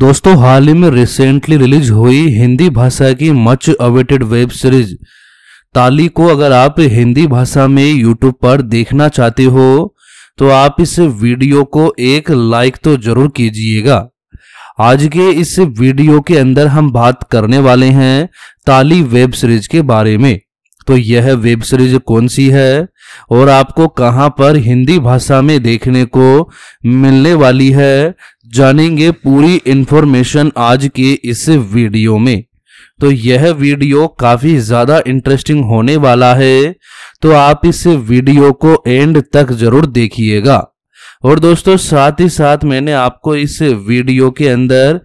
दोस्तों हाल ही में recently release हुई हिंदी भाषा की मच अवेटेड वेब सीरीज ताली को अगर आप हिंदी भाषा में यूट्यूब पर देखना चाहते हो तो आप इस वीडियो को एक लाइक तो जरूर कीजिएगा आज के इस वीडियो के अंदर हम बात करने वाले हैं ताली वेब सीरीज के बारे में तो यह वेब सीरीज कौन सी है और आपको कहां पर हिंदी भाषा में देखने को मिलने वाली है जानेंगे पूरी इंफॉर्मेशन आज के इस वीडियो में तो यह वीडियो काफी ज्यादा इंटरेस्टिंग होने वाला है तो आप इस वीडियो को एंड तक जरूर देखिएगा और दोस्तों साथ ही साथ मैंने आपको इस वीडियो के अंदर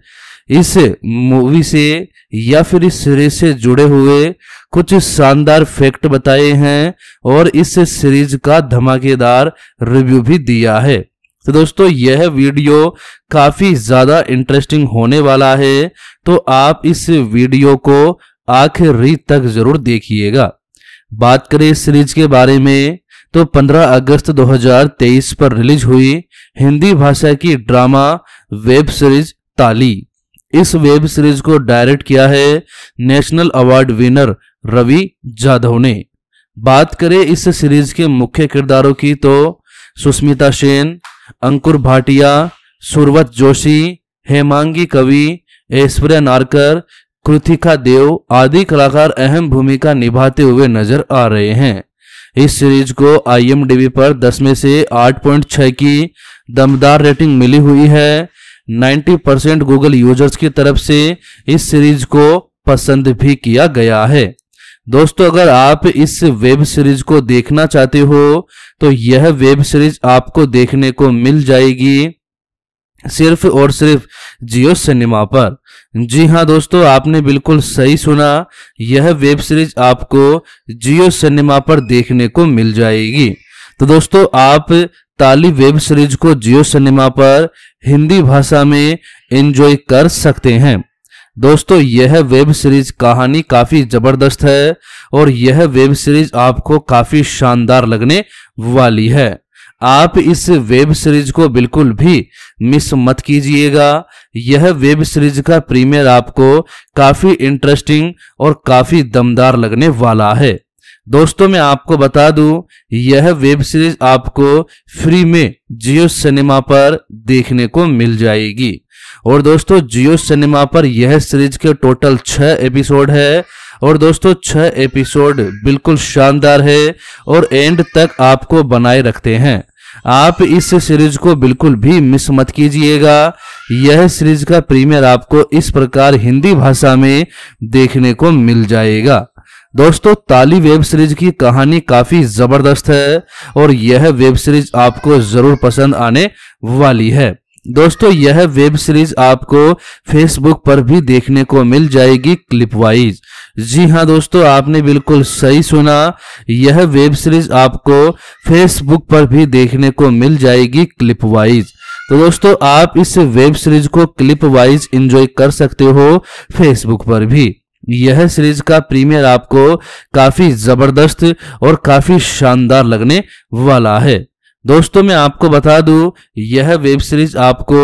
इस मूवी से या फिर इस सीरीज से जुड़े हुए कुछ शानदार फैक्ट बताए हैं और इस सीरीज का धमाकेदार रिव्यू भी दिया है तो दोस्तों यह वीडियो काफी ज्यादा इंटरेस्टिंग होने वाला है तो आप इस वीडियो को आखिरी तक जरूर देखिएगा बात करें इस सीरीज के बारे में तो 15 अगस्त 2023 पर रिलीज हुई हिंदी भाषा की ड्रामा वेब सीरीज ताली इस वेब सीरीज को डायरेक्ट किया है national award winner Ravi Jadhav ने बात करें इस सीरीज के मुख्य किरदारों की तो सुष्मिता सेन अंकुर भाटिया सुरवत जोशी हेमांगी कवि ऐश्वर्या नारकर कृतिका देव आदि कलाकार अहम भूमिका निभाते हुए नजर आ रहे हैं इस सीरीज को आईएमडीबी पर 10 में से 8.6 की दमदार रेटिंग मिली हुई है 90 परसेंट गूगल यूजर्स की तरफ से इस सीरीज को पसंद भी किया गया है दोस्तों अगर आप इस वेब सीरीज को देखना चाहते हो तो यह वेब सीरीज आपको देखने को मिल जाएगी सिर्फ और सिर्फ जियो सिनेमा पर जी हाँ दोस्तों आपने बिल्कुल सही सुना यह वेब सीरीज आपको जियो सिनेमा पर देखने को मिल जाएगी तो दोस्तों आप ताली वेब सीरीज को जियो सिनेमा पर हिंदी भाषा में एंजॉय कर सकते हैं दोस्तों यह वेब सीरीज कहानी काफी जबरदस्त है और यह वेब सीरीज आपको काफी शानदार लगने वाली है आप इस वेब सीरीज को बिल्कुल भी मिस मत कीजिएगा यह वेब सीरीज का प्रीमियर आपको काफी इंटरेस्टिंग और काफी दमदार लगने वाला है दोस्तों मैं आपको बता दूं यह वेब सीरीज आपको फ्री में जियो सिनेमा पर देखने को मिल जाएगी और दोस्तों जियो सिनेमा पर यह सीरीज के टोटल छह एपिसोड है और दोस्तों छह एपिसोड बिल्कुल शानदार है और एंड तक आपको बनाए रखते हैं आप इस सीरीज को बिल्कुल भी मिस मत कीजिएगा यह सीरीज का प्रीमियर आपको इस प्रकार हिंदी भाषा में देखने को मिल जाएगा दोस्तों ताली वेब सीरीज की कहानी काफी जबरदस्त है और यह वेब सीरीज आपको जरूर पसंद आने वाली है दोस्तों यह वेब सीरीज आपको फेसबुक पर भी देखने को मिल जाएगी क्लिप वाइज जी हाँ दोस्तों आपने बिल्कुल सही सुना यह वेब सीरीज आपको फेसबुक पर भी देखने को मिल जाएगी क्लिप वाइज तो दोस्तों आप इस वेब सीरीज को क्लिप वाइज एंजॉय कर सकते हो फेसबुक पर भी यह सीरीज का प्रीमियर आपको काफी जबरदस्त और काफी शानदार लगने वाला है दोस्तों मैं आपको बता दूं यह वेब सीरीज आपको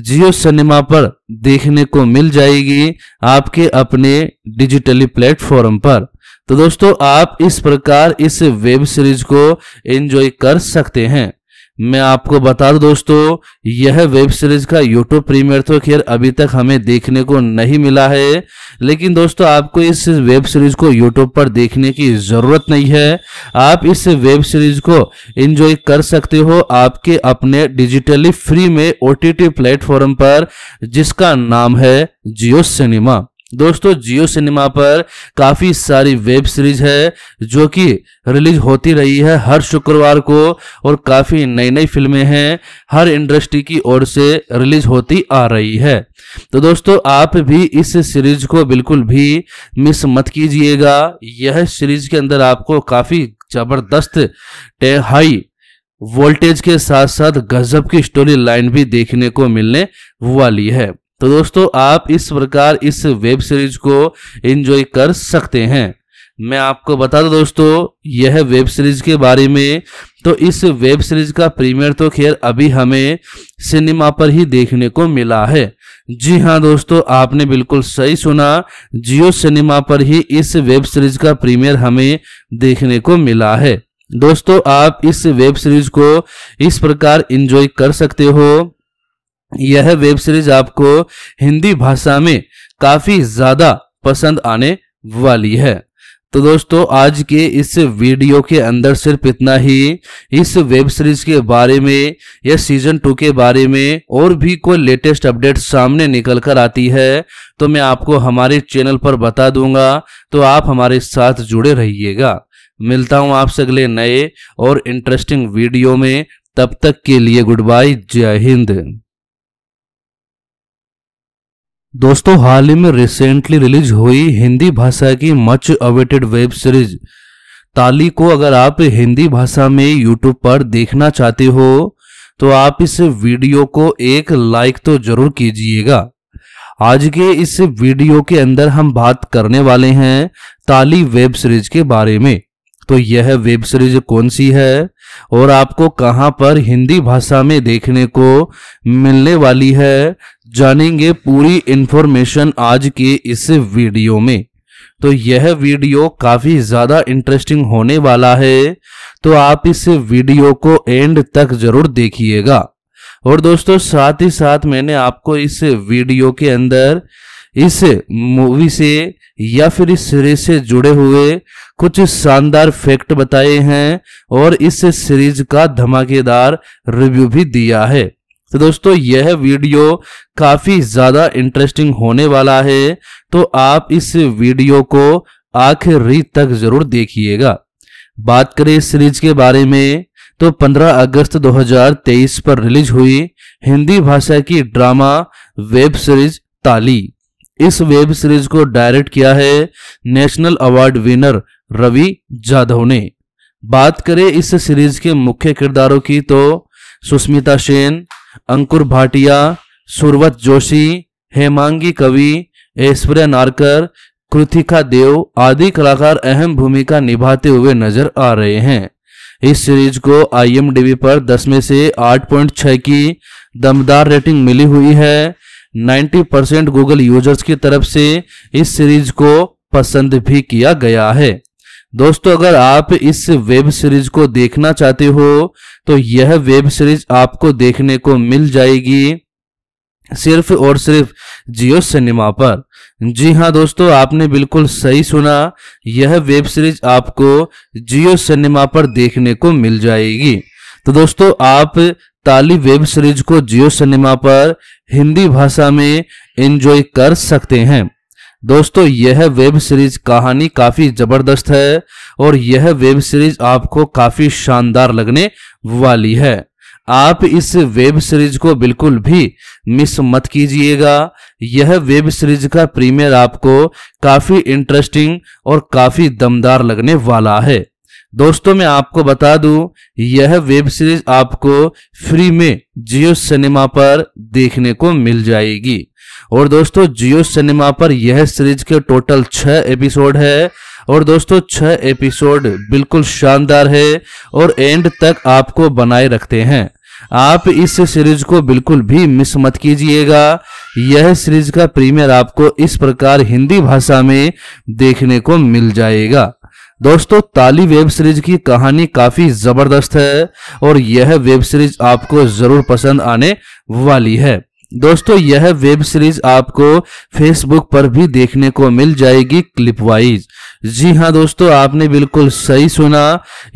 जियो सिनेमा पर देखने को मिल जाएगी आपके अपने डिजिटली प्लेटफॉर्म पर तो दोस्तों आप इस प्रकार इस वेब सीरीज को एंजॉय कर सकते हैं मैं आपको बता दूं दोस्तों यह वेब सीरीज का यूट्यूब प्रीमियर तो खैर अभी तक हमें देखने को नहीं मिला है लेकिन दोस्तों आपको इस वेब सीरीज को यूट्यूब पर देखने की ज़रूरत नहीं है आप इस वेब सीरीज को एंजॉय कर सकते हो आपके अपने डिजिटली फ्री में ओ प्लेटफॉर्म पर जिसका नाम है जियो सिनेमा दोस्तों जियो सिनेमा पर काफ़ी सारी वेब सीरीज है जो कि रिलीज होती रही है हर शुक्रवार को और काफ़ी नई नई फिल्में हैं हर इंडस्ट्री की ओर से रिलीज होती आ रही है तो दोस्तों आप भी इस सीरीज को बिल्कुल भी मिस मत कीजिएगा यह सीरीज के अंदर आपको काफ़ी ज़बरदस्त हाई वोल्टेज के साथ साथ गजब की स्टोरी लाइन भी देखने को मिलने वाली है तो दोस्तों आप इस प्रकार इस वेब सीरीज को एंजॉय कर सकते हैं मैं आपको बता दूं दोस्तों यह वेब सीरीज के बारे में तो इस वेब सीरीज का प्रीमियर तो खैर अभी हमें सिनेमा पर ही देखने को मिला है जी हाँ दोस्तों आपने बिल्कुल सही सुना जियो सिनेमा पर ही इस वेब सीरीज का प्रीमियर हमें देखने को मिला है दोस्तों आप इस वेब सीरीज को इस प्रकार एंजॉय कर सकते हो यह वेब सीरीज आपको हिंदी भाषा में काफी ज्यादा पसंद आने वाली है तो दोस्तों आज के इस वीडियो के अंदर सिर्फ इतना ही इस वेब सीरीज के बारे में या सीजन टू के बारे में और भी कोई लेटेस्ट अपडेट सामने निकल कर आती है तो मैं आपको हमारे चैनल पर बता दूंगा तो आप हमारे साथ जुड़े रहिएगा मिलता हूं आपसे अगले नए और इंटरेस्टिंग वीडियो में तब तक के लिए गुड बाय जय हिंद दोस्तों हाल ही में रिसेंटली रिलीज हुई हिंदी भाषा की मच अवेटेड वेब सीरीज ताली को अगर आप हिंदी भाषा में यूट्यूब पर देखना चाहते हो तो आप इस वीडियो को एक लाइक तो जरूर कीजिएगा आज के इस वीडियो के अंदर हम बात करने वाले हैं ताली वेब सीरीज के बारे में तो यह वेब सीरीज कौन सी है और आपको कहां पर हिंदी भाषा में देखने को मिलने वाली है जानेंगे पूरी इंफॉर्मेशन आज के इस वीडियो में तो यह वीडियो काफी ज्यादा इंटरेस्टिंग होने वाला है तो आप इस वीडियो को एंड तक जरूर देखिएगा और दोस्तों साथ ही साथ मैंने आपको इस वीडियो के अंदर इस मूवी से या फिर इस सीरीज से जुड़े हुए कुछ शानदार फैक्ट बताए हैं और इस सीरीज का धमाकेदार रिव्यू भी दिया है तो दोस्तों यह वीडियो काफी ज्यादा इंटरेस्टिंग होने वाला है तो आप इस वीडियो को आखिरी तक जरूर देखिएगा बात करें इस सीरीज के बारे में तो 15 अगस्त 2023 पर रिलीज हुई हिंदी भाषा की ड्रामा वेब सीरीज ताली इस वेब सीरीज को डायरेक्ट किया है national award winner Ravi Jadhav ने बात करें इस सीरीज के मुख्य किरदारों की तो सुष्मिता सेन अंकुर भाटिया सुरवत जोशी हेमांगी कवि ऐश्वर्या नारकर कृतिका देव आदि कलाकार अहम भूमिका निभाते हुए नजर आ रहे हैं इस सीरीज को आईएमडीबी पर 10 में से 8.6 की दमदार रेटिंग मिली हुई है 90 परसेंट गूगल यूजर्स की तरफ से इस सीरीज को पसंद भी किया गया है दोस्तों अगर आप इस वेब सीरीज को देखना चाहते हो तो यह वेब सीरीज आपको देखने को मिल जाएगी सिर्फ और सिर्फ जियो सिनेमा पर जी हाँ दोस्तों आपने बिल्कुल सही सुना यह वेब सीरीज आपको जियो सिनेमा पर देखने को मिल जाएगी तो दोस्तों आप ताली वेब सीरीज को जियो सिनेमा पर हिंदी भाषा में एंजॉय कर सकते हैं दोस्तों यह वेब सीरीज कहानी काफी जबरदस्त है और यह वेब सीरीज आपको काफी शानदार लगने वाली है आप इस वेब सीरीज को बिल्कुल भी मिस मत कीजिएगा यह वेब सीरीज का प्रीमियर आपको काफी इंटरेस्टिंग और काफी दमदार लगने वाला है दोस्तों मैं आपको बता दूं यह वेब सीरीज आपको फ्री में जियो सिनेमा पर देखने को मिल जाएगी और दोस्तों जियो सिनेमा पर यह सीरीज के टोटल छह एपिसोड है और दोस्तों छह एपिसोड बिल्कुल शानदार है और एंड तक आपको बनाए रखते हैं आप इस सीरीज को बिल्कुल भी मिस मत कीजिएगा यह सीरीज का प्रीमियर आपको इस प्रकार हिंदी भाषा में देखने को मिल जाएगा दोस्तों ताली वेब सीरीज की कहानी काफी जबरदस्त है और यह वेब सीरीज आपको जरूर पसंद आने वाली है दोस्तों यह वेब सीरीज आपको फेसबुक पर भी देखने को मिल जाएगी क्लिप वाइज जी हाँ दोस्तों आपने बिल्कुल सही सुना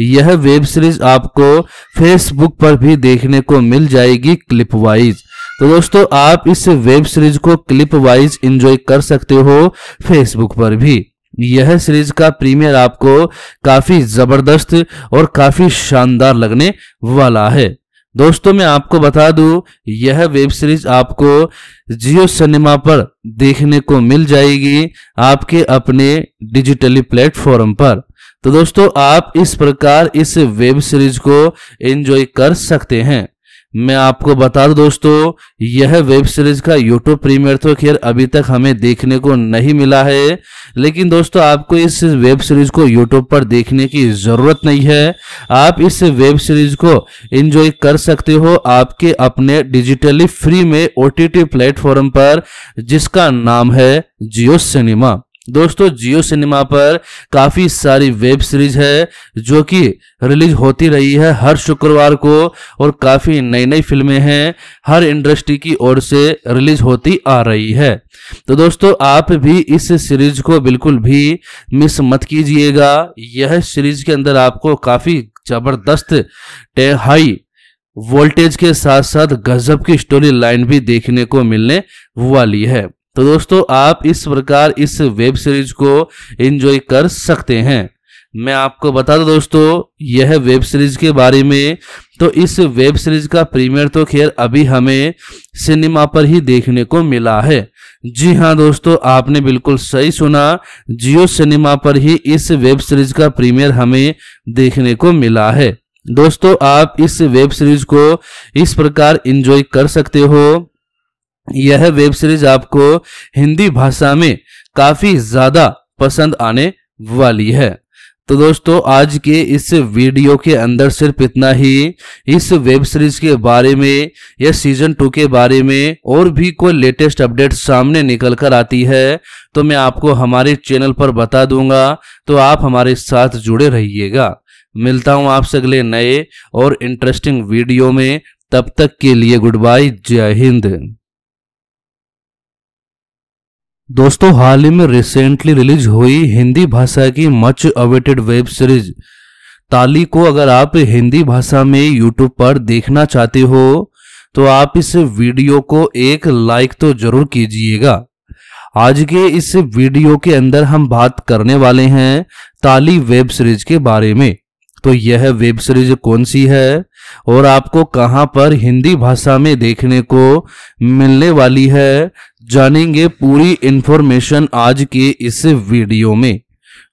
यह वेब सीरीज आपको फेसबुक पर भी देखने को मिल जाएगी क्लिप वाइज तो दोस्तों आप इस वेब सीरीज को क्लिप वाइज एंजॉय कर सकते हो फेसबुक पर भी यह सीरीज का प्रीमियर आपको काफी जबरदस्त और काफी शानदार लगने वाला है दोस्तों मैं आपको बता दूं यह वेब सीरीज आपको जियो सिनेमा पर देखने को मिल जाएगी आपके अपने डिजिटली प्लेटफॉर्म पर तो दोस्तों आप इस प्रकार इस वेब सीरीज को एंजॉय कर सकते हैं मैं आपको बता दूं दोस्तों यह वेब सीरीज का यूट्यूब प्रीमियर तो खैर अभी तक हमें देखने को नहीं मिला है लेकिन दोस्तों आपको इस वेब सीरीज को यूट्यूब पर देखने की जरूरत नहीं है आप इस वेब सीरीज को एंजॉय कर सकते हो आपके अपने डिजिटली फ्री में ओ प्लेटफॉर्म पर जिसका नाम है जियो सिनेमा दोस्तों जियो सिनेमा पर काफ़ी सारी वेब सीरीज है जो कि रिलीज होती रही है हर शुक्रवार को और काफ़ी नई नई फिल्में हैं हर इंडस्ट्री की ओर से रिलीज होती आ रही है तो दोस्तों आप भी इस सीरीज को बिल्कुल भी मिस मत कीजिएगा यह सीरीज के अंदर आपको काफ़ी ज़बरदस्त हाई वोल्टेज के साथ साथ गजब की स्टोरी लाइन भी देखने को मिलने वाली है तो दोस्तों आप इस प्रकार इस वेब सीरीज को एंजॉय कर सकते हैं मैं आपको बता दूं दोस्तों यह वेब सीरीज के बारे में तो इस वेब सीरीज का प्रीमियर तो खैर अभी हमें सिनेमा पर ही देखने को मिला है जी हाँ दोस्तों आपने बिल्कुल सही सुना जियो सिनेमा पर ही इस वेब सीरीज का प्रीमियर हमें देखने को मिला है दोस्तों आप इस वेब सीरीज को इस प्रकार एंजॉय कर सकते हो यह वेब सीरीज आपको हिंदी भाषा में काफी ज्यादा पसंद आने वाली है तो दोस्तों आज के इस वीडियो के अंदर सिर्फ इतना ही इस वेब सीरीज के बारे में या सीजन टू के बारे में और भी कोई लेटेस्ट अपडेट सामने निकल कर आती है तो मैं आपको हमारे चैनल पर बता दूंगा तो आप हमारे साथ जुड़े रहिएगा मिलता हूं आपसे अगले नए और इंटरेस्टिंग वीडियो में तब तक के लिए गुड बाय जय हिंद दोस्तों हाल ही में रिसेंटली रिलीज हुई हिंदी भाषा की मच अवेटेड वेब सीरीज ताली को अगर आप हिंदी भाषा में यूट्यूब पर देखना चाहते हो तो आप इस वीडियो को एक लाइक तो जरूर कीजिएगा आज के इस वीडियो के अंदर हम बात करने वाले हैं ताली वेब सीरीज के बारे में तो यह वेब सीरीज कौन सी है और आपको कहां पर हिंदी भाषा में देखने को मिलने वाली है जानेंगे पूरी इंफॉर्मेशन आज के इस वीडियो में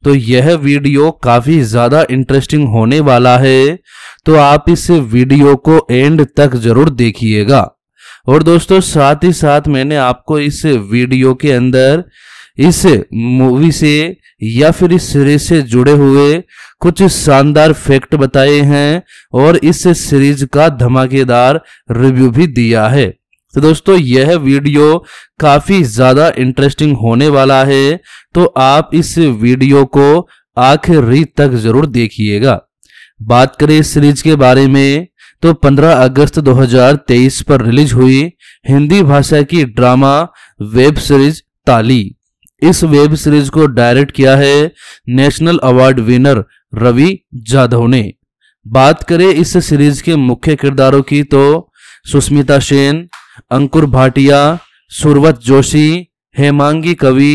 तो यह वीडियो काफी ज्यादा इंटरेस्टिंग होने वाला है तो आप इस वीडियो को एंड तक जरूर देखिएगा और दोस्तों साथ ही साथ मैंने आपको इस वीडियो के अंदर इस मूवी से या फिर इस सीरीज से जुड़े हुए कुछ शानदार फैक्ट बताए हैं और इस सीरीज का धमाकेदार रिव्यू भी दिया है तो दोस्तों यह वीडियो काफी ज्यादा इंटरेस्टिंग होने वाला है तो आप इस वीडियो को आखिरी तक जरूर देखिएगा बात करें इस सीरीज के बारे में तो 15 अगस्त 2023 पर रिलीज हुई हिंदी भाषा की ड्रामा वेब सीरीज ताली इस वेब सीरीज को डायरेक्ट किया है national award winner Ravi Jadhav ने बात करें इस सीरीज के मुख्य किरदारों की तो सुष्मिता सेन अंकुर भाटिया सुरवत जोशी हेमांगी कवि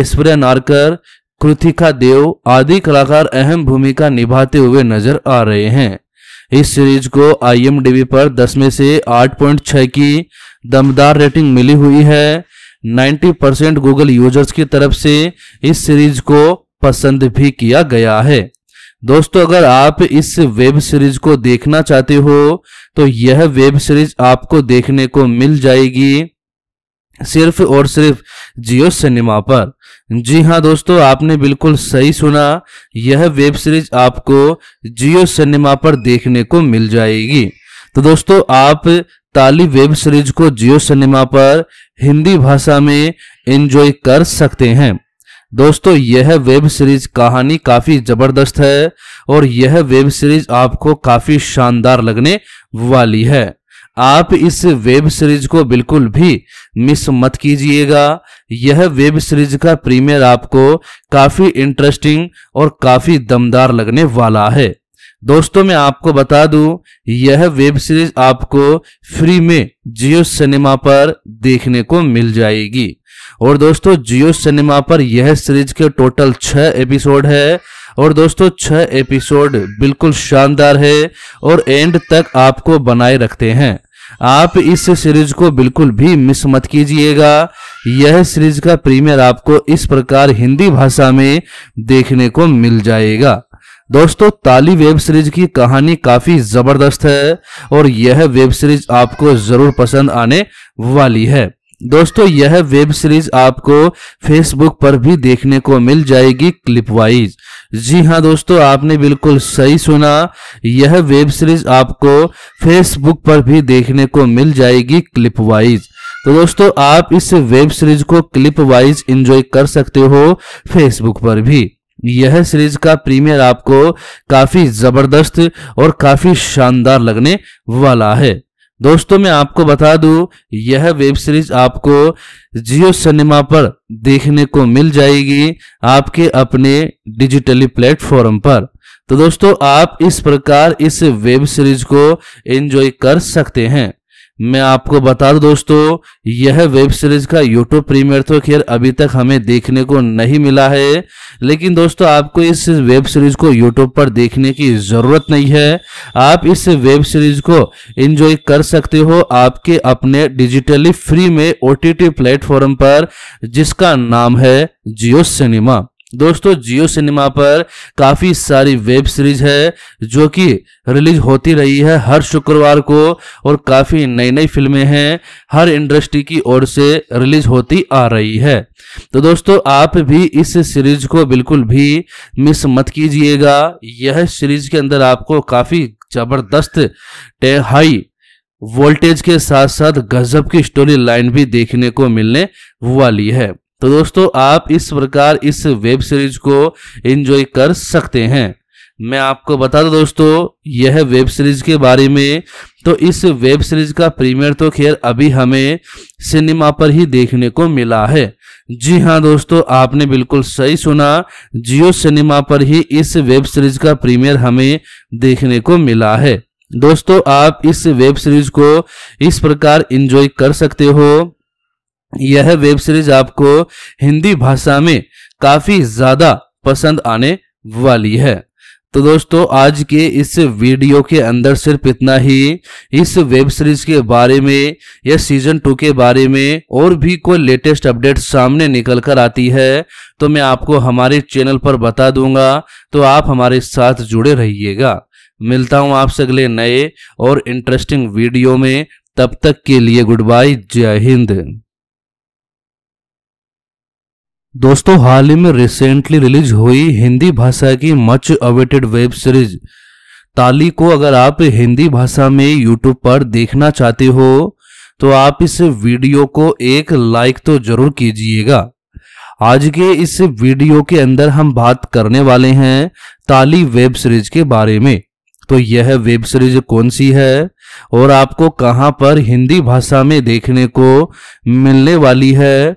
ऐश्वर्या नारकर कृतिका देव आदि कलाकार अहम भूमिका निभाते हुए नजर आ रहे हैं इस सीरीज को आईएमडीबी पर 10 में से 8.6 की दमदार रेटिंग मिली हुई है 90 परसेंट गूगल यूजर्स की तरफ से इस सीरीज को पसंद भी किया गया है दोस्तों अगर आप इस वेब सीरीज को देखना चाहते हो तो यह वेब सीरीज आपको देखने को मिल जाएगी सिर्फ और सिर्फ जियो सिनेमा पर जी हाँ दोस्तों आपने बिल्कुल सही सुना यह वेब सीरीज आपको जियो सिनेमा पर देखने को मिल जाएगी तो दोस्तों आप ताली वेब सीरीज को जियो सिनेमा पर हिंदी भाषा में एंजॉय कर सकते हैं दोस्तों यह वेब सीरीज कहानी काफी जबरदस्त है और यह वेब सीरीज आपको काफी शानदार लगने वाली है आप इस वेब सीरीज को बिल्कुल भी मिस मत कीजिएगा यह वेब सीरीज का प्रीमियर आपको काफी इंटरेस्टिंग और काफी दमदार लगने वाला है दोस्तों मैं आपको बता दूं यह वेब सीरीज आपको फ्री में जियो सिनेमा पर देखने को मिल जाएगी और दोस्तों जियो सिनेमा पर यह सीरीज के टोटल छह एपिसोड है और दोस्तों छह एपिसोड बिल्कुल शानदार है और एंड तक आपको बनाए रखते हैं आप इस सीरीज को बिल्कुल भी मिस मत कीजिएगा यह सीरीज का प्रीमियर आपको इस प्रकार हिंदी भाषा में देखने को मिल जाएगा दोस्तों ताली वेब सीरीज की कहानी काफी जबरदस्त है और यह वेब सीरीज आपको जरूर पसंद आने वाली है दोस्तों यह वेब सीरीज आपको फेसबुक पर भी देखने को मिल जाएगी क्लिप वाइज जी हाँ दोस्तों आपने बिल्कुल सही सुना यह वेब सीरीज आपको फेसबुक पर भी देखने को मिल जाएगी क्लिप वाइज तो दोस्तों आप इस वेब सीरीज को क्लिप वाइज एंजॉय कर सकते हो फेसबुक पर भी यह सीरीज का प्रीमियर आपको काफी जबरदस्त और काफी शानदार लगने वाला है दोस्तों मैं आपको बता दूं यह वेब सीरीज आपको जियो सिनेमा पर देखने को मिल जाएगी आपके अपने डिजिटली प्लेटफॉर्म पर तो दोस्तों आप इस प्रकार इस वेब सीरीज को एंजॉय कर सकते हैं मैं आपको बता दूं दोस्तों यह वेब सीरीज का यूट्यूब प्रीमियर तो खैर अभी तक हमें देखने को नहीं मिला है लेकिन दोस्तों आपको इस वेब सीरीज को यूट्यूब पर देखने की जरूरत नहीं है आप इस वेब सीरीज को एंजॉय कर सकते हो आपके अपने डिजिटली फ्री में ओटीटी प्लेटफॉर्म पर जिसका नाम है जियो सिनेमा दोस्तों जियो सिनेमा पर काफ़ी सारी वेब सीरीज है जो कि रिलीज होती रही है हर शुक्रवार को और काफ़ी नई नई फिल्में हैं हर इंडस्ट्री की ओर से रिलीज होती आ रही है तो दोस्तों आप भी इस सीरीज को बिल्कुल भी मिस मत कीजिएगा यह सीरीज के अंदर आपको काफ़ी ज़बरदस्त हाई वोल्टेज के साथ साथ गजब की स्टोरी लाइन भी देखने को मिलने वाली है तो दोस्तों आप इस प्रकार इस वेब सीरीज को एंजॉय कर सकते हैं मैं आपको बता दूं दोस्तों यह वेब सीरीज के बारे में तो इस वेब सीरीज का प्रीमियर तो खैर अभी हमें सिनेमा पर ही देखने को मिला है जी हाँ दोस्तों आपने बिल्कुल सही सुना जियो सिनेमा पर ही इस वेब सीरीज का प्रीमियर हमें देखने को मिला है दोस्तों आप इस वेब सीरीज को इस प्रकार एंजॉय कर सकते हो यह वेब सीरीज आपको हिंदी भाषा में काफी ज्यादा पसंद आने वाली है तो दोस्तों आज के इस वीडियो के अंदर सिर्फ इतना ही इस वेब सीरीज के बारे में या सीजन टू के बारे में और भी कोई लेटेस्ट अपडेट सामने निकल कर आती है तो मैं आपको हमारे चैनल पर बता दूंगा तो आप हमारे साथ जुड़े रहिएगा मिलता हूं आपसे अगले नए और इंटरेस्टिंग वीडियो में तब तक के लिए गुड बाय जय हिंद दोस्तों हाल ही में रिसेंटली रिलीज हुई हिंदी भाषा की मच अवेटेड वेब सीरीज ताली को अगर आप हिंदी भाषा में यूट्यूब पर देखना चाहते हो तो आप इस वीडियो को एक लाइक तो जरूर कीजिएगा आज के इस वीडियो के अंदर हम बात करने वाले हैं ताली वेब सीरीज के बारे में तो यह वेब सीरीज कौन सी है और आपको कहां पर हिंदी भाषा में देखने को मिलने वाली है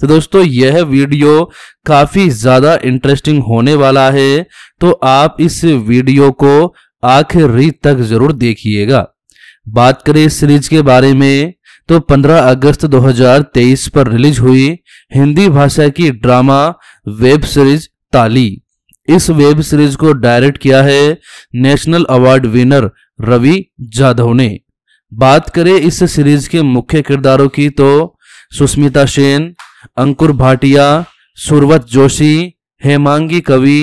तो दोस्तों यह वीडियो काफी ज्यादा इंटरेस्टिंग होने वाला है तो आप इस वीडियो को आखिरी तक जरूर देखिएगा बात करें इस सीरीज के बारे में तो 15 अगस्त 2023 पर रिलीज हुई हिंदी भाषा की ड्रामा वेब सीरीज ताली इस वेब सीरीज को डायरेक्ट किया है national award winner Ravi Jadhav ने बात करें इस सीरीज के मुख्य किरदारों की तो सुस्मिता सेन अंकुर भाटिया सुरवत जोशी हेमांगी कवि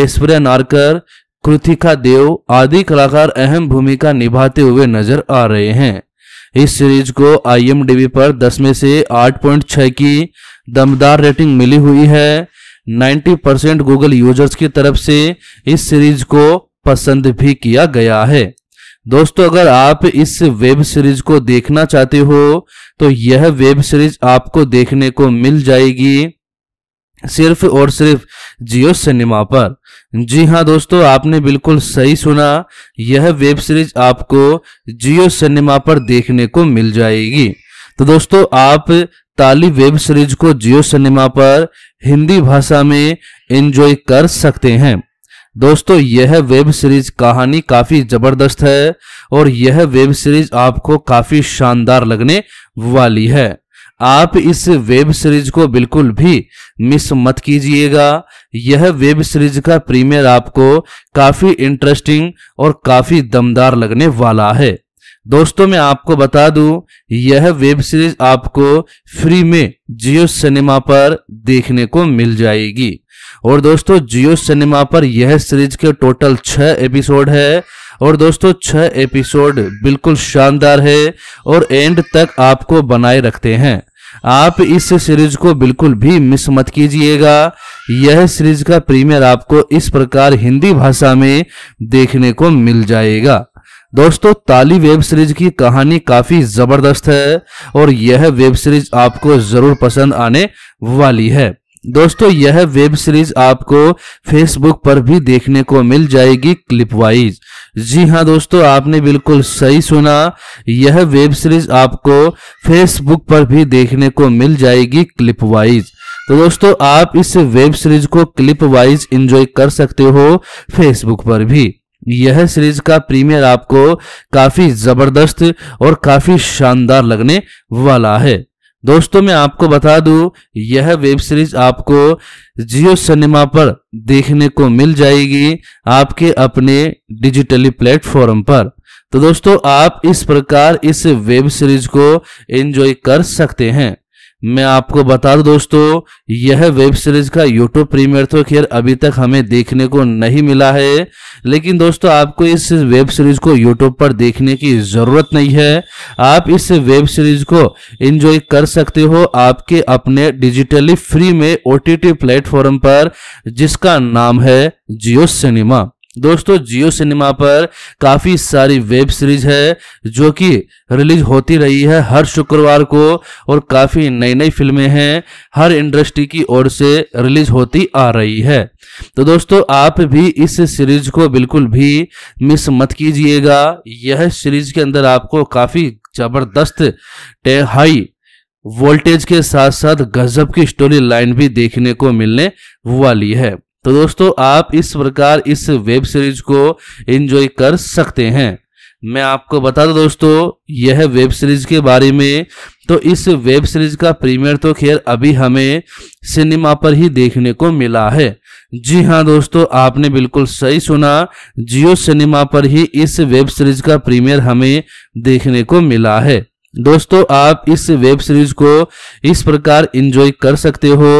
ऐश्वर्या नारकर कृतिका देव आदि कलाकार अहम भूमिका निभाते हुए नजर आ रहे हैं इस सीरीज को आईएमडीबी पर 10 में से 8.6 की दमदार रेटिंग मिली हुई है 90 परसेंट गूगल यूजर्स की तरफ से इस सीरीज को पसंद भी किया गया है दोस्तों अगर आप इस वेब सीरीज को देखना चाहते हो तो यह वेब सीरीज आपको देखने को मिल जाएगी सिर्फ और सिर्फ जियो सिनेमा पर जी हाँ दोस्तों आपने बिल्कुल सही सुना यह वेब सीरीज आपको जियो सिनेमा पर देखने को मिल जाएगी तो दोस्तों आप ताली वेब सीरीज को जियो सिनेमा पर हिंदी भाषा में एंजॉय कर सकते हैं दोस्तों यह वेब सीरीज कहानी काफी जबरदस्त है और यह वेब सीरीज आपको काफी शानदार लगने वाली है आप इस वेब सीरीज को बिल्कुल भी मिस मत कीजिएगा यह वेब सीरीज का प्रीमियर आपको काफी इंटरेस्टिंग और काफी दमदार लगने वाला है दोस्तों मैं आपको बता दूं यह वेब सीरीज आपको फ्री में जियो सिनेमा पर देखने को मिल जाएगी और दोस्तों जियो सिनेमा पर यह सीरीज के टोटल छह एपिसोड है और दोस्तों छह एपिसोड बिल्कुल शानदार है और एंड तक आपको बनाए रखते हैं आप इस सीरीज को बिल्कुल भी मिस मत कीजिएगा यह सीरीज का प्रीमियर आपको इस प्रकार हिंदी भाषा में देखने को मिल जाएगा दोस्तों ताली वेब सीरीज की कहानी काफी जबरदस्त है और यह वेब सीरीज आपको जरूर पसंद आने वाली है दोस्तों यह वेब सीरीज आपको फेसबुक पर भी देखने को मिल जाएगी क्लिप वाइज जी हाँ दोस्तों आपने बिल्कुल सही सुना यह वेब सीरीज आपको फेसबुक पर भी देखने को मिल जाएगी क्लिप वाइज तो दोस्तों आप इस वेब सीरीज को क्लिप वाइज एंजॉय कर सकते हो फेसबुक पर भी यह सीरीज का प्रीमियर आपको काफी जबरदस्त और काफी शानदार लगने वाला है दोस्तों मैं आपको बता दूं यह वेब सीरीज आपको जियो सिनेमा पर देखने को मिल जाएगी आपके अपने डिजिटली प्लेटफॉर्म पर तो दोस्तों आप इस प्रकार इस वेब सीरीज को एंजॉय कर सकते हैं मैं आपको बता दूं दोस्तों यह वेब सीरीज का यूट्यूब प्रीमियर तो खैर अभी तक हमें देखने को नहीं मिला है लेकिन दोस्तों आपको इस वेब सीरीज को यूट्यूब पर देखने की जरूरत नहीं है आप इस वेब सीरीज को एंजॉय कर सकते हो आपके अपने डिजिटली फ्री में ओटीटी प्लेटफॉर्म पर जिसका नाम है जियो सिनेमा दोस्तों जियो सिनेमा पर काफ़ी सारी वेब सीरीज है जो कि रिलीज होती रही है हर शुक्रवार को और काफ़ी नई नई फिल्में हैं हर इंडस्ट्री की ओर से रिलीज होती आ रही है तो दोस्तों आप भी इस सीरीज को बिल्कुल भी मिस मत कीजिएगा यह सीरीज के अंदर आपको काफ़ी ज़बरदस्त हाई वोल्टेज के साथ साथ गजब की स्टोरी लाइन भी देखने को मिलने वाली है तो दोस्तों आप इस प्रकार इस वेब सीरीज को एंजॉय कर सकते हैं मैं आपको बता दूं दोस्तों यह वेब सीरीज के बारे में तो इस वेब सीरीज का प्रीमियर तो खैर अभी हमें सिनेमा पर ही देखने को मिला है जी हाँ दोस्तों आपने बिल्कुल सही सुना जियो सिनेमा पर ही इस वेब सीरीज का प्रीमियर हमें देखने को मिला है दोस्तों आप इस वेब सीरीज को इस प्रकार एंजॉय कर सकते हो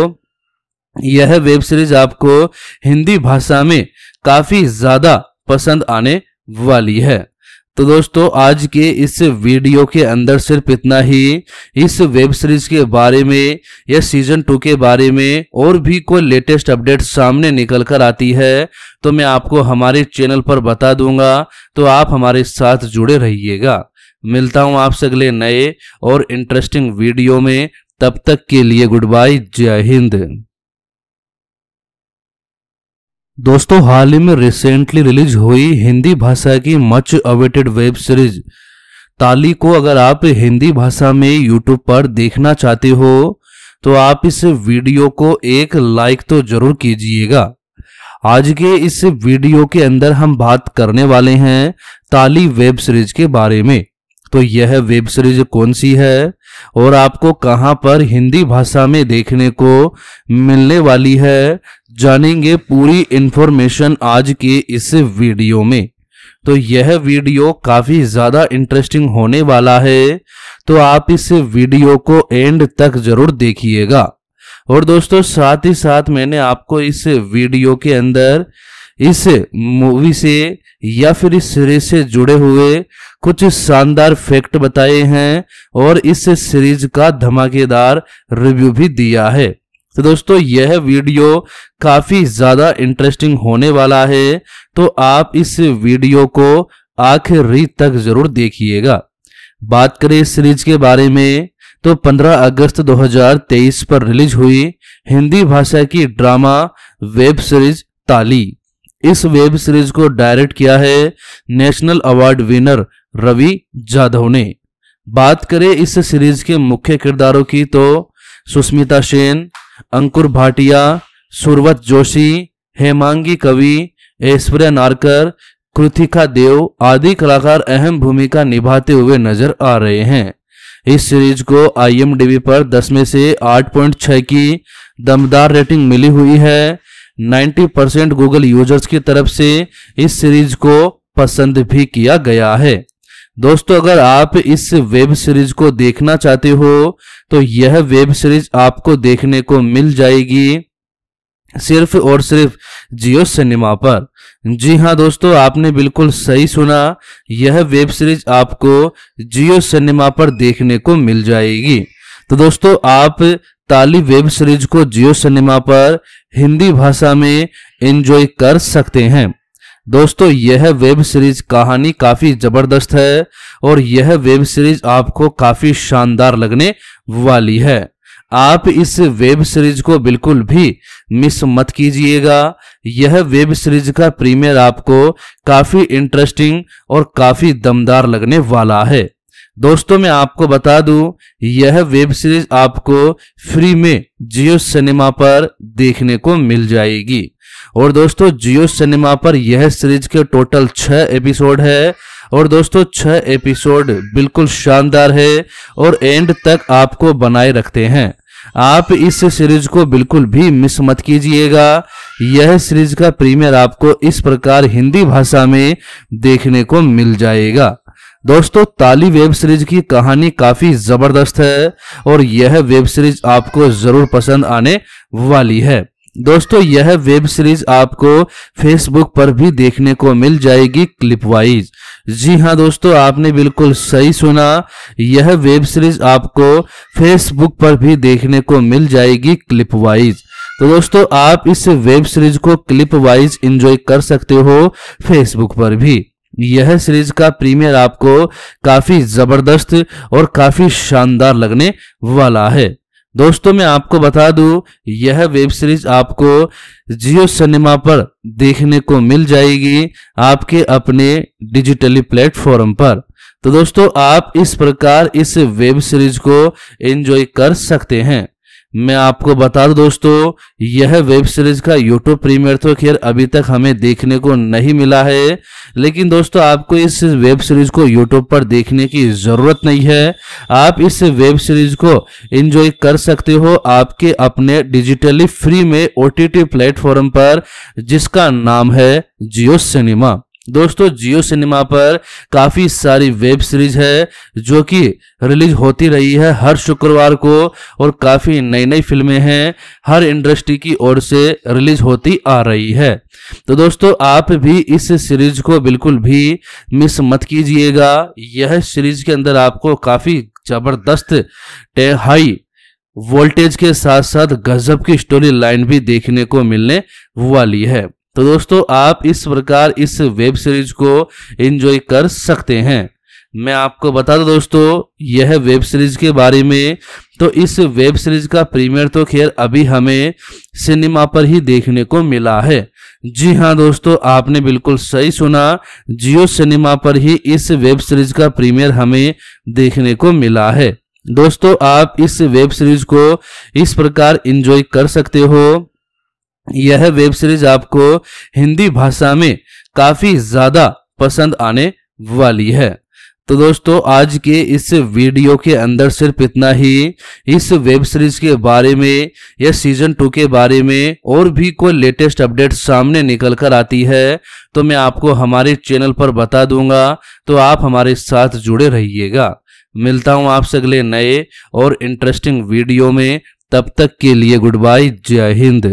यह वेब सीरीज आपको हिंदी भाषा में काफी ज्यादा पसंद आने वाली है तो दोस्तों आज के इस वीडियो के अंदर सिर्फ इतना ही इस वेब सीरीज के बारे में या सीजन टू के बारे में और भी कोई लेटेस्ट अपडेट सामने निकल कर आती है तो मैं आपको हमारे चैनल पर बता दूंगा तो आप हमारे साथ जुड़े रहिएगा मिलता हूं आपसे अगले नए और इंटरेस्टिंग वीडियो में तब तक के लिए गुड बाय जय हिंद दोस्तों हाल ही में रिसेंटली रिलीज हुई हिंदी भाषा की मच अवेटेड वेब सीरीज ताली को अगर आप हिंदी भाषा में यूट्यूब पर देखना चाहते हो तो आप इस वीडियो को एक लाइक तो जरूर कीजिएगा आज के इस वीडियो के अंदर हम बात करने वाले हैं ताली वेब सीरीज के बारे में तो यह वेब सीरीज कौन सी है और आपको कहां पर हिंदी भाषा में देखने को मिलने वाली है जानेंगे पूरी इंफॉर्मेशन आज के इस वीडियो में तो यह वीडियो काफी ज्यादा इंटरेस्टिंग होने वाला है तो आप इस वीडियो को एंड तक जरूर देखिएगा और दोस्तों साथ ही साथ मैंने आपको इस वीडियो के अंदर इस मूवी से या फिर इस सीरीज से जुड़े हुए कुछ शानदार फैक्ट बताए हैं और इस सीरीज का धमाकेदार रिव्यू भी दिया है तो दोस्तों यह वीडियो काफी ज्यादा इंटरेस्टिंग होने वाला है तो आप इस वीडियो को आखिरी तक जरूर देखिएगा बात करें इस सीरीज के बारे में तो 15 अगस्त 2023 पर रिलीज हुई हिंदी भाषा की ड्रामा वेब सीरीज ताली इस वेब सीरीज को डायरेक्ट किया है national award winner Ravi Jadhav ने बात करें इस सीरीज के मुख्य किरदारों की तो सुष्मिता सेन अंकुर भाटिया सुरवत जोशी हेमांगी कवि ऐश्वर्या नारकर कृतिका देव आदि कलाकार अहम भूमिका निभाते हुए नजर आ रहे हैं इस सीरीज को आईएमडीबी पर 10 में से 8.6 की दमदार रेटिंग मिली हुई है 90 परसेंट गूगल यूजर्स की तरफ से इस सीरीज को पसंद भी किया गया है दोस्तों अगर आप इस वेब सीरीज को देखना चाहते हो तो यह वेब सीरीज आपको देखने को मिल जाएगी सिर्फ और सिर्फ जियो सिनेमा पर जी हाँ दोस्तों आपने बिल्कुल सही सुना यह वेब सीरीज आपको जियो सिनेमा पर देखने को मिल जाएगी तो दोस्तों आप ताली वेब सीरीज को जियो सिनेमा पर हिंदी भाषा में एंजॉय कर सकते हैं दोस्तों यह वेब सीरीज कहानी काफी जबरदस्त है और यह वेब सीरीज आपको काफी शानदार लगने वाली है आप इस वेब सीरीज को बिल्कुल भी मिस मत कीजिएगा यह वेब सीरीज का प्रीमियर आपको काफी इंटरेस्टिंग और काफी दमदार लगने वाला है दोस्तों मैं आपको बता दूं यह वेब सीरीज आपको फ्री में जियो सिनेमा पर देखने को मिल जाएगी और दोस्तों जियो सिनेमा पर यह सीरीज के टोटल छह एपिसोड है और दोस्तों छह एपिसोड बिल्कुल शानदार है और एंड तक आपको बनाए रखते हैं आप इस सीरीज को बिल्कुल भी मिस मत कीजिएगा यह सीरीज का प्रीमियर आपको इस प्रकार हिंदी भाषा में देखने को मिल जाएगा दोस्तों ताली वेब सीरीज की कहानी काफी जबरदस्त है और यह वेब सीरीज आपको जरूर पसंद आने वाली है दोस्तों यह वेब सीरीज आपको फेसबुक पर भी देखने को मिल जाएगी क्लिप वाइज जी हाँ दोस्तों आपने बिल्कुल सही सुना यह वेब सीरीज आपको फेसबुक पर भी देखने को मिल जाएगी क्लिप वाइज तो दोस्तों आप इस वेब सीरीज को क्लिप वाइज एंजॉय कर सकते हो फेसबुक पर भी यह सीरीज का प्रीमियर आपको काफी जबरदस्त और काफी शानदार लगने वाला है दोस्तों मैं आपको बता दूं यह वेब सीरीज आपको जियो सिनेमा पर देखने को मिल जाएगी आपके अपने डिजिटली प्लेटफॉर्म पर तो दोस्तों आप इस प्रकार इस वेब सीरीज को एंजॉय कर सकते हैं मैं आपको बता दूं दोस्तों यह वेब सीरीज का यूट्यूब प्रीमियर तो खैर अभी तक हमें देखने को नहीं मिला है लेकिन दोस्तों आपको इस वेब सीरीज को यूट्यूब पर देखने की जरूरत नहीं है आप इस वेब सीरीज को एंजॉय कर सकते हो आपके अपने डिजिटली फ्री में ओटीटी प्लेटफॉर्म पर जिसका नाम है जियो सिनेमा दोस्तों जियो सिनेमा पर काफ़ी सारी वेब सीरीज है जो कि रिलीज होती रही है हर शुक्रवार को और काफ़ी नई नई फिल्में हैं हर इंडस्ट्री की ओर से रिलीज होती आ रही है तो दोस्तों आप भी इस सीरीज को बिल्कुल भी मिस मत कीजिएगा यह सीरीज के अंदर आपको काफ़ी ज़बरदस्त हाई वोल्टेज के साथ साथ गजब की स्टोरी लाइन भी देखने को मिलने वाली है तो दोस्तों आप इस प्रकार इस वेब सीरीज को एंजॉय कर सकते हैं मैं आपको बता दूं दोस्तों यह वेब सीरीज के बारे में तो इस वेब सीरीज का प्रीमियर तो खैर अभी हमें सिनेमा पर ही देखने को मिला है जी हाँ दोस्तों आपने बिल्कुल सही सुना जियो सिनेमा पर ही इस वेब सीरीज का प्रीमियर हमें देखने को मिला है दोस्तों आप इस वेब सीरीज को इस प्रकार एंजॉय कर सकते हो यह वेब सीरीज आपको हिंदी भाषा में काफी ज्यादा पसंद आने वाली है तो दोस्तों आज के इस वीडियो के अंदर सिर्फ इतना ही इस वेब सीरीज के बारे में या सीजन टू के बारे में और भी कोई लेटेस्ट अपडेट सामने निकल कर आती है तो मैं आपको हमारे चैनल पर बता दूंगा तो आप हमारे साथ जुड़े रहिएगा मिलता हूं आपसे अगले नए और इंटरेस्टिंग वीडियो में तब तक के लिए गुड बाय जय हिंद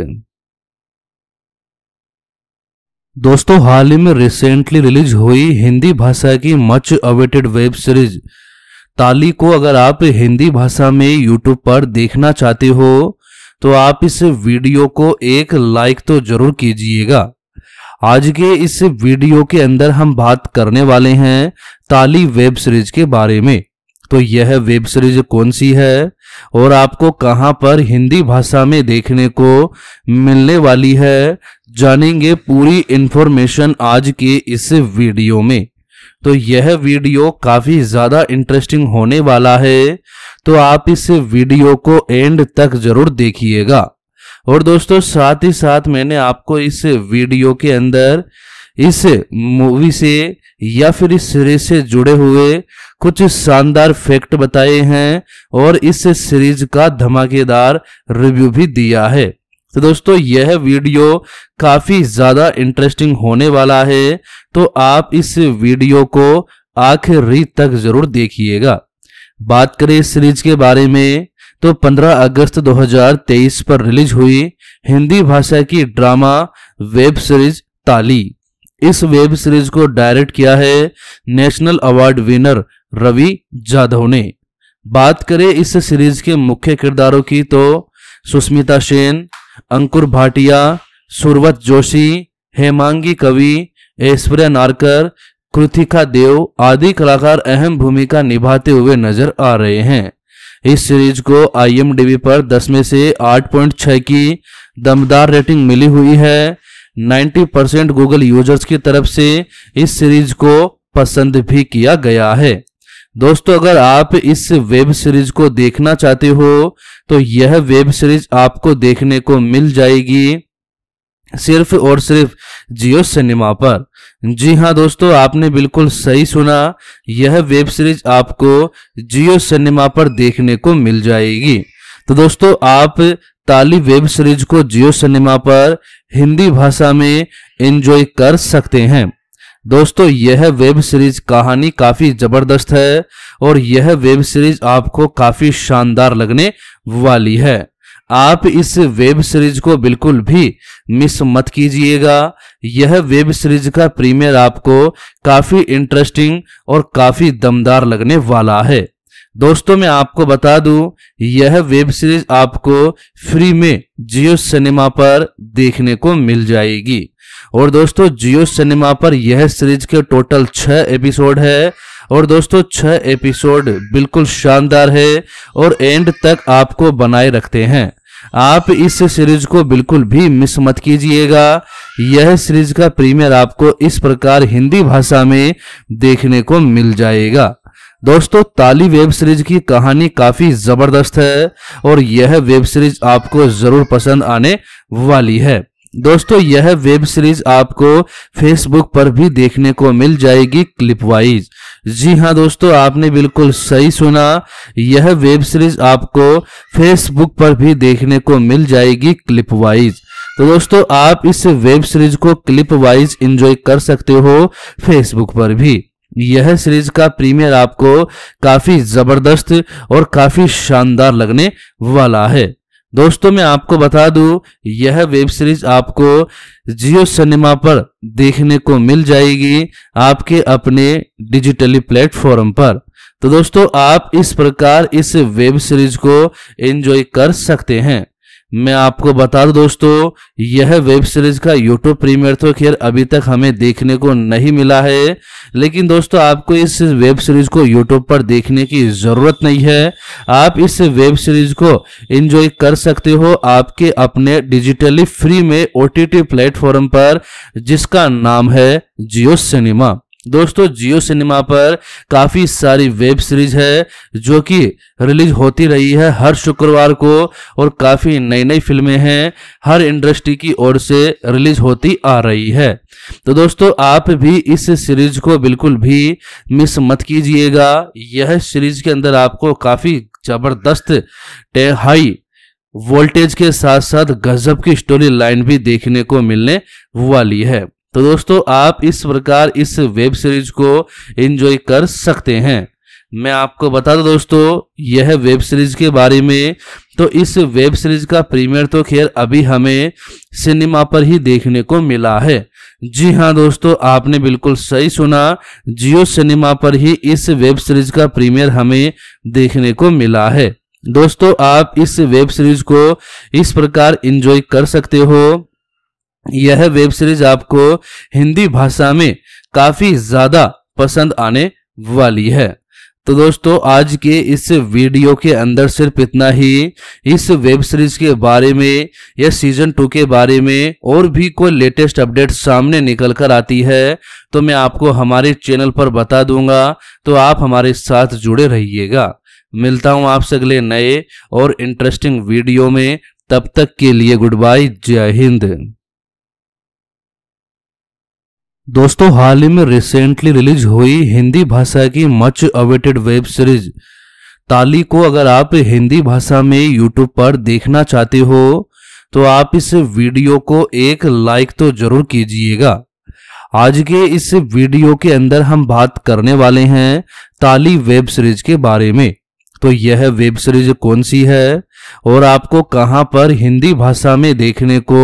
दोस्तों हाल ही में रिसेंटली रिलीज हुई हिंदी भाषा की मच अवेटेड वेब सीरीज ताली को अगर आप हिंदी भाषा में यूट्यूब पर देखना चाहते हो तो आप इस वीडियो को एक लाइक तो जरूर कीजिएगा आज के इस वीडियो के अंदर हम बात करने वाले हैं ताली वेब सीरीज के बारे में तो यह वेब सीरीज कौन सी है और आपको कहां पर हिंदी भाषा में देखने को मिलने वाली है जानेंगे पूरी इंफॉर्मेशन आज के इस वीडियो में तो यह वीडियो काफी ज्यादा इंटरेस्टिंग होने वाला है तो आप इस वीडियो को एंड तक जरूर देखिएगा और दोस्तों साथ ही साथ मैंने आपको इस वीडियो के अंदर इस मूवी से या फिर इस सीरीज से जुड़े हुए कुछ शानदार फैक्ट बताए हैं और इस सीरीज का धमाकेदार रिव्यू भी दिया है तो दोस्तों यह वीडियो काफी ज्यादा इंटरेस्टिंग होने वाला है तो आप इस वीडियो को आखिरी तक जरूर देखिएगा बात करें इस सीरीज के बारे में तो 15 अगस्त 2023 पर रिलीज हुई हिंदी भाषा की ड्रामा वेब सीरीज ताली इस वेब सीरीज को डायरेक्ट किया है national award winner Ravi Jadhav ने बात करें इस सीरीज के मुख्य किरदारों की तो सुष्मिता सेन अंकुर भाटिया सुरवत जोशी हेमांगी कवि ऐश्वर्या नारकर कृतिका देव आदि कलाकार अहम भूमिका निभाते हुए नजर आ रहे हैं इस सीरीज को आईएमडीबी पर 10 में से 8.6 की दमदार रेटिंग मिली हुई है 90 परसेंट गूगल यूजर्स की तरफ से इस सीरीज को पसंद भी किया गया है दोस्तों अगर आप इस वेब सीरीज को देखना चाहते हो तो यह वेब सीरीज आपको देखने को मिल जाएगी सिर्फ और सिर्फ जियो सिनेमा पर जी हाँ दोस्तों आपने बिल्कुल सही सुना यह वेब सीरीज आपको जियो सिनेमा पर देखने को मिल जाएगी तो दोस्तों आप ताली वेब सीरीज को जियो सिनेमा पर हिंदी भाषा में एंजॉय कर सकते हैं दोस्तों यह वेब सीरीज कहानी काफी जबरदस्त है और यह वेब सीरीज आपको काफी शानदार लगने वाली है आप इस वेब सीरीज को बिल्कुल भी मिस मत कीजिएगा यह वेब सीरीज का प्रीमियर आपको काफी इंटरेस्टिंग और काफी दमदार लगने वाला है दोस्तों मैं आपको बता दूं यह वेब सीरीज आपको फ्री में जियो सिनेमा पर देखने को मिल जाएगी और दोस्तों जियो सिनेमा पर यह सीरीज के टोटल छह एपिसोड है और दोस्तों छह एपिसोड बिल्कुल शानदार है और एंड तक आपको बनाए रखते हैं आप इस सीरीज को बिल्कुल भी मिस मत कीजिएगा यह सीरीज का प्रीमियर आपको इस प्रकार हिंदी भाषा में देखने को मिल जाएगा दोस्तों ताली वेब सीरीज की कहानी काफी जबरदस्त है और यह वेब सीरीज आपको जरूर पसंद आने वाली है दोस्तों यह वेब सीरीज आपको फेसबुक पर भी देखने को मिल जाएगी क्लिप वाइज जी हाँ दोस्तों आपने बिल्कुल सही सुना यह वेब सीरीज आपको फेसबुक पर भी देखने को मिल जाएगी क्लिप वाइज तो दोस्तों आप इस वेब सीरीज को क्लिप वाइज एंजॉय कर सकते हो फेसबुक पर भी यह सीरीज का प्रीमियर आपको काफी जबरदस्त और काफी शानदार लगने वाला है दोस्तों मैं आपको बता दूं यह वेब सीरीज आपको जियो सिनेमा पर देखने को मिल जाएगी आपके अपने डिजिटली प्लेटफॉर्म पर तो दोस्तों आप इस प्रकार इस वेब सीरीज को एंजॉय कर सकते हैं मैं आपको बता दूं दोस्तों यह वेब सीरीज का यूट्यूब प्रीमियर तो खैर अभी तक हमें देखने को नहीं मिला है लेकिन दोस्तों आपको इस वेब सीरीज को यूट्यूब पर देखने की जरूरत नहीं है आप इस वेब सीरीज को एंजॉय कर सकते हो आपके अपने डिजिटली फ्री में ओटीटी प्लेटफॉर्म पर जिसका नाम है जियो सिनेमा दोस्तों जियो सिनेमा पर काफ़ी सारी वेब सीरीज है जो कि रिलीज होती रही है हर शुक्रवार को और काफ़ी नई नई फिल्में हैं हर इंडस्ट्री की ओर से रिलीज होती आ रही है तो दोस्तों आप भी इस सीरीज को बिल्कुल भी मिस मत कीजिएगा यह सीरीज के अंदर आपको काफ़ी ज़बरदस्त हाई वोल्टेज के साथ साथ गजब की स्टोरी लाइन भी देखने को मिलने वाली है तो दोस्तों आप इस प्रकार इस वेब सीरीज को एंजॉय कर सकते हैं मैं आपको बता दूं दोस्तों यह वेब सीरीज के बारे में तो इस वेब सीरीज का प्रीमियर तो खैर अभी हमें सिनेमा पर ही देखने को मिला है जी हाँ दोस्तों आपने बिल्कुल सही सुना जियो सिनेमा पर ही इस वेब सीरीज का प्रीमियर हमें देखने को मिला है दोस्तों आप इस वेब सीरीज को इस प्रकार एंजॉय कर सकते हो यह वेब सीरीज आपको हिंदी भाषा में काफी ज्यादा पसंद आने वाली है तो दोस्तों आज के इस वीडियो के अंदर सिर्फ इतना ही इस वेब सीरीज के बारे में या सीजन टू के बारे में और भी कोई लेटेस्ट अपडेट सामने निकल कर आती है तो मैं आपको हमारे चैनल पर बता दूंगा तो आप हमारे साथ जुड़े रहिएगा मिलता हूं आपसे अगले नए और इंटरेस्टिंग वीडियो में तब तक के लिए गुड बाय जय हिंद दोस्तों हाल ही में रिसेंटली रिलीज हुई हिंदी भाषा की मच अवेटेड वेब सीरीज ताली को अगर आप हिंदी भाषा में यूट्यूब पर देखना चाहते हो तो आप इस वीडियो को एक लाइक तो जरूर कीजिएगा आज के इस वीडियो के अंदर हम बात करने वाले हैं ताली वेब सीरीज के बारे में तो यह वेब सीरीज कौन सी है और आपको कहां पर हिंदी भाषा में देखने को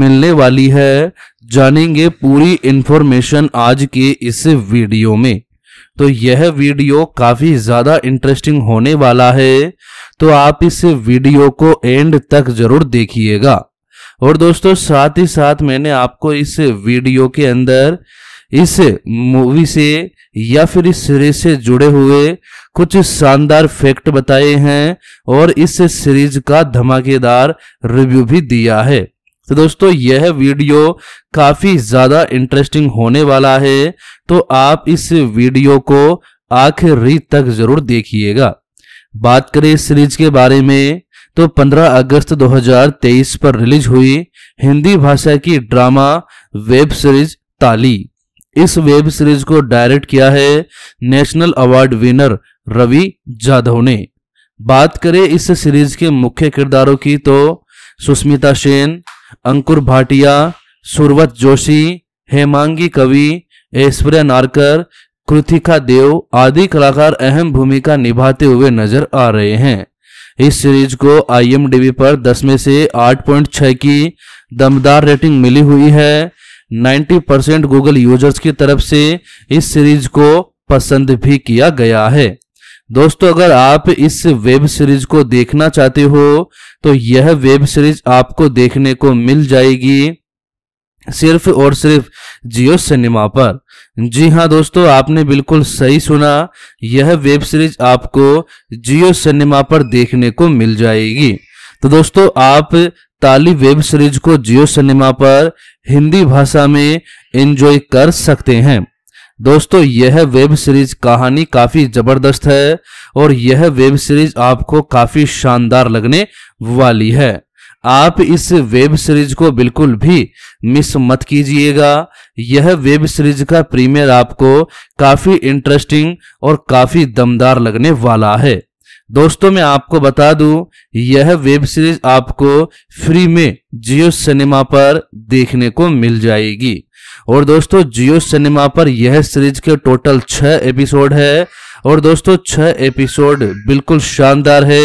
मिलने वाली है जानेंगे पूरी इंफॉर्मेशन आज के इस वीडियो में तो यह वीडियो काफी ज्यादा इंटरेस्टिंग होने वाला है तो आप इस वीडियो को एंड तक जरूर देखिएगा और दोस्तों साथ ही साथ मैंने आपको इस वीडियो के अंदर इस मूवी से या फिर इस सीरीज से जुड़े हुए कुछ शानदार फैक्ट बताए हैं और इस सीरीज का धमाकेदार रिव्यू भी दिया है तो दोस्तों यह वीडियो काफी ज्यादा इंटरेस्टिंग होने वाला है तो आप इस वीडियो को आखिरी तक जरूर देखिएगा बात करें इस सीरीज के बारे में तो 15 अगस्त 2023 पर रिलीज हुई हिंदी भाषा की ड्रामा वेब सीरीज ताली इस वेब सीरीज को डायरेक्ट किया है national award winner Ravi Jadhav ने बात करें इस सीरीज के मुख्य किरदारों की तो सुष्मिता सेन अंकुर भाटिया सुरवत जोशी हेमांगी कवि ऐश्वर्या नारकर कृतिका देव आदि कलाकार अहम भूमिका निभाते हुए नजर आ रहे हैं इस सीरीज को आईएमडीबी पर 10 में से 8.6 की दमदार रेटिंग मिली हुई है 90 परसेंट गूगल यूजर्स की तरफ से इस सीरीज को पसंद भी किया गया है दोस्तों अगर आप इस वेब सीरीज को देखना चाहते हो तो यह वेब सीरीज आपको देखने को मिल जाएगी सिर्फ और सिर्फ जियो सिनेमा पर जी हाँ दोस्तों आपने बिल्कुल सही सुना यह वेब सीरीज आपको जियो सिनेमा पर देखने को मिल जाएगी तो दोस्तों आप ताली वेब सीरीज को जियो सिनेमा पर हिंदी भाषा में एंजॉय कर सकते हैं दोस्तों यह वेब सीरीज कहानी काफी जबरदस्त है और यह वेब सीरीज आपको काफी शानदार लगने वाली है आप इस वेब सीरीज को बिल्कुल भी मिस मत कीजिएगा यह वेब सीरीज का प्रीमियर आपको काफी इंटरेस्टिंग और काफी दमदार लगने वाला है दोस्तों मैं आपको बता दूं यह वेब सीरीज आपको फ्री में जियो सिनेमा पर देखने को मिल जाएगी और दोस्तों जियो सिनेमा पर यह सीरीज के टोटल छह एपिसोड है और दोस्तों छह एपिसोड बिल्कुल शानदार है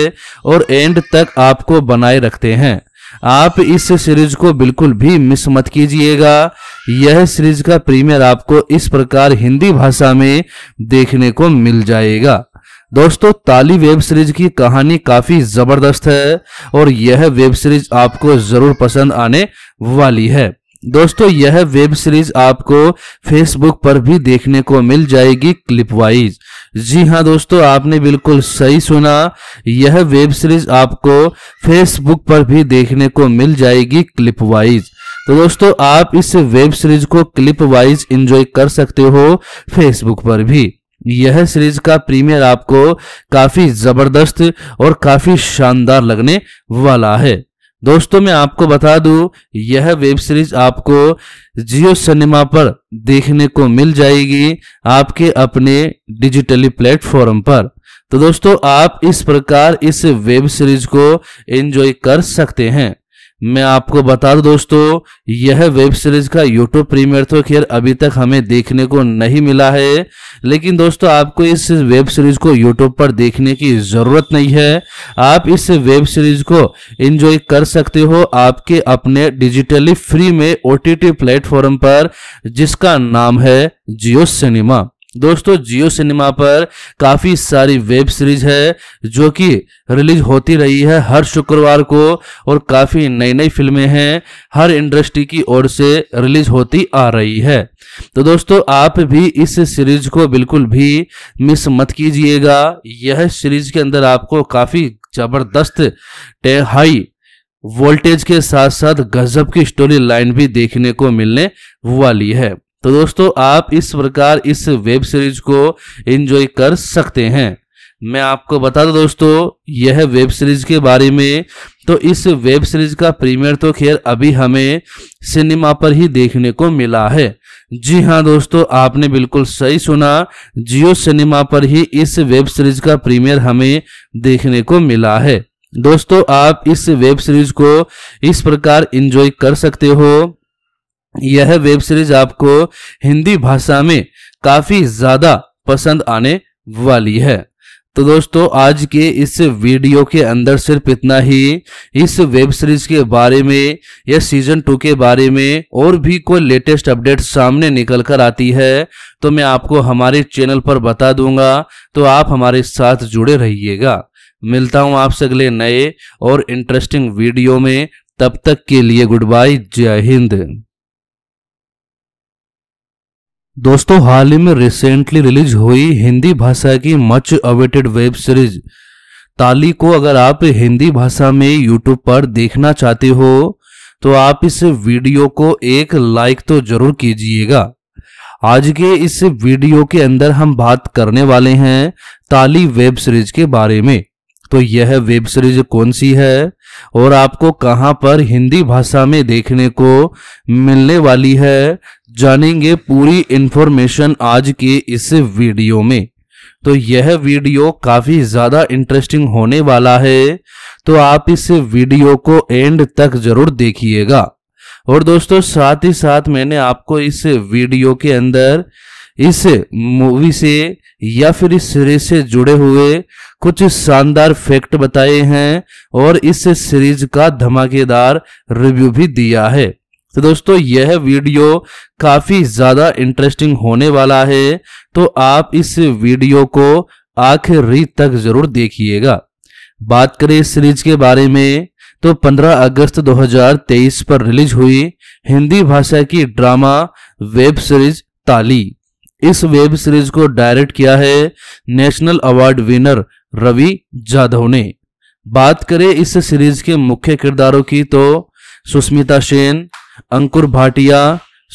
और एंड तक आपको बनाए रखते हैं आप इस सीरीज को बिल्कुल भी मिस मत कीजिएगा यह सीरीज का प्रीमियर आपको इस प्रकार हिंदी भाषा में देखने को मिल जाएगा दोस्तों ताली वेब सीरीज की कहानी काफी जबरदस्त है और यह वेब सीरीज आपको जरूर पसंद आने वाली है दोस्तों यह वेब सीरीज आपको फेसबुक पर भी देखने को मिल जाएगी क्लिप वाइज जी हाँ दोस्तों आपने बिल्कुल सही सुना यह वेब सीरीज आपको फेसबुक पर भी देखने को मिल जाएगी क्लिप वाइज तो दोस्तों आप इस वेब सीरीज को क्लिप वाइज एंजॉय कर सकते हो फेसबुक पर भी यह सीरीज का प्रीमियर आपको काफी जबरदस्त और काफी शानदार लगने वाला है दोस्तों मैं आपको बता दूं यह वेब सीरीज आपको जियो सिनेमा पर देखने को मिल जाएगी आपके अपने डिजिटली प्लेटफॉर्म पर तो दोस्तों आप इस प्रकार इस वेब सीरीज को एंजॉय कर सकते हैं मैं आपको बता दूं दोस्तों यह वेब सीरीज का यूट्यूब प्रीमियर तो खैर अभी तक हमें देखने को नहीं मिला है लेकिन दोस्तों आपको इस वेब सीरीज को यूट्यूब पर देखने की जरूरत नहीं है आप इस वेब सीरीज को एंजॉय कर सकते हो आपके अपने डिजिटली फ्री में ओटीटी प्लेटफॉर्म पर जिसका नाम है जियो सिनेमा दोस्तों जियो सिनेमा पर काफ़ी सारी वेब सीरीज है जो कि रिलीज होती रही है हर शुक्रवार को और काफ़ी नई नई फिल्में हैं हर इंडस्ट्री की ओर से रिलीज होती आ रही है तो दोस्तों आप भी इस सीरीज को बिल्कुल भी मिस मत कीजिएगा यह सीरीज के अंदर आपको काफ़ी ज़बरदस्त हाई वोल्टेज के साथ साथ गजब की स्टोरी लाइन भी देखने को मिलने वाली है तो दोस्तों आप इस प्रकार इस वेब सीरीज को एंजॉय कर सकते हैं मैं आपको बता दूं दोस्तों यह वेब सीरीज के बारे में तो इस वेब सीरीज का प्रीमियर तो खैर अभी हमें सिनेमा पर ही देखने को मिला है जी हाँ दोस्तों आपने बिल्कुल सही सुना जियो सिनेमा पर ही इस वेब सीरीज का प्रीमियर हमें देखने को मिला है दोस्तों आप इस वेब सीरीज को इस प्रकार एंजॉय कर सकते हो यह वेब सीरीज आपको हिंदी भाषा में काफी ज्यादा पसंद आने वाली है तो दोस्तों आज के इस वीडियो के अंदर सिर्फ इतना ही इस वेब सीरीज के बारे में या सीजन टू के बारे में और भी कोई लेटेस्ट अपडेट सामने निकल कर आती है तो मैं आपको हमारे चैनल पर बता दूंगा तो आप हमारे साथ जुड़े रहिएगा मिलता हूं आपसे अगले नए और इंटरेस्टिंग वीडियो में तब तक के लिए गुड बाय जय हिंद दोस्तों हाल ही में रिसेंटली रिलीज हुई हिंदी भाषा की मच अवेटेड वेब सीरीज ताली को अगर आप हिंदी भाषा में यूट्यूब पर देखना चाहते हो तो आप इस वीडियो को एक लाइक तो जरूर कीजिएगा आज के इस वीडियो के अंदर हम बात करने वाले हैं ताली वेब सीरीज के बारे में तो यह वेब सीरीज कौन सी है और आपको कहां पर हिंदी भाषा में देखने को मिलने वाली है जानेंगे पूरी इंफॉर्मेशन आज के इस वीडियो में तो यह वीडियो काफी ज्यादा इंटरेस्टिंग होने वाला है तो आप इस वीडियो को एंड तक जरूर देखिएगा और दोस्तों साथ ही साथ मैंने आपको इस वीडियो के अंदर इस मूवी से या फिर इस सीरीज से जुड़े हुए कुछ शानदार फैक्ट बताए हैं और इस सीरीज का धमाकेदार रिव्यू भी दिया है तो दोस्तों यह वीडियो काफी ज्यादा इंटरेस्टिंग होने वाला है तो आप इस वीडियो को आखिरी तक जरूर देखिएगा बात करें इस सीरीज के बारे में तो 15 अगस्त 2023 पर रिलीज हुई हिंदी भाषा की ड्रामा वेब सीरीज ताली इस वेब सीरीज को डायरेक्ट किया है national award winner Ravi Jadhav ने बात करें इस सीरीज के मुख्य किरदारों की तो सुष्मिता सेन अंकुर भाटिया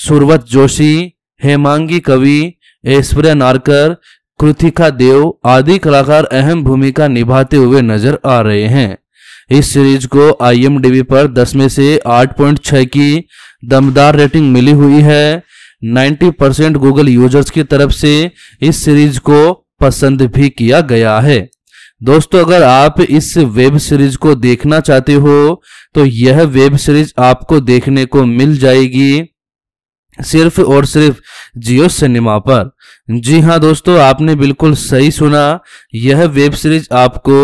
सुरवत जोशी हेमांगी कवि ऐश्वर्या नारकर कृतिका देव आदि कलाकार अहम भूमिका निभाते हुए नजर आ रहे हैं इस सीरीज को आईएमडीबी पर 10 में से 8.6 की दमदार रेटिंग मिली हुई है 90 परसेंट गूगल यूजर्स की तरफ से इस सीरीज को पसंद भी किया गया है दोस्तों अगर आप इस वेब सीरीज को देखना चाहते हो तो यह वेब सीरीज आपको देखने को मिल जाएगी सिर्फ और सिर्फ जियो सिनेमा पर जी हाँ दोस्तों आपने बिल्कुल सही सुना यह वेब सीरीज आपको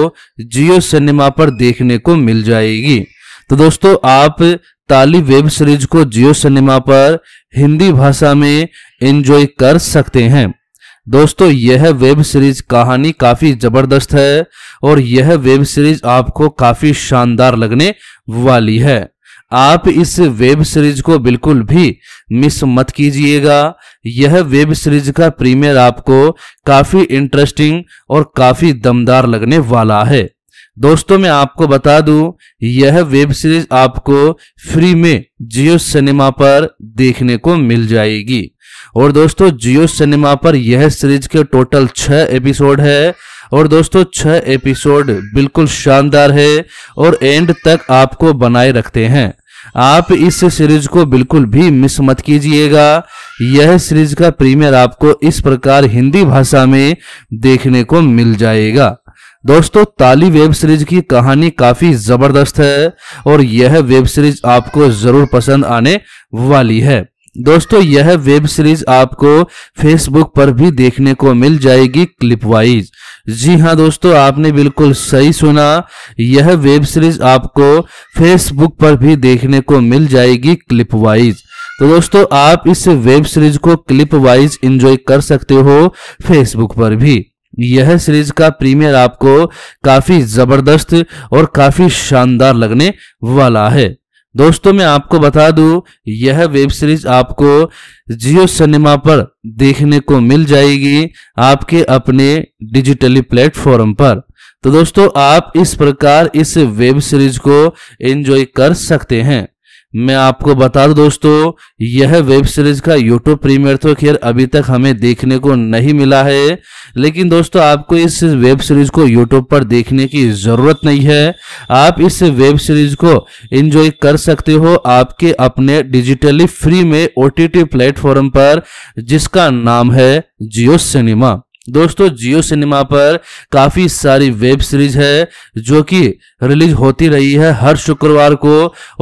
जियो सिनेमा पर देखने को मिल जाएगी तो दोस्तों आप ताली वेब सीरीज को जियो सिनेमा पर हिंदी भाषा में एंजॉय कर सकते हैं दोस्तों यह वेब सीरीज कहानी काफी जबरदस्त है और यह वेब सीरीज आपको काफी शानदार लगने वाली है आप इस वेब सीरीज को बिल्कुल भी मिस मत कीजिएगा यह वेब सीरीज का प्रीमियर आपको काफी इंटरेस्टिंग और काफी दमदार लगने वाला है दोस्तों मैं आपको बता दूं यह वेब सीरीज आपको फ्री में जियो सिनेमा पर देखने को मिल जाएगी और दोस्तों जियो सिनेमा पर यह सीरीज के टोटल छह एपिसोड है और दोस्तों छह एपिसोड बिल्कुल शानदार है और एंड तक आपको बनाए रखते हैं आप इस सीरीज को बिल्कुल भी मिस मत कीजिएगा यह सीरीज का प्रीमियर आपको इस प्रकार हिंदी भाषा में देखने को मिल जाएगा दोस्तों ताली वेब सीरीज की कहानी काफी जबरदस्त है और यह वेब सीरीज आपको जरूर पसंद आने वाली है दोस्तों यह वेब सीरीज आपको फेसबुक पर भी देखने को मिल जाएगी क्लिप वाइज जी हाँ दोस्तों आपने बिल्कुल सही सुना यह वेब सीरीज आपको फेसबुक पर भी देखने को मिल जाएगी क्लिप वाइज तो दोस्तों आप इस वेब सीरीज को क्लिप वाइज एंजॉय कर सकते हो फेसबुक पर भी यह सीरीज का प्रीमियर आपको काफी जबरदस्त और काफी शानदार लगने वाला है दोस्तों मैं आपको बता दूं यह वेब सीरीज आपको जियो सिनेमा पर देखने को मिल जाएगी आपके अपने डिजिटली प्लेटफॉर्म पर तो दोस्तों आप इस प्रकार इस वेब सीरीज को एंजॉय कर सकते हैं मैं आपको बता दूं दोस्तों यह वेब सीरीज का यूट्यूब प्रीमियर तो खैर अभी तक हमें देखने को नहीं मिला है लेकिन दोस्तों आपको इस वेब सीरीज को यूट्यूब पर देखने की जरूरत नहीं है आप इस वेब सीरीज को एंजॉय कर सकते हो आपके अपने डिजिटली फ्री में ओटीटी प्लेटफॉर्म पर जिसका नाम है जियो सिनेमा दोस्तों जियो सिनेमा पर काफ़ी सारी वेब सीरीज है जो कि रिलीज होती रही है हर शुक्रवार को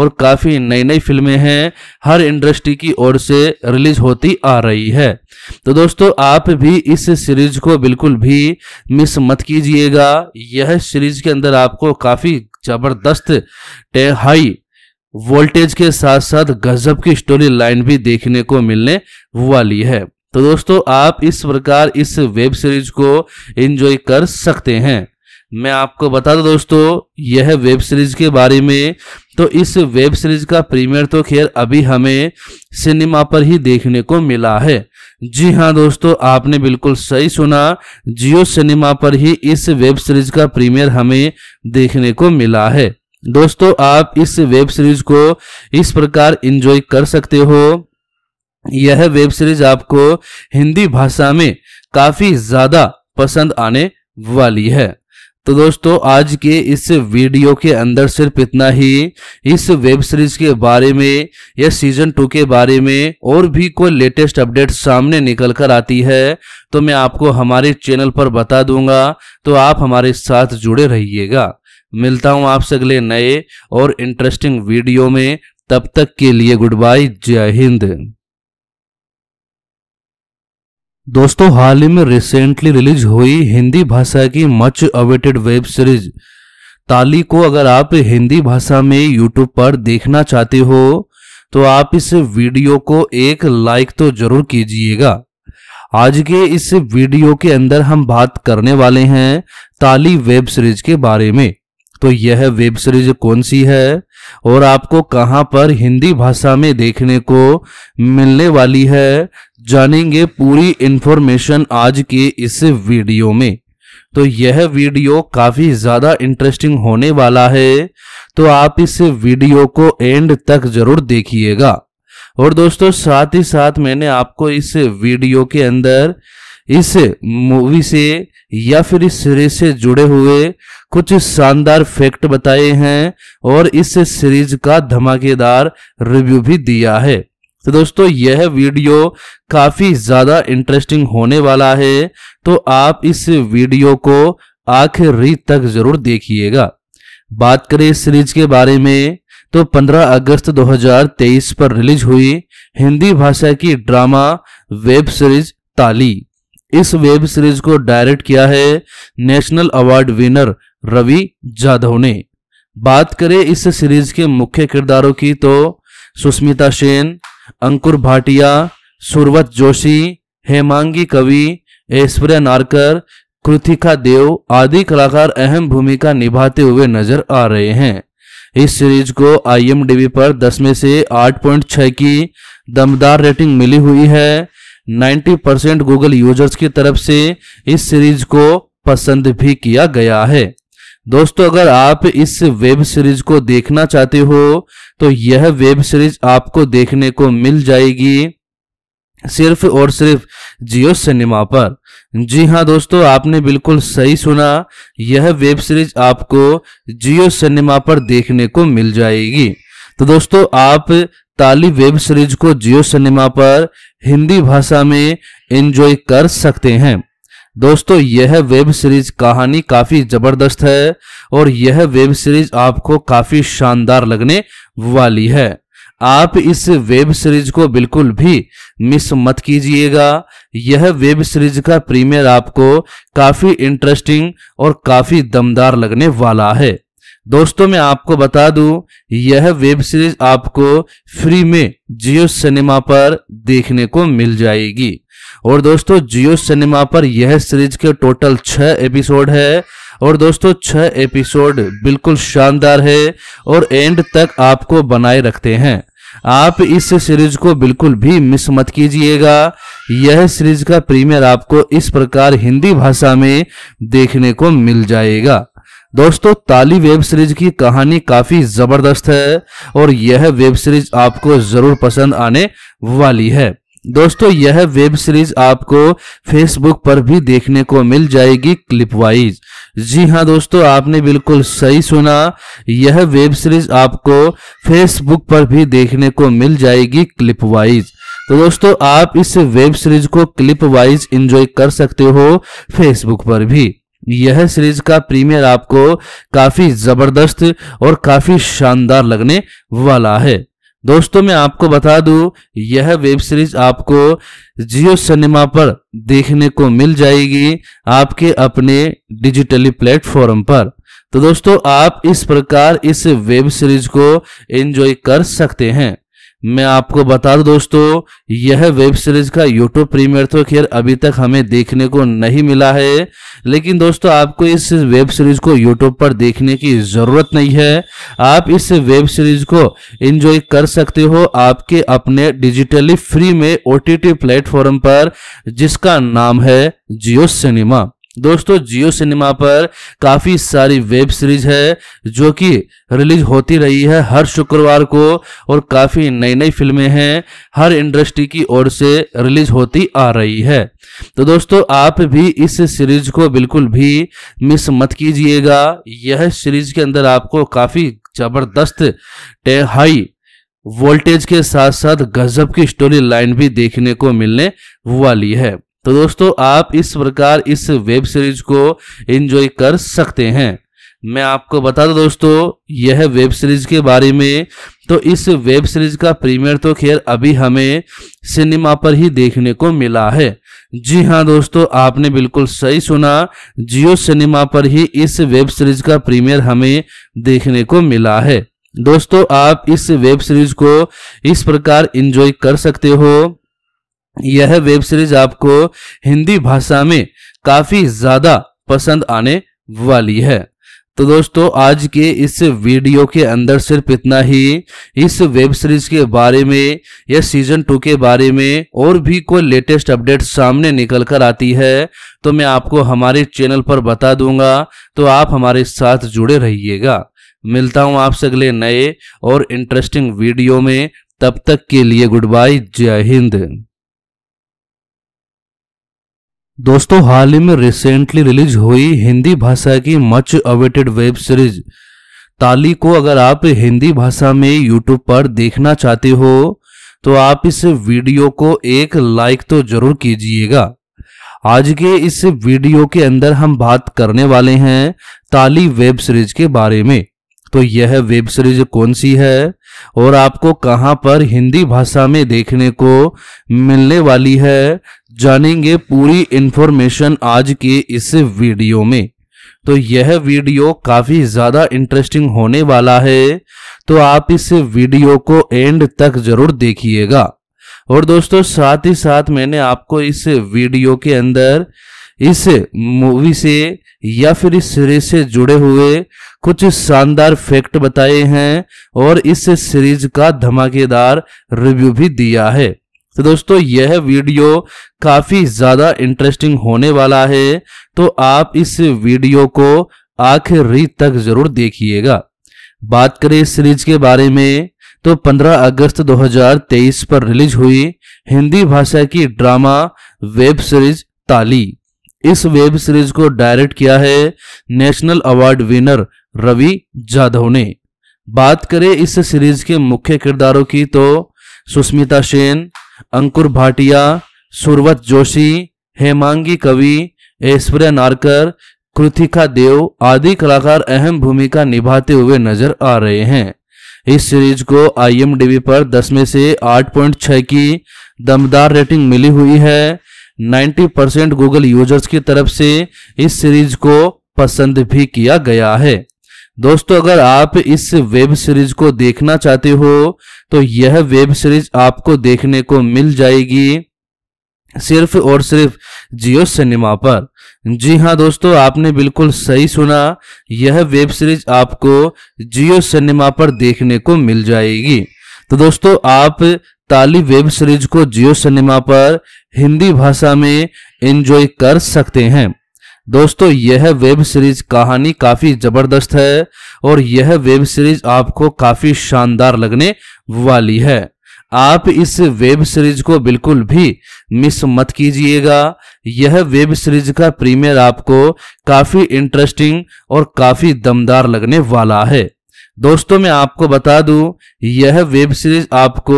और काफ़ी नई नई फिल्में हैं हर इंडस्ट्री की ओर से रिलीज होती आ रही है तो दोस्तों आप भी इस सीरीज को बिल्कुल भी मिस मत कीजिएगा यह सीरीज के अंदर आपको काफ़ी ज़बरदस्त हाई वोल्टेज के साथ साथ गजब की स्टोरी लाइन भी देखने को मिलने वाली है तो दोस्तों आप इस प्रकार इस वेब सीरीज को एंजॉय कर सकते हैं मैं आपको बता दूं दोस्तों यह वेब सीरीज के बारे में तो इस वेब सीरीज का प्रीमियर तो खैर अभी हमें सिनेमा पर ही देखने को मिला है जी हाँ दोस्तों आपने बिल्कुल सही सुना जियो सिनेमा पर ही इस वेब सीरीज का प्रीमियर हमें देखने को मिला है दोस्तों आप इस वेब सीरीज को इस प्रकार एंजॉय कर सकते हो यह वेब सीरीज आपको हिंदी भाषा में काफी ज्यादा पसंद आने वाली है तो दोस्तों आज के इस वीडियो के अंदर सिर्फ इतना ही इस वेब सीरीज के बारे में या सीजन टू के बारे में और भी कोई लेटेस्ट अपडेट सामने निकल कर आती है तो मैं आपको हमारे चैनल पर बता दूंगा तो आप हमारे साथ जुड़े रहिएगा मिलता हूं आपसे अगले नए और इंटरेस्टिंग वीडियो में तब तक के लिए गुड बाय जय हिंद दोस्तों हाल ही में रिसेंटली रिलीज हुई हिंदी भाषा की मच अवेटेड वेब सीरीज ताली को अगर आप हिंदी भाषा में यूट्यूब पर देखना चाहते हो तो आप इस वीडियो को एक लाइक तो जरूर कीजिएगा आज के इस वीडियो के अंदर हम बात करने वाले हैं ताली वेब सीरीज के बारे में तो यह वेब सीरीज कौन सी है और आपको कहां पर हिंदी भाषा में देखने को मिलने वाली है जानेंगे पूरी इंफॉर्मेशन आज के इस वीडियो में तो यह वीडियो काफी ज्यादा इंटरेस्टिंग होने वाला है तो आप इस वीडियो को एंड तक जरूर देखिएगा और दोस्तों साथ ही साथ मैंने आपको इस वीडियो के अंदर इस मूवी से या फिर इस सीरीज से जुड़े हुए कुछ शानदार फैक्ट बताए हैं और इस सीरीज का धमाकेदार रिव्यू भी दिया है तो दोस्तों यह वीडियो काफी ज्यादा इंटरेस्टिंग होने वाला है तो आप इस वीडियो को आखिरी तक जरूर देखिएगा बात करें इस सीरीज के बारे में तो 15 अगस्त 2023 पर रिलीज हुई हिंदी भाषा की ड्रामा वेब सीरीज ताली इस वेब सीरीज को डायरेक्ट किया है national award winner Ravi Jadhav ने बात करें इस सीरीज के मुख्य किरदारों की तो सुष्मिता सेन अंकुर भाटिया सुरवत जोशी हेमांगी कवि ऐश्वर्या नारकर कृतिका देव आदि कलाकार अहम भूमिका निभाते हुए नजर आ रहे हैं इस सीरीज को आईएमडीबी पर 10 में से 8.6 की दमदार रेटिंग मिली हुई है 90 परसेंट गूगल यूजर्स की तरफ से इस सीरीज को पसंद भी किया गया है दोस्तों अगर आप इस वेब सीरीज को देखना चाहते हो तो यह वेब सीरीज आपको देखने को मिल जाएगी सिर्फ और सिर्फ जियो सिनेमा पर जी हाँ दोस्तों आपने बिल्कुल सही सुना यह वेब सीरीज आपको जियो सिनेमा पर देखने को मिल जाएगी तो दोस्तों आप ताली वेब सीरीज को जियो सिनेमा पर हिंदी भाषा में एंजॉय कर सकते हैं दोस्तों यह वेब सीरीज कहानी काफी जबरदस्त है और यह वेब सीरीज आपको काफी शानदार लगने वाली है आप इस वेब सीरीज को बिल्कुल भी मिस मत कीजिएगा यह वेब सीरीज का प्रीमियर आपको काफी इंटरेस्टिंग और काफी दमदार लगने वाला है दोस्तों मैं आपको बता दूं यह वेब सीरीज आपको फ्री में जियो सिनेमा पर देखने को मिल जाएगी और दोस्तों जियो सिनेमा पर यह सीरीज के टोटल छह एपिसोड है और दोस्तों छह एपिसोड बिल्कुल शानदार है और एंड तक आपको बनाए रखते हैं आप इस सीरीज को बिल्कुल भी मिस मत कीजिएगा यह सीरीज का प्रीमियर आपको इस प्रकार हिंदी भाषा में देखने को मिल जाएगा दोस्तों ताली वेब सीरीज की कहानी काफी जबरदस्त है और यह वेब सीरीज आपको जरूर पसंद आने वाली है दोस्तों यह वेब सीरीज आपको फेसबुक पर भी देखने को मिल जाएगी क्लिप वाइज जी हाँ दोस्तों आपने बिल्कुल सही सुना यह वेब सीरीज आपको फेसबुक पर भी देखने को मिल जाएगी क्लिप वाइज तो दोस्तों आप इस वेब सीरीज को क्लिप वाइज एंजॉय कर सकते हो फेसबुक पर भी यह सीरीज का प्रीमियर आपको काफी जबरदस्त और काफी शानदार लगने वाला है दोस्तों मैं आपको बता दूं यह वेब सीरीज आपको जियो सिनेमा पर देखने को मिल जाएगी आपके अपने डिजिटली प्लेटफॉर्म पर तो दोस्तों आप इस प्रकार इस वेब सीरीज को एंजॉय कर सकते हैं मैं आपको बता दूं दोस्तों यह वेब सीरीज का यूट्यूब प्रीमियर तो खैर अभी तक हमें देखने को नहीं मिला है लेकिन दोस्तों आपको इस वेब सीरीज को यूट्यूब पर देखने की ज़रूरत नहीं है आप इस वेब सीरीज को एंजॉय कर सकते हो आपके अपने डिजिटली फ्री में ओ प्लेटफॉर्म पर जिसका नाम है जियो सिनेमा दोस्तों जियो सिनेमा पर काफ़ी सारी वेब सीरीज है जो कि रिलीज होती रही है हर शुक्रवार को और काफ़ी नई नई फिल्में हैं हर इंडस्ट्री की ओर से रिलीज होती आ रही है तो दोस्तों आप भी इस सीरीज को बिल्कुल भी मिस मत कीजिएगा यह सीरीज के अंदर आपको काफ़ी ज़बरदस्त हाई वोल्टेज के साथ साथ गजब की स्टोरी लाइन भी देखने को मिलने वाली है तो दोस्तों आप इस प्रकार इस वेब सीरीज को एंजॉय कर सकते हैं मैं आपको बता दूं दोस्तों यह वेब सीरीज के बारे में तो इस वेब सीरीज का प्रीमियर तो खैर अभी हमें सिनेमा पर ही देखने को मिला है जी हाँ दोस्तों आपने बिल्कुल सही सुना जियो सिनेमा पर ही इस वेब सीरीज का प्रीमियर हमें देखने को मिला है दोस्तों आप इस वेब सीरीज को इस प्रकार एंजॉय कर सकते हो यह वेब सीरीज आपको हिंदी भाषा में काफी ज्यादा पसंद आने वाली है तो दोस्तों आज के इस वीडियो के अंदर सिर्फ इतना ही इस वेब सीरीज के बारे में या सीजन टू के बारे में और भी कोई लेटेस्ट अपडेट सामने निकल कर आती है तो मैं आपको हमारे चैनल पर बता दूंगा तो आप हमारे साथ जुड़े रहिएगा मिलता हूं आपसे अगले नए और इंटरेस्टिंग वीडियो में तब तक के लिए गुड बाय जय हिंद दोस्तों हाल ही में रिसेंटली रिलीज हुई हिंदी भाषा की मच अवेटेड वेब सीरीज ताली को अगर आप हिंदी भाषा में यूट्यूब पर देखना चाहते हो तो आप इस वीडियो को एक लाइक तो जरूर कीजिएगा आज के इस वीडियो के अंदर हम बात करने वाले हैं ताली वेब सीरीज के बारे में तो यह वेब सीरीज कौन सी है और आपको कहां पर हिंदी भाषा में देखने को मिलने वाली है जानेंगे पूरी इंफॉर्मेशन आज के इस वीडियो में तो यह वीडियो काफी ज्यादा इंटरेस्टिंग होने वाला है तो आप इस वीडियो को एंड तक जरूर देखिएगा और दोस्तों साथ ही साथ मैंने आपको इस वीडियो के अंदर इस मूवी से या फिर इस सीरीज से जुड़े हुए कुछ शानदार फैक्ट बताए हैं और इस सीरीज का धमाकेदार रिव्यू भी दिया है तो दोस्तों यह वीडियो काफी ज्यादा इंटरेस्टिंग होने वाला है तो आप इस वीडियो को आखिरी तक जरूर देखिएगा बात करें इस सीरीज के बारे में तो 15 अगस्त 2023 पर रिलीज हुई हिंदी भाषा की ड्रामा वेब सीरीज ताली इस वेब सीरीज को डायरेक्ट किया है national award winner Ravi Jadhav ने बात करें इस सीरीज के मुख्य किरदारों की तो सुष्मिता सेन अंकुर भाटिया सुरवत जोशी हेमांगी कवि ऐश्वर्या नारकर कृतिका देव आदि कलाकार अहम भूमिका निभाते हुए नजर आ रहे हैं इस सीरीज को आईएमडीबी पर 10 में से 8.6 की दमदार रेटिंग मिली हुई है 90 परसेंट गूगल यूजर्स की तरफ से इस सीरीज को पसंद भी किया गया है दोस्तों अगर आप इस वेब सीरीज को देखना चाहते हो तो यह वेब सीरीज आपको देखने को मिल जाएगी सिर्फ और सिर्फ जियो सिनेमा पर जी हाँ दोस्तों आपने बिल्कुल सही सुना यह वेब सीरीज आपको जियो सिनेमा पर देखने को मिल जाएगी तो दोस्तों आप ताली वेब सीरीज को जियो सिनेमा पर हिंदी भाषा में एंजॉय कर सकते हैं दोस्तों यह वेब सीरीज कहानी काफी जबरदस्त है और यह वेब सीरीज आपको काफी शानदार लगने वाली है आप इस वेब सीरीज को बिल्कुल भी मिस मत कीजिएगा यह वेब सीरीज का प्रीमियर आपको काफी इंटरेस्टिंग और काफी दमदार लगने वाला है दोस्तों मैं आपको बता दूं यह वेब सीरीज आपको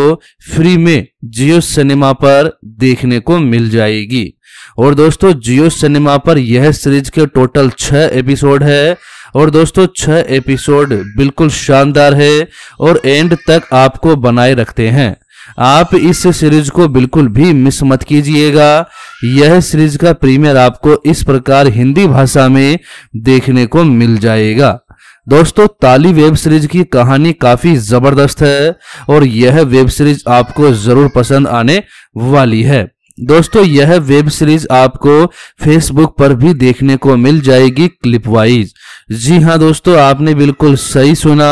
फ्री में जियो सिनेमा पर देखने को मिल जाएगी और दोस्तों जियो सिनेमा पर यह सीरीज के टोटल छह एपिसोड है और दोस्तों छह एपिसोड बिल्कुल शानदार है और एंड तक आपको बनाए रखते हैं आप इस सीरीज को बिल्कुल भी मिस मत कीजिएगा यह सीरीज का प्रीमियर आपको इस प्रकार हिंदी भाषा में देखने को मिल जाएगा दोस्तों ताली वेब सीरीज की कहानी काफी जबरदस्त है और यह वेब सीरीज आपको जरूर पसंद आने वाली है दोस्तों यह वेब सीरीज आपको फेसबुक पर भी देखने को मिल जाएगी क्लिप वाइज जी हाँ दोस्तों आपने बिल्कुल सही सुना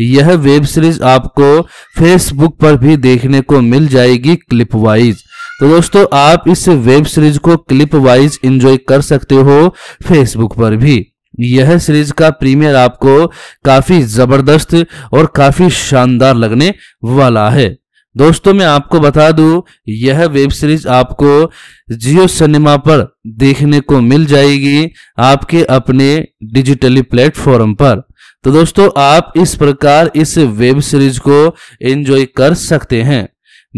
यह वेब सीरीज आपको फेसबुक पर भी देखने को मिल जाएगी क्लिप वाइज तो दोस्तों आप इस वेब सीरीज को क्लिप वाइज एंजॉय कर सकते हो फेसबुक पर भी यह सीरीज का प्रीमियर आपको काफी जबरदस्त और काफी शानदार लगने वाला है दोस्तों मैं आपको बता दूं यह वेब सीरीज आपको जियो सिनेमा पर देखने को मिल जाएगी आपके अपने डिजिटली प्लेटफॉर्म पर तो दोस्तों आप इस प्रकार इस वेब सीरीज को एंजॉय कर सकते हैं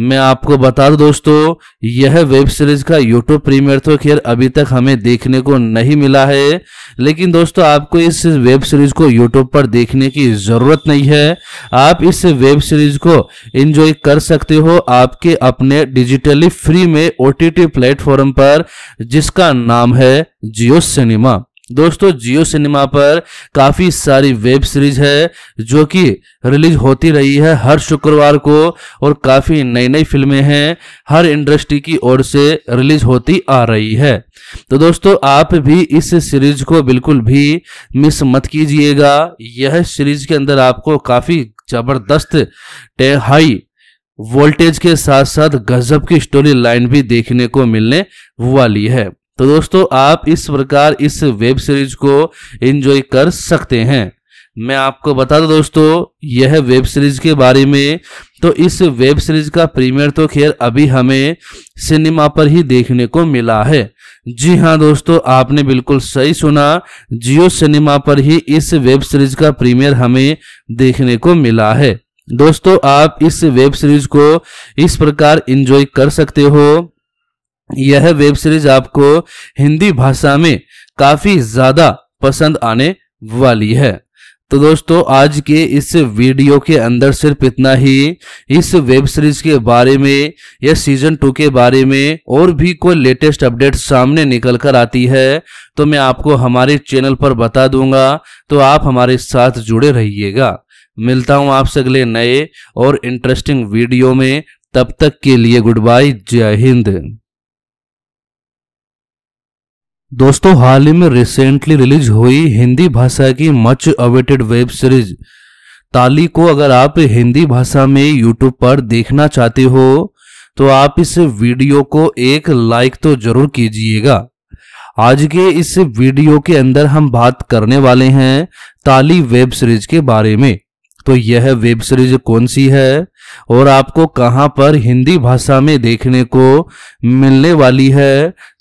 मैं आपको बता दूं दोस्तों यह वेब सीरीज का यूट्यूब प्रीमियर तो खैर अभी तक हमें देखने को नहीं मिला है लेकिन दोस्तों आपको इस वेब सीरीज को यूट्यूब पर देखने की जरूरत नहीं है आप इस वेब सीरीज को एंजॉय कर सकते हो आपके अपने डिजिटली फ्री में ओ प्लेटफॉर्म पर जिसका नाम है जियो सिनेमा दोस्तों जियो सिनेमा पर काफ़ी सारी वेब सीरीज है जो कि रिलीज होती रही है हर शुक्रवार को और काफ़ी नई नई फिल्में हैं हर इंडस्ट्री की ओर से रिलीज होती आ रही है तो दोस्तों आप भी इस सीरीज को बिल्कुल भी मिस मत कीजिएगा यह सीरीज के अंदर आपको काफ़ी ज़बरदस्त हाई वोल्टेज के साथ साथ गजब की स्टोरी लाइन भी देखने को मिलने वाली है तो दोस्तों आप इस प्रकार इस वेब सीरीज को एंजॉय कर सकते हैं मैं आपको बता दूं दोस्तों यह वेब सीरीज के बारे में तो इस वेब सीरीज का प्रीमियर तो खैर अभी हमें सिनेमा पर ही देखने को मिला है जी हाँ दोस्तों आपने बिल्कुल सही सुना जियो सिनेमा पर ही इस वेब सीरीज का प्रीमियर हमें देखने को मिला है दोस्तों आप इस वेब सीरीज को इस प्रकार एंजॉय कर सकते हो यह वेब सीरीज आपको हिंदी भाषा में काफी ज्यादा पसंद आने वाली है तो दोस्तों आज के इस वीडियो के अंदर सिर्फ इतना ही इस वेब सीरीज के बारे में या सीजन टू के बारे में और भी कोई लेटेस्ट अपडेट सामने निकल कर आती है तो मैं आपको हमारे चैनल पर बता दूंगा तो आप हमारे साथ जुड़े रहिएगा मिलता हूं आपसे अगले नए और इंटरेस्टिंग वीडियो में तब तक के लिए गुड बाय जय हिंद दोस्तों हाल ही में रिसेंटली रिलीज हुई हिंदी भाषा की मच अवेटेड वेब सीरीज ताली को अगर आप हिंदी भाषा में यूट्यूब पर देखना चाहते हो तो आप इस वीडियो को एक लाइक तो जरूर कीजिएगा आज के इस वीडियो के अंदर हम बात करने वाले हैं ताली वेब सीरीज के बारे में तो यह वेब सीरीज कौन सी है और आपको कहां पर हिंदी भाषा में देखने को मिलने वाली है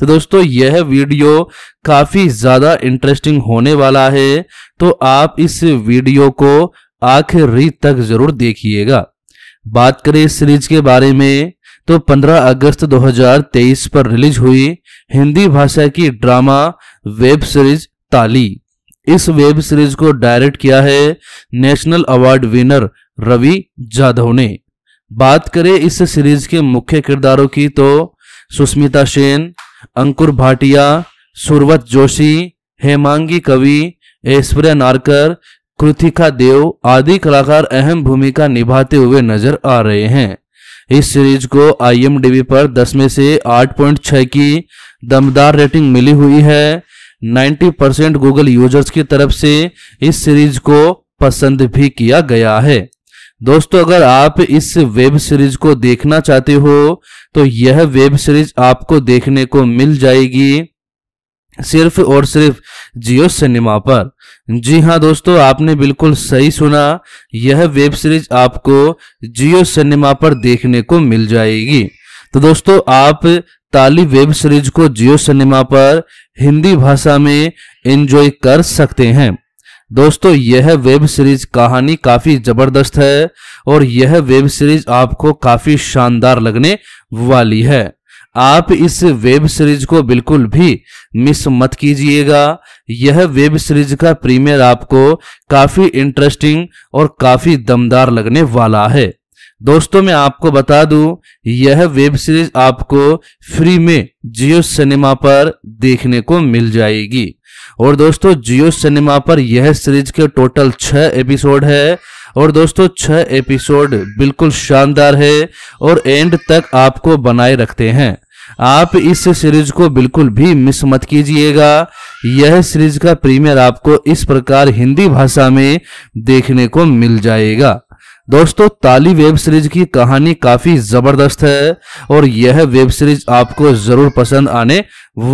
तो दोस्तों यह वीडियो काफी ज्यादा इंटरेस्टिंग होने वाला है तो आप इस वीडियो को आखिरी तक जरूर देखिएगा बात करें इस सीरीज के बारे में तो 15 अगस्त 2023 पर रिलीज हुई हिंदी भाषा की ड्रामा वेब सीरीज ताली इस वेब सीरीज को डायरेक्ट किया है national award winner Ravi Jadhav ने बात करें इस सीरीज के मुख्य किरदारों की तो सुस्मिता सेन अंकुर भाटिया सुरवत जोशी हेमांगी कवि ऐश्वर्या नारकर कृतिका देव आदि कलाकार अहम भूमिका निभाते हुए नजर आ रहे हैं इस सीरीज को आईएमडीबी पर 10 में से 8.6 की दमदार रेटिंग मिली हुई है 90 परसेंट गूगल यूजर्स की तरफ से इस सीरीज को पसंद भी किया गया है दोस्तों अगर आप इस वेब सीरीज को देखना चाहते हो तो यह वेब सीरीज आपको देखने को मिल जाएगी सिर्फ और सिर्फ जियो सिनेमा पर जी हाँ दोस्तों आपने बिल्कुल सही सुना यह वेब सीरीज आपको जियो सिनेमा पर देखने को मिल जाएगी तो दोस्तों आप ताली वेब सीरीज को जियो सिनेमा पर हिंदी भाषा में एंजॉय कर सकते हैं दोस्तों यह वेब सीरीज कहानी काफी जबरदस्त है और यह वेब सीरीज आपको काफी शानदार लगने वाली है आप इस वेब सीरीज को बिल्कुल भी मिस मत कीजिएगा यह वेब सीरीज का प्रीमियर आपको काफी इंटरेस्टिंग और काफी दमदार लगने वाला है दोस्तों मैं आपको बता दूं यह वेब सीरीज आपको फ्री में जियो सिनेमा पर देखने को मिल जाएगी और दोस्तों जियो सिनेमा पर यह सीरीज के टोटल छह एपिसोड है और दोस्तों छह एपिसोड बिल्कुल शानदार है और एंड तक आपको बनाए रखते हैं आप इस सीरीज को बिल्कुल भी मिस मत कीजिएगा यह सीरीज का प्रीमियर आपको इस प्रकार हिंदी भाषा में देखने को मिल जाएगा दोस्तों ताली वेब सीरीज की कहानी काफी जबरदस्त है और यह वेब सीरीज आपको जरूर पसंद आने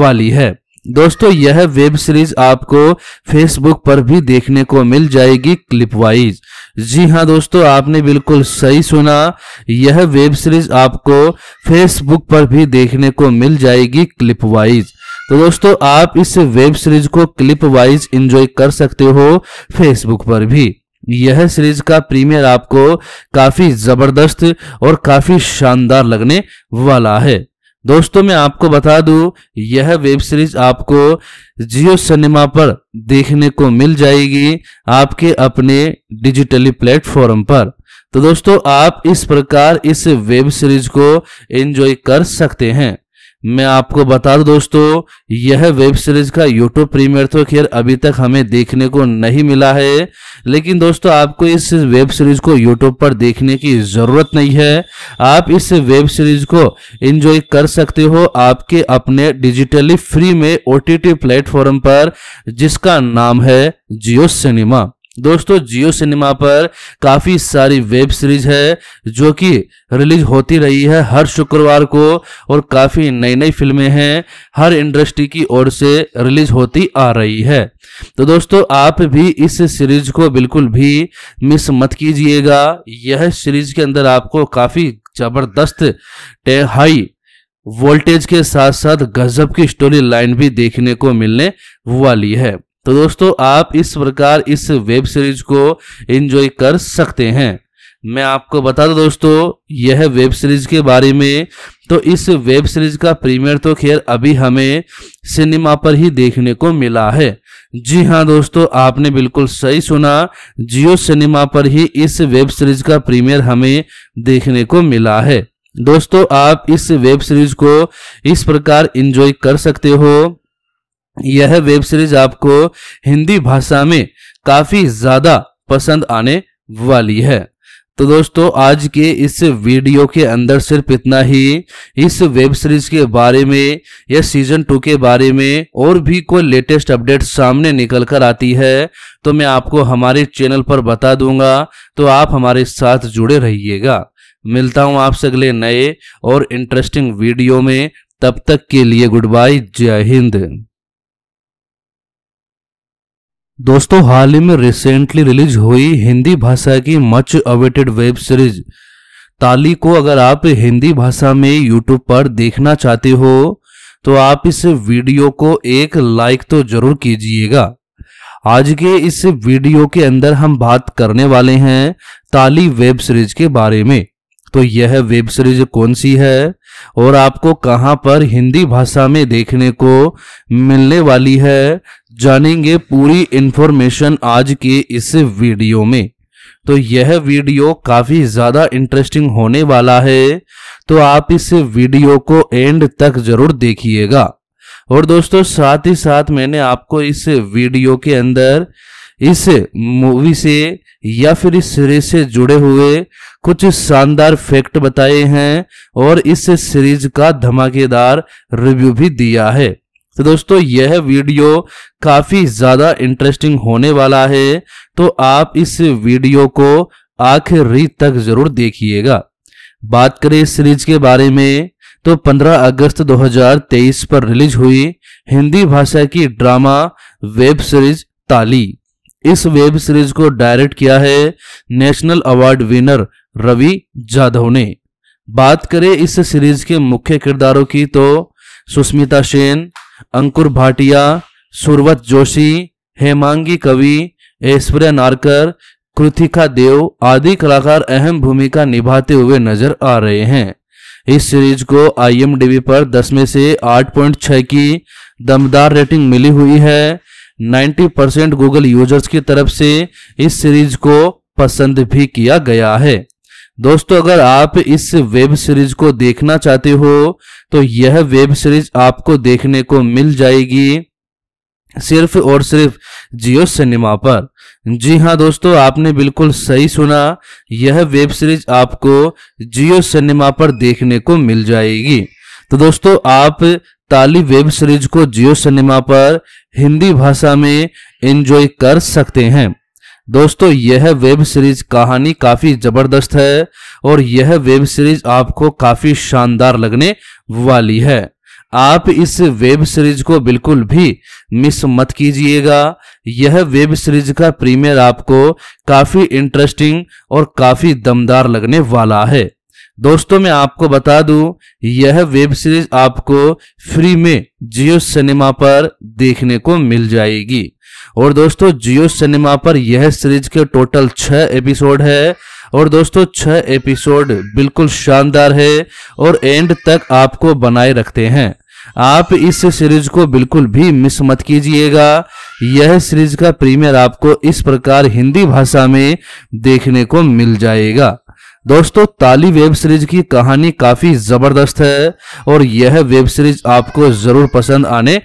वाली है दोस्तों यह वेब सीरीज आपको फेसबुक पर भी देखने को मिल जाएगी क्लिप वाइज जी हाँ दोस्तों आपने बिल्कुल सही सुना यह वेब सीरीज आपको फेसबुक पर भी देखने को मिल जाएगी क्लिप वाइज तो दोस्तों आप इस वेब सीरीज को क्लिप वाइज एंजॉय कर सकते हो फेसबुक पर भी यह सीरीज का प्रीमियर आपको काफी जबरदस्त और काफी शानदार लगने वाला है दोस्तों मैं आपको बता दूं यह वेब सीरीज आपको जियो सिनेमा पर देखने को मिल जाएगी आपके अपने डिजिटली प्लेटफॉर्म पर तो दोस्तों आप इस प्रकार इस वेब सीरीज को एंजॉय कर सकते हैं मैं आपको बता दूं दोस्तों यह वेब सीरीज का यूट्यूब प्रीमियर तो खैर अभी तक हमें देखने को नहीं मिला है लेकिन दोस्तों आपको इस वेब सीरीज को यूट्यूब पर देखने की जरूरत नहीं है आप इस वेब सीरीज को एंजॉय कर सकते हो आपके अपने डिजिटली फ्री में ओटीटी प्लेटफॉर्म पर जिसका नाम है जियो सिनेमा दोस्तों जियो सिनेमा पर काफ़ी सारी वेब सीरीज है जो कि रिलीज होती रही है हर शुक्रवार को और काफ़ी नई नई फिल्में हैं हर इंडस्ट्री की ओर से रिलीज होती आ रही है तो दोस्तों आप भी इस सीरीज को बिल्कुल भी मिस मत कीजिएगा यह सीरीज के अंदर आपको काफ़ी ज़बरदस्त हाई वोल्टेज के साथ साथ गजब की स्टोरी लाइन भी देखने को मिलने वाली है तो दोस्तों आप इस प्रकार इस वेब सीरीज को एंजॉय कर सकते हैं मैं आपको बता दूं दोस्तों यह वेब सीरीज के बारे में तो इस वेब सीरीज का प्रीमियर तो खैर अभी हमें सिनेमा पर ही देखने को मिला है जी हाँ दोस्तों आपने बिल्कुल सही सुना जियो सिनेमा पर ही इस वेब सीरीज का प्रीमियर हमें देखने को मिला है दोस्तों आप इस वेब सीरीज को इस प्रकार एंजॉय कर सकते हो यह वेब सीरीज आपको हिंदी भाषा में काफी ज्यादा पसंद आने वाली है तो दोस्तों आज के इस वीडियो के अंदर सिर्फ इतना ही इस वेब सीरीज के बारे में या सीजन टू के बारे में और भी कोई लेटेस्ट अपडेट सामने निकल कर आती है तो मैं आपको हमारे चैनल पर बता दूंगा तो आप हमारे साथ जुड़े रहिएगा मिलता हूं आपसे अगले नए और इंटरेस्टिंग वीडियो में तब तक के लिए गुड बाय जय हिंद दोस्तों हाल ही में रिसेंटली रिलीज हुई हिंदी भाषा की मच अवेटेड वेब सीरीज ताली को अगर आप हिंदी भाषा में यूट्यूब पर देखना चाहते हो तो आप इस वीडियो को एक लाइक तो जरूर कीजिएगा आज के इस वीडियो के अंदर हम बात करने वाले हैं ताली वेब सीरीज के बारे में तो यह वेब सीरीज कौन सी है और आपको कहां पर हिंदी भाषा में देखने को मिलने वाली है जानेंगे पूरी इंफॉर्मेशन आज के इस वीडियो में तो यह वीडियो काफी ज्यादा इंटरेस्टिंग होने वाला है तो आप इस वीडियो को एंड तक जरूर देखिएगा और दोस्तों साथ ही साथ मैंने आपको इस वीडियो के अंदर इस मूवी से या फिर इस सीरीज से जुड़े हुए कुछ शानदार फैक्ट बताए हैं और इस सीरीज का धमाकेदार रिव्यू भी दिया है तो दोस्तों यह वीडियो काफी ज्यादा इंटरेस्टिंग होने वाला है तो आप इस वीडियो को आखिरी तक जरूर देखिएगा बात करें इस सीरीज के बारे में तो 15 अगस्त 2023 पर रिलीज हुई हिंदी भाषा की ड्रामा वेब सीरीज ताली इस वेब सीरीज को डायरेक्ट किया है national award winner Ravi Jadhav ने बात करें इस सीरीज के मुख्य किरदारों की तो सुष्मिता सेन अंकुर भाटिया सुरवत जोशी हेमांगी कवि ऐश्वर्या नारकर कृतिका देव आदि कलाकार अहम भूमिका निभाते हुए नजर आ रहे हैं इस सीरीज को आईएमडीबी पर 10 में से 8.6 की दमदार रेटिंग मिली हुई है 90 परसेंट गूगल यूजर्स की तरफ से इस सीरीज को पसंद भी किया गया है दोस्तों अगर आप इस वेब सीरीज को देखना चाहते हो तो यह वेब सीरीज आपको देखने को मिल जाएगी सिर्फ और सिर्फ जियो सिनेमा पर जी हाँ दोस्तों आपने बिल्कुल सही सुना यह वेब सीरीज आपको जियो सिनेमा पर देखने को मिल जाएगी तो दोस्तों आप ताली वेब सीरीज को जियो सिनेमा पर हिंदी भाषा में एंजॉय कर सकते हैं दोस्तों यह वेब सीरीज कहानी काफी जबरदस्त है और यह वेब सीरीज आपको काफी शानदार लगने वाली है आप इस वेब सीरीज को बिल्कुल भी मिस मत कीजिएगा यह वेब सीरीज का प्रीमियर आपको काफी इंटरेस्टिंग और काफी दमदार लगने वाला है दोस्तों मैं आपको बता दूं यह वेब सीरीज आपको फ्री में जियो सिनेमा पर देखने को मिल जाएगी और दोस्तों जियो सिनेमा पर यह सीरीज के टोटल छह एपिसोड है और दोस्तों छह एपिसोड बिल्कुल शानदार है और एंड तक आपको बनाए रखते हैं आप इस सीरीज को बिल्कुल भी मिस मत कीजिएगा यह सीरीज का प्रीमियर आपको इस प्रकार हिंदी भाषा में देखने को मिल जाएगा दोस्तों ताली वेब सीरीज की कहानी काफी जबरदस्त है और यह वेब सीरीज आपको जरूर पसंद आने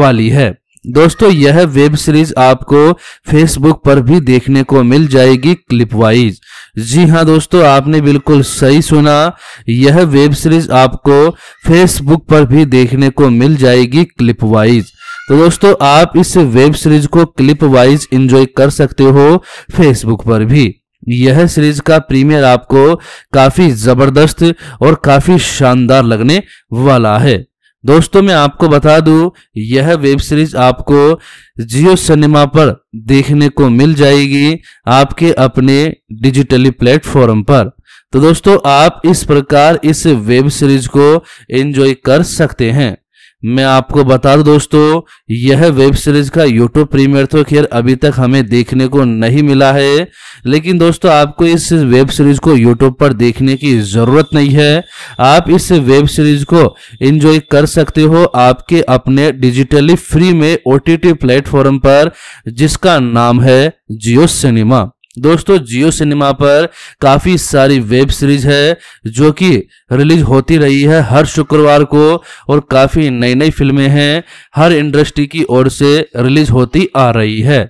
वाली है दोस्तों यह वेब सीरीज आपको फेसबुक पर भी देखने को मिल जाएगी क्लिप वाइज जी हाँ दोस्तों आपने बिल्कुल सही सुना यह वेब सीरीज आपको फेसबुक पर भी देखने को मिल जाएगी क्लिप वाइज तो दोस्तों आप इस वेब सीरीज को क्लिप वाइज एंजॉय कर सकते हो फेसबुक पर भी यह सीरीज का प्रीमियर आपको काफी जबरदस्त और काफी शानदार लगने वाला है दोस्तों मैं आपको बता दूं यह वेब सीरीज आपको जियो सिनेमा पर देखने को मिल जाएगी आपके अपने डिजिटली प्लेटफॉर्म पर तो दोस्तों आप इस प्रकार इस वेब सीरीज को एंजॉय कर सकते हैं मैं आपको बता दूं दोस्तों यह वेब सीरीज का यूट्यूब प्रीमियर तो खैर अभी तक हमें देखने को नहीं मिला है लेकिन दोस्तों आपको इस वेब सीरीज को यूट्यूब पर देखने की जरूरत नहीं है आप इस वेब सीरीज को एंजॉय कर सकते हो आपके अपने डिजिटली फ्री में ओटीटी प्लेटफॉर्म पर जिसका नाम है जियो सिनेमा दोस्तों जियो सिनेमा पर काफ़ी सारी वेब सीरीज है जो कि रिलीज होती रही है हर शुक्रवार को और काफ़ी नई नई फिल्में हैं हर इंडस्ट्री की ओर से रिलीज होती आ रही है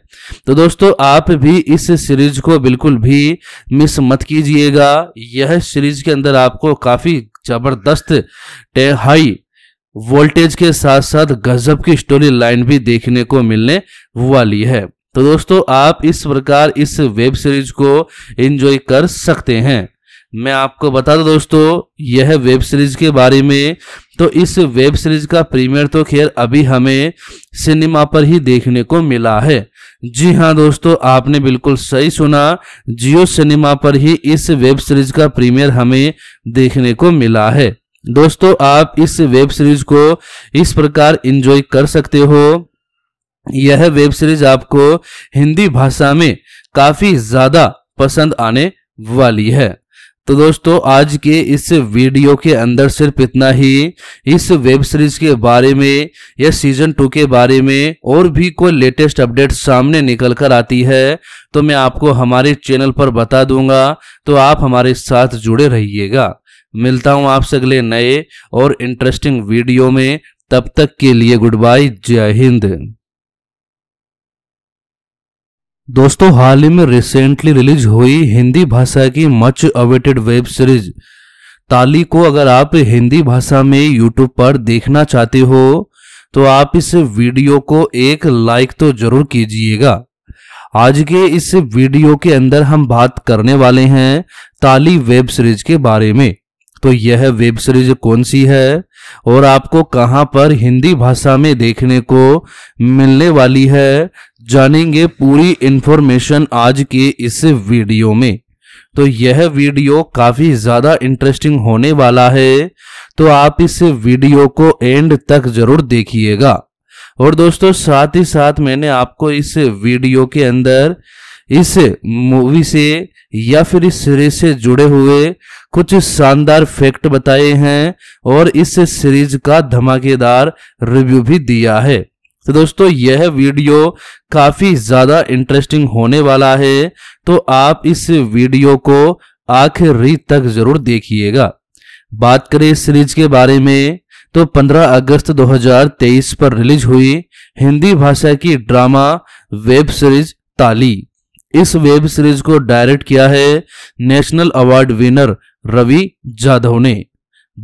तो दोस्तों आप भी इस सीरीज को बिल्कुल भी मिस मत कीजिएगा यह सीरीज के अंदर आपको काफ़ी ज़बरदस्त हाई वोल्टेज के साथ साथ गजब की स्टोरी लाइन भी देखने को मिलने वाली है तो दोस्तों आप इस प्रकार इस वेब सीरीज को एंजॉय कर सकते हैं मैं आपको बता दूं दोस्तों यह वेब सीरीज के बारे में तो इस वेब सीरीज का प्रीमियर तो खैर अभी हमें सिनेमा पर ही देखने को मिला है जी हाँ दोस्तों आपने बिल्कुल सही सुना जियो सिनेमा पर ही इस वेब सीरीज का प्रीमियर हमें देखने को मिला है दोस्तों आप इस वेब सीरीज को इस प्रकार एंजॉय कर सकते हो यह वेब सीरीज आपको हिंदी भाषा में काफी ज्यादा पसंद आने वाली है तो दोस्तों आज के इस वीडियो के अंदर सिर्फ इतना ही इस वेब सीरीज के बारे में या सीजन टू के बारे में और भी कोई लेटेस्ट अपडेट सामने निकल कर आती है तो मैं आपको हमारे चैनल पर बता दूंगा तो आप हमारे साथ जुड़े रहिएगा मिलता हूं आपसे अगले नए और इंटरेस्टिंग वीडियो में तब तक के लिए गुड बाय जय हिंद दोस्तों हाल ही में रिसेंटली रिलीज हुई हिंदी भाषा की मच अवेटेड वेब सीरीज ताली को अगर आप हिंदी भाषा में यूट्यूब पर देखना चाहते हो तो आप इस वीडियो को एक लाइक तो जरूर कीजिएगा आज के इस वीडियो के अंदर हम बात करने वाले हैं ताली वेब सीरीज के बारे में तो यह वेब सीरीज कौन सी है और आपको कहां पर हिंदी भाषा में देखने को मिलने वाली है जानेंगे पूरी इंफॉर्मेशन आज के इस वीडियो में तो यह वीडियो काफी ज्यादा इंटरेस्टिंग होने वाला है तो आप इस वीडियो को एंड तक जरूर देखिएगा और दोस्तों साथ ही साथ मैंने आपको इस वीडियो के अंदर इस मूवी से या फिर इस सीरीज से जुड़े हुए कुछ शानदार फैक्ट बताए हैं और इस सीरीज का धमाकेदार रिव्यू भी दिया है तो दोस्तों यह वीडियो काफी ज्यादा इंटरेस्टिंग होने वाला है तो आप इस वीडियो को आखिरी तक जरूर देखिएगा बात करें इस सीरीज के बारे में तो 15 अगस्त 2023 पर रिलीज हुई हिंदी भाषा की ड्रामा वेब सीरीज ताली इस वेब सीरीज को डायरेक्ट किया है national award winner Ravi Jadhav ने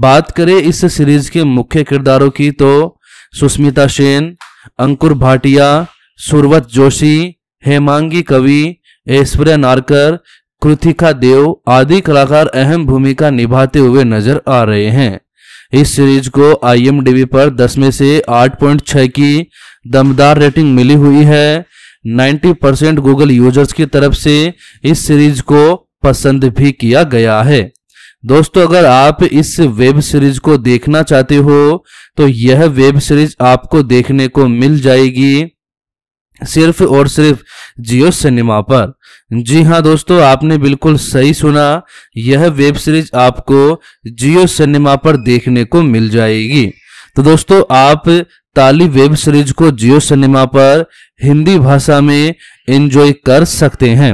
बात करें इस सीरीज के मुख्य किरदारों की तो सुष्मिता सेन अंकुर भाटिया सुरवत जोशी हेमांगी कवि ऐश्वर्या नारकर कृतिका देव आदि कलाकार अहम भूमिका निभाते हुए नजर आ रहे हैं इस सीरीज को आईएमडीबी पर 10 में से 8.6 की दमदार रेटिंग मिली हुई है 90 परसेंट गूगल यूजर्स की तरफ से इस सीरीज को पसंद भी किया गया है दोस्तों अगर आप इस वेब सीरीज को देखना चाहते हो तो यह वेब सीरीज आपको देखने को मिल जाएगी सिर्फ और सिर्फ जियो सिनेमा पर जी हाँ दोस्तों आपने बिल्कुल सही सुना यह वेब सीरीज आपको जियो सिनेमा पर देखने को मिल जाएगी तो दोस्तों आप ताली वेब सीरीज को जियो सिनेमा पर हिंदी भाषा में एंजॉय कर सकते हैं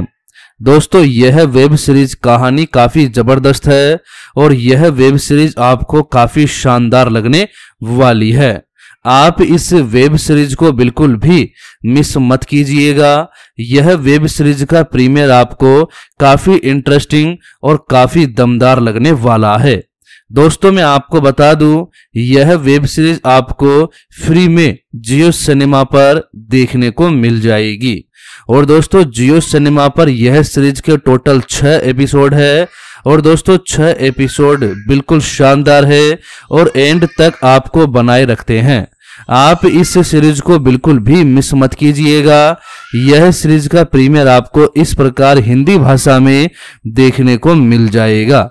दोस्तों यह वेब सीरीज कहानी काफी जबरदस्त है और यह वेब सीरीज आपको काफी शानदार लगने वाली है आप इस वेब सीरीज को बिल्कुल भी मिस मत कीजिएगा यह वेब सीरीज का प्रीमियर आपको काफी इंटरेस्टिंग और काफी दमदार लगने वाला है दोस्तों मैं आपको बता दूं यह वेब सीरीज आपको फ्री में जियो सिनेमा पर देखने को मिल जाएगी और दोस्तों जियो सिनेमा पर यह सीरीज के टोटल छह एपिसोड है और दोस्तों छह एपिसोड बिल्कुल शानदार है और एंड तक आपको बनाए रखते हैं आप इस सीरीज को बिल्कुल भी मिस मत कीजिएगा यह सीरीज का प्रीमियर आपको इस प्रकार हिंदी भाषा में देखने को मिल जाएगा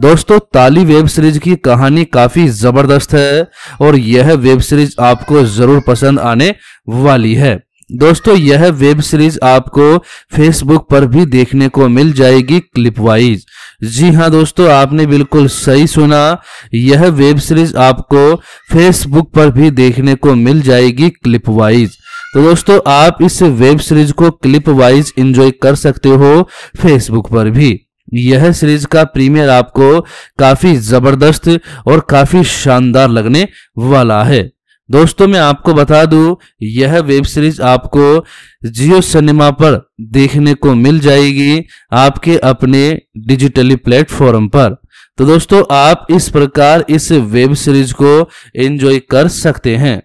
दोस्तों ताली वेब सीरीज की कहानी काफी जबरदस्त है और यह वेब सीरीज आपको जरूर पसंद आने वाली है दोस्तों यह वेब सीरीज आपको फेसबुक पर भी देखने को मिल जाएगी क्लिप वाइज जी हाँ दोस्तों आपने बिल्कुल सही सुना यह वेब सीरीज आपको फेसबुक पर भी देखने को मिल जाएगी क्लिप वाइज तो दोस्तों आप इस वेब सीरीज को क्लिप वाइज एंजॉय कर सकते हो फेसबुक पर भी यह सीरीज का प्रीमियर आपको काफी जबरदस्त और काफी शानदार लगने वाला है दोस्तों मैं आपको बता दूं यह वेब सीरीज आपको जियो सिनेमा पर देखने को मिल जाएगी आपके अपने डिजिटली प्लेटफॉर्म पर तो दोस्तों आप इस प्रकार इस वेब सीरीज को एंजॉय कर सकते हैं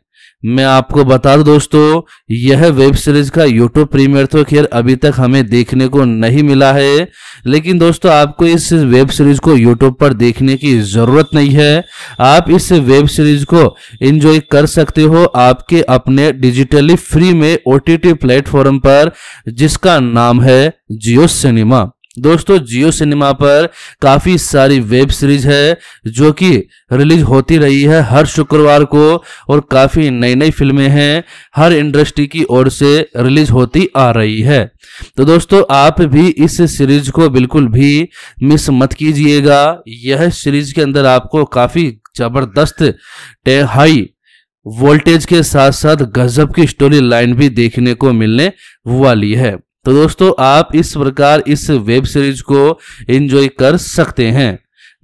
मैं आपको बता दूं दोस्तों यह वेब सीरीज का यूट्यूब प्रीमियर तो खैर अभी तक हमें देखने को नहीं मिला है लेकिन दोस्तों आपको इस वेब सीरीज को यूट्यूब पर देखने की जरूरत नहीं है आप इस वेब सीरीज को एंजॉय कर सकते हो आपके अपने डिजिटली फ्री में ओटीटी प्लेटफॉर्म पर जिसका नाम है जियो सिनेमा दोस्तों जियो सिनेमा पर काफ़ी सारी वेब सीरीज है जो कि रिलीज होती रही है हर शुक्रवार को और काफ़ी नई नई फिल्में हैं हर इंडस्ट्री की ओर से रिलीज होती आ रही है तो दोस्तों आप भी इस सीरीज को बिल्कुल भी मिस मत कीजिएगा यह सीरीज के अंदर आपको काफ़ी ज़बरदस्त हाई वोल्टेज के साथ साथ गजब की स्टोरी लाइन भी देखने को मिलने वाली है तो दोस्तों आप इस प्रकार इस वेब सीरीज को एंजॉय कर सकते हैं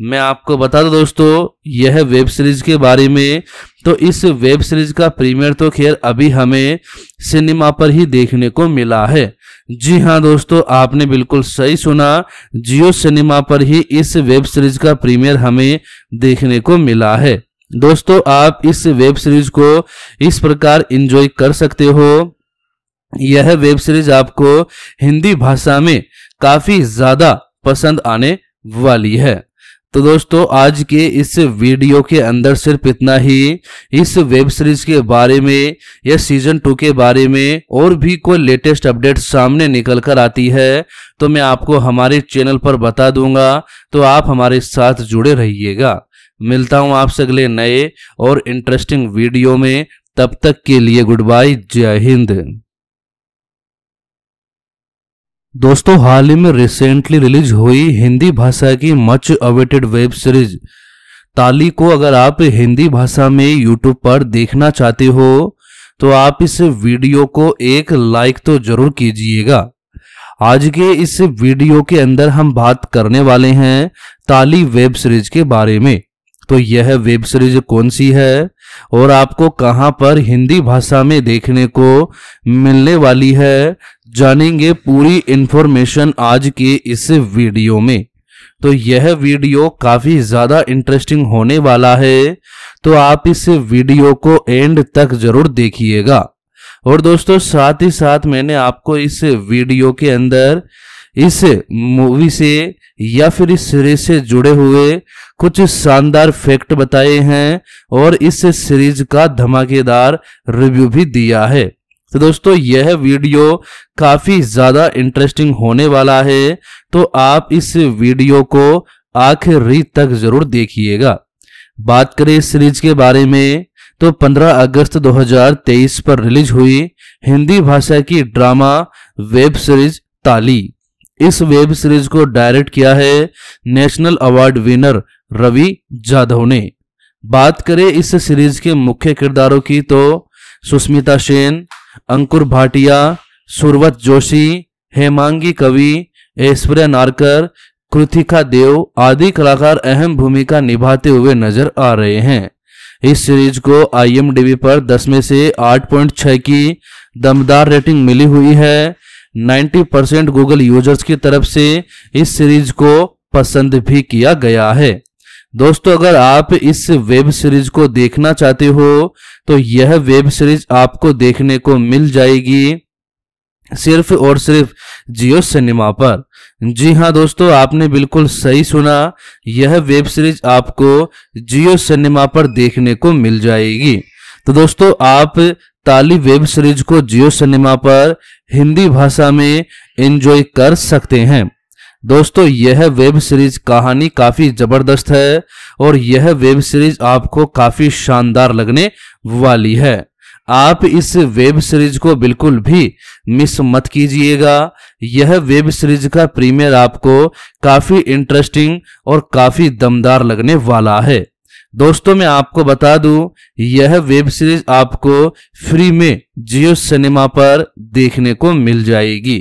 मैं आपको बता दूं दोस्तों यह वेब सीरीज के बारे में तो इस वेब सीरीज का प्रीमियर तो खैर अभी हमें सिनेमा पर ही देखने को मिला है जी हाँ दोस्तों आपने बिल्कुल सही सुना जियो सिनेमा पर ही इस वेब सीरीज का प्रीमियर हमें देखने को मिला है दोस्तों आप इस वेब सीरीज को इस प्रकार एंजॉय कर सकते हो यह वेब सीरीज आपको हिंदी भाषा में काफी ज्यादा पसंद आने वाली है तो दोस्तों आज के इस वीडियो के अंदर सिर्फ इतना ही इस वेब सीरीज के बारे में या सीजन टू के बारे में और भी कोई लेटेस्ट अपडेट सामने निकल कर आती है तो मैं आपको हमारे चैनल पर बता दूंगा तो आप हमारे साथ जुड़े रहिएगा मिलता हूं आपसे अगले नए और इंटरेस्टिंग वीडियो में तब तक के लिए गुड बाय जय हिंद दोस्तों हाल ही में रिसेंटली रिलीज हुई हिंदी भाषा की मच अवेटेड वेब सीरीज ताली को अगर आप हिंदी भाषा में यूट्यूब पर देखना चाहते हो तो आप इस वीडियो को एक लाइक तो जरूर कीजिएगा आज के इस वीडियो के अंदर हम बात करने वाले हैं ताली वेब सीरीज के बारे में तो यह वेब सीरीज कौन सी है और आपको कहां पर हिंदी भाषा में देखने को मिलने वाली है जानेंगे पूरी इन्फॉर्मेशन आज के इस वीडियो में तो यह वीडियो काफी ज्यादा इंटरेस्टिंग होने वाला है तो आप इस वीडियो को एंड तक जरूर देखिएगा और दोस्तों साथ ही साथ मैंने आपको इस वीडियो के अंदर इस मूवी से या फिर इस सीरीज से जुड़े हुए कुछ शानदार फैक्ट बताए हैं और इस सीरीज का धमाकेदार रिव्यू भी दिया है तो दोस्तों यह वीडियो काफी ज्यादा इंटरेस्टिंग होने वाला है तो आप इस वीडियो को आखिरी तक जरूर देखिएगा बात करें इस सीरीज के बारे में तो 15 अगस्त 2023 पर रिलीज हुई हिंदी भाषा की ड्रामा वेब सीरीज ताली इस वेब सीरीज को डायरेक्ट किया है national award winner Ravi Jadhav ने बात करें इस सीरीज के मुख्य किरदारों की तो सुष्मिता सेन अंकुर भाटिया सुरवत जोशी हेमांगी कवि ऐश्वर्या नारकर कृतिका देव आदि कलाकार अहम भूमिका निभाते हुए नजर आ रहे हैं इस सीरीज को आई पर 10 में से 8.6 की दमदार रेटिंग मिली हुई है 90 परसेंट गूगल यूजर्स की तरफ से इस सीरीज को पसंद भी किया गया है दोस्तों अगर आप इस वेब सीरीज को देखना चाहते हो तो यह वेब सीरीज आपको देखने को मिल जाएगी सिर्फ और सिर्फ जियो सिनेमा पर जी हाँ दोस्तों आपने बिल्कुल सही सुना यह वेब सीरीज आपको जियो सिनेमा पर देखने को मिल जाएगी तो दोस्तों आप ताली वेब सीरीज को जियो सिनेमा पर हिंदी भाषा में एंजॉय कर सकते हैं दोस्तों यह वेब सीरीज कहानी काफी जबरदस्त है और यह वेब सीरीज आपको काफी शानदार लगने वाली है आप इस वेब सीरीज को बिल्कुल भी मिस मत कीजिएगा यह वेब सीरीज का प्रीमियर आपको काफी इंटरेस्टिंग और काफी दमदार लगने वाला है दोस्तों मैं आपको बता दूं यह वेब सीरीज आपको फ्री में जियो सिनेमा पर देखने को मिल जाएगी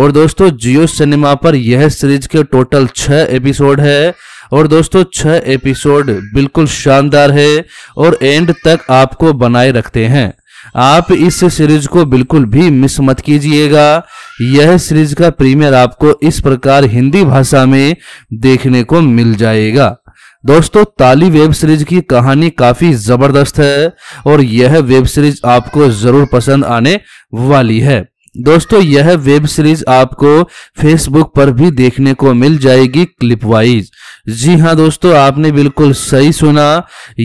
और दोस्तों जियो सिनेमा पर यह सीरीज के टोटल छह एपिसोड है और दोस्तों छह एपिसोड बिल्कुल शानदार है और एंड तक आपको बनाए रखते हैं आप इस सीरीज को बिल्कुल भी मिस मत कीजिएगा यह सीरीज का प्रीमियर आपको इस प्रकार हिंदी भाषा में देखने को मिल जाएगा दोस्तों ताली वेब सीरीज की कहानी काफी जबरदस्त है और यह वेब सीरीज आपको जरूर पसंद आने वाली है दोस्तों यह वेब सीरीज आपको फेसबुक पर भी देखने को मिल जाएगी क्लिप वाइज जी हाँ दोस्तों आपने बिल्कुल सही सुना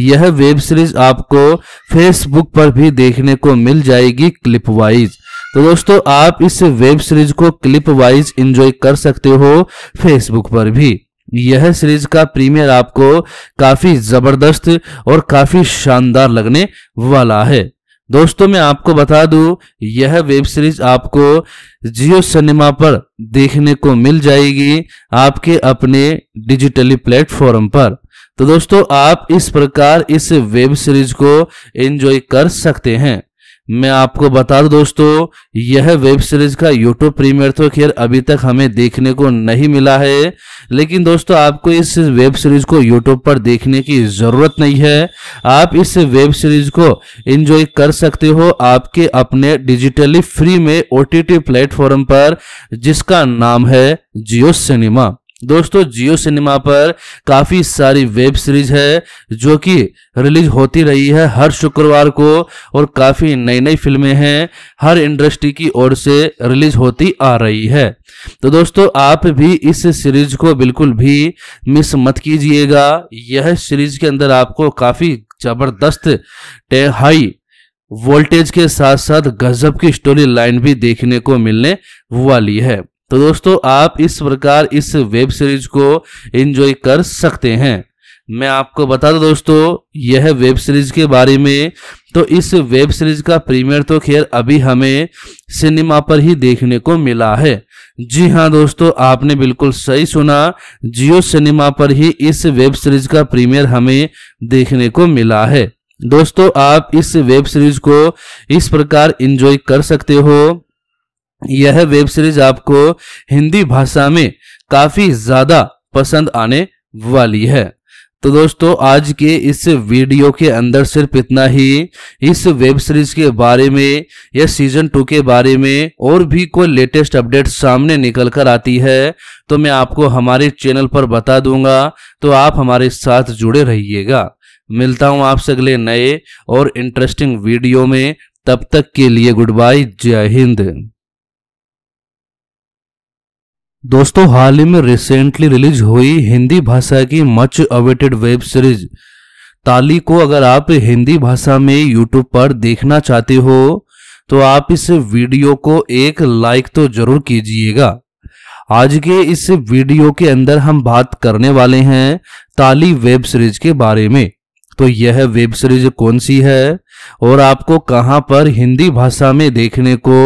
यह वेब सीरीज आपको फेसबुक पर भी देखने को मिल जाएगी क्लिप वाइज तो दोस्तों आप इस वेब सीरीज को क्लिप वाइज एंजॉय कर सकते हो फेसबुक पर भी यह सीरीज का प्रीमियर आपको काफी जबरदस्त और काफी शानदार लगने वाला है दोस्तों मैं आपको बता दूं यह वेब सीरीज आपको जियो सिनेमा पर देखने को मिल जाएगी आपके अपने डिजिटली प्लेटफॉर्म पर तो दोस्तों आप इस प्रकार इस वेब सीरीज को एंजॉय कर सकते हैं मैं आपको बता दूं दोस्तों यह वेब सीरीज का यूट्यूब प्रीमियर तो खैर अभी तक हमें देखने को नहीं मिला है लेकिन दोस्तों आपको इस वेब सीरीज को यूट्यूब पर देखने की जरूरत नहीं है आप इस वेब सीरीज को एंजॉय कर सकते हो आपके अपने डिजिटली फ्री में ओटीटी प्लेटफॉर्म पर जिसका नाम है जियो सिनेमा दोस्तों जियो सिनेमा पर काफ़ी सारी वेब सीरीज है जो कि रिलीज होती रही है हर शुक्रवार को और काफ़ी नई नई फिल्में हैं हर इंडस्ट्री की ओर से रिलीज होती आ रही है तो दोस्तों आप भी इस सीरीज को बिल्कुल भी मिस मत कीजिएगा यह सीरीज के अंदर आपको काफ़ी ज़बरदस्त हाई वोल्टेज के साथ साथ गजब की स्टोरी लाइन भी देखने को मिलने वाली है तो दोस्तों आप इस प्रकार इस वेब सीरीज को एंजॉय कर सकते हैं मैं आपको बता दूं दोस्तों यह वेब सीरीज के बारे में तो इस वेब सीरीज का प्रीमियर तो खैर अभी हमें सिनेमा पर ही देखने को मिला है जी हाँ दोस्तों आपने बिल्कुल सही सुना जियो सिनेमा पर ही इस वेब सीरीज का प्रीमियर हमें देखने को मिला है दोस्तों आप इस वेब सीरीज को इस प्रकार एंजॉय कर सकते हो यह वेब सीरीज आपको हिंदी भाषा में काफी ज्यादा पसंद आने वाली है तो दोस्तों आज के इस वीडियो के अंदर सिर्फ इतना ही इस वेब सीरीज के बारे में या सीजन टू के बारे में और भी कोई लेटेस्ट अपडेट सामने निकल कर आती है तो मैं आपको हमारे चैनल पर बता दूंगा तो आप हमारे साथ जुड़े रहिएगा मिलता हूं आपसे अगले नए और इंटरेस्टिंग वीडियो में तब तक के लिए गुड बाय जय हिंद दोस्तों हाल ही में रिसेंटली रिलीज हुई हिंदी भाषा की मच अवेटेड वेब सीरीज ताली को अगर आप हिंदी भाषा में यूट्यूब पर देखना चाहते हो तो आप इस वीडियो को एक लाइक तो जरूर कीजिएगा आज के इस वीडियो के अंदर हम बात करने वाले हैं ताली वेब सीरीज के बारे में तो यह वेब सीरीज कौन सी है और आपको कहां पर हिंदी भाषा में देखने को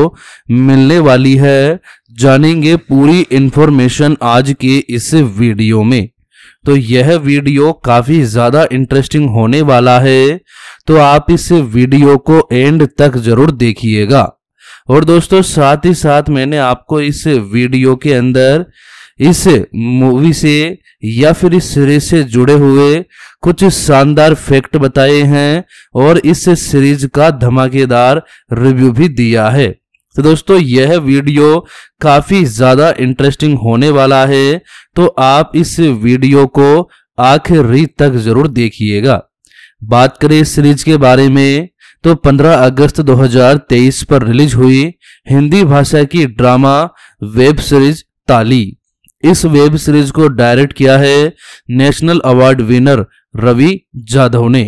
मिलने वाली है जानेंगे पूरी इंफॉर्मेशन आज के इस वीडियो में तो यह वीडियो काफी ज्यादा इंटरेस्टिंग होने वाला है तो आप इस वीडियो को एंड तक जरूर देखिएगा और दोस्तों साथ ही साथ मैंने आपको इस वीडियो के अंदर इस मूवी से या फिर इस सीरीज से जुड़े हुए कुछ शानदार फैक्ट बताए हैं और इस सीरीज का धमाकेदार रिव्यू भी दिया है तो दोस्तों यह वीडियो काफी ज्यादा इंटरेस्टिंग होने वाला है तो आप इस वीडियो को आखिरी तक जरूर देखिएगा बात करें इस सीरीज के बारे में तो 15 अगस्त 2023 पर रिलीज हुई हिंदी भाषा की ड्रामा वेब सीरीज ताली इस वेब सीरीज को डायरेक्ट किया है national award winner Ravi Jadhav ने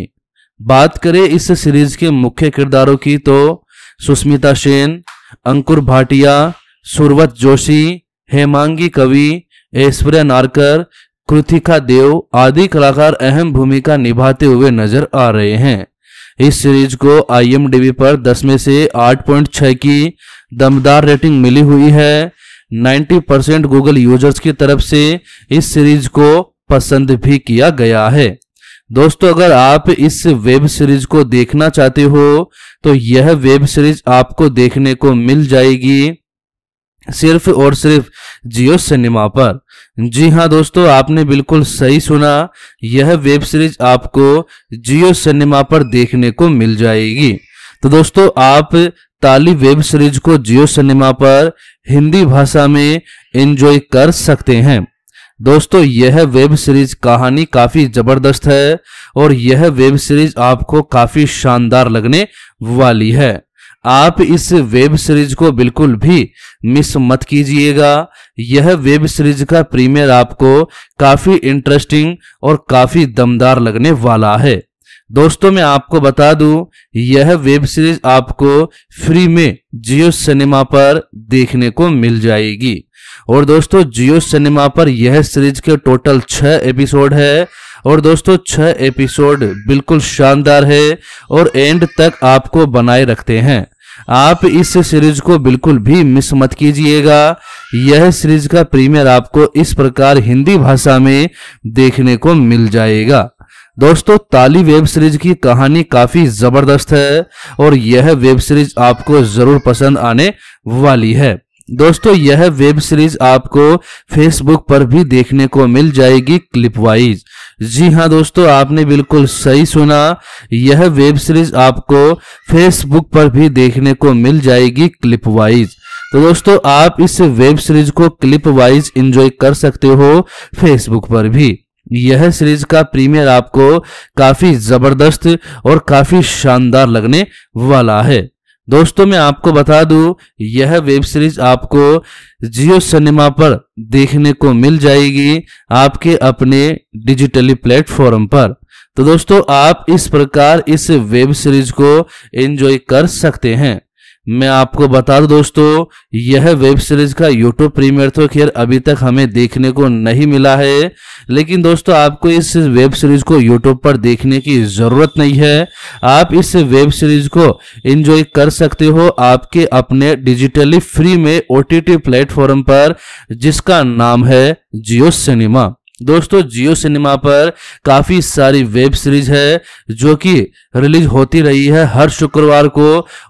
बात करें इस सीरीज के मुख्य किरदारों की तो सुष्मिता सेन अंकुर भाटिया सुरवत जोशी हेमांगी कवि ऐश्वर्या नारकर कृतिका देव आदि कलाकार अहम भूमिका निभाते हुए नजर आ रहे हैं इस सीरीज को आईएमडीबी पर 10 में से 8.6 की दमदार रेटिंग मिली हुई है 90 परसेंट गूगल यूजर्स की तरफ से इस सीरीज को पसंद भी किया गया है दोस्तों अगर आप इस वेब सीरीज को देखना चाहते हो तो यह वेब सीरीज आपको देखने को मिल जाएगी सिर्फ और सिर्फ जियो सिनेमा पर जी हाँ दोस्तों आपने बिल्कुल सही सुना यह वेब सीरीज आपको जियो सिनेमा पर देखने को मिल जाएगी तो दोस्तों आप ताली वेब सीरीज को जियो सिनेमा पर हिंदी भाषा में एंजॉय कर सकते हैं दोस्तों यह वेब सीरीज कहानी काफी जबरदस्त है और यह वेब सीरीज आपको काफी शानदार लगने वाली है आप इस वेब सीरीज को बिल्कुल भी मिस मत कीजिएगा यह वेब सीरीज का प्रीमियर आपको काफी इंटरेस्टिंग और काफी दमदार लगने वाला है दोस्तों मैं आपको बता दूं यह वेब सीरीज आपको फ्री में जियो सिनेमा पर देखने को मिल जाएगी और दोस्तों जियो सिनेमा पर यह सीरीज के टोटल छह एपिसोड है और दोस्तों छह एपिसोड बिल्कुल शानदार है और एंड तक आपको बनाए रखते हैं आप इस सीरीज को बिल्कुल भी मिस मत कीजिएगा यह सीरीज का प्रीमियर आपको इस प्रकार हिंदी भाषा में देखने को मिल जाएगा दोस्तों ताली वेब सीरीज की कहानी काफी जबरदस्त है और यह वेब सीरीज आपको जरूर पसंद आने वाली है दोस्तों यह वेब सीरीज आपको फेसबुक पर भी देखने को मिल जाएगी क्लिप वाइज जी हाँ दोस्तों आपने बिल्कुल सही सुना यह वेब सीरीज आपको फेसबुक पर भी देखने को मिल जाएगी क्लिप वाइज तो दोस्तों आप इस वेब सीरीज को क्लिप वाइज एंजॉय कर सकते हो फेसबुक पर भी यह सीरीज का प्रीमियर आपको काफी जबरदस्त और काफी शानदार लगने वाला है दोस्तों मैं आपको बता दूं यह वेब सीरीज आपको जियो सिनेमा पर देखने को मिल जाएगी आपके अपने डिजिटली प्लेटफॉर्म पर तो दोस्तों आप इस प्रकार इस वेब सीरीज को एंजॉय कर सकते हैं मैं आपको बता दूं दोस्तों यह वेब सीरीज का यूट्यूब प्रीमियर तो खैर अभी तक हमें देखने को नहीं मिला है लेकिन दोस्तों आपको इस वेब सीरीज को यूट्यूब पर देखने की जरूरत नहीं है आप इस वेब सीरीज को एंजॉय कर सकते हो आपके अपने डिजिटली फ्री में ओटीटी प्लेटफॉर्म पर जिसका नाम है जियो सिनेमा दोस्तों जियो सिनेमा पर काफ़ी सारी वेब सीरीज है जो कि रिलीज होती रही है हर शुक्रवार को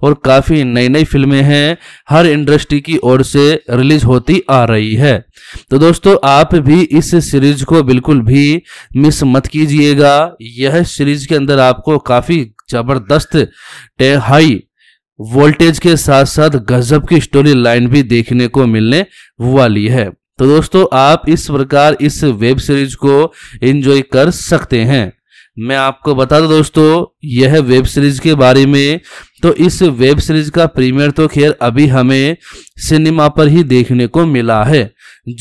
और काफ़ी नई नई फिल्में हैं हर इंडस्ट्री की ओर से रिलीज होती आ रही है तो दोस्तों आप भी इस सीरीज को बिल्कुल भी मिस मत कीजिएगा यह सीरीज के अंदर आपको काफ़ी ज़बरदस्त हाई वोल्टेज के साथ साथ गजब की स्टोरी लाइन भी देखने को मिलने वाली है तो दोस्तों आप इस प्रकार इस वेब सीरीज को एंजॉय कर सकते हैं मैं आपको बता दूं दोस्तों यह वेब सीरीज के बारे में तो इस वेब सीरीज का प्रीमियर तो खैर अभी हमें सिनेमा पर ही देखने को मिला है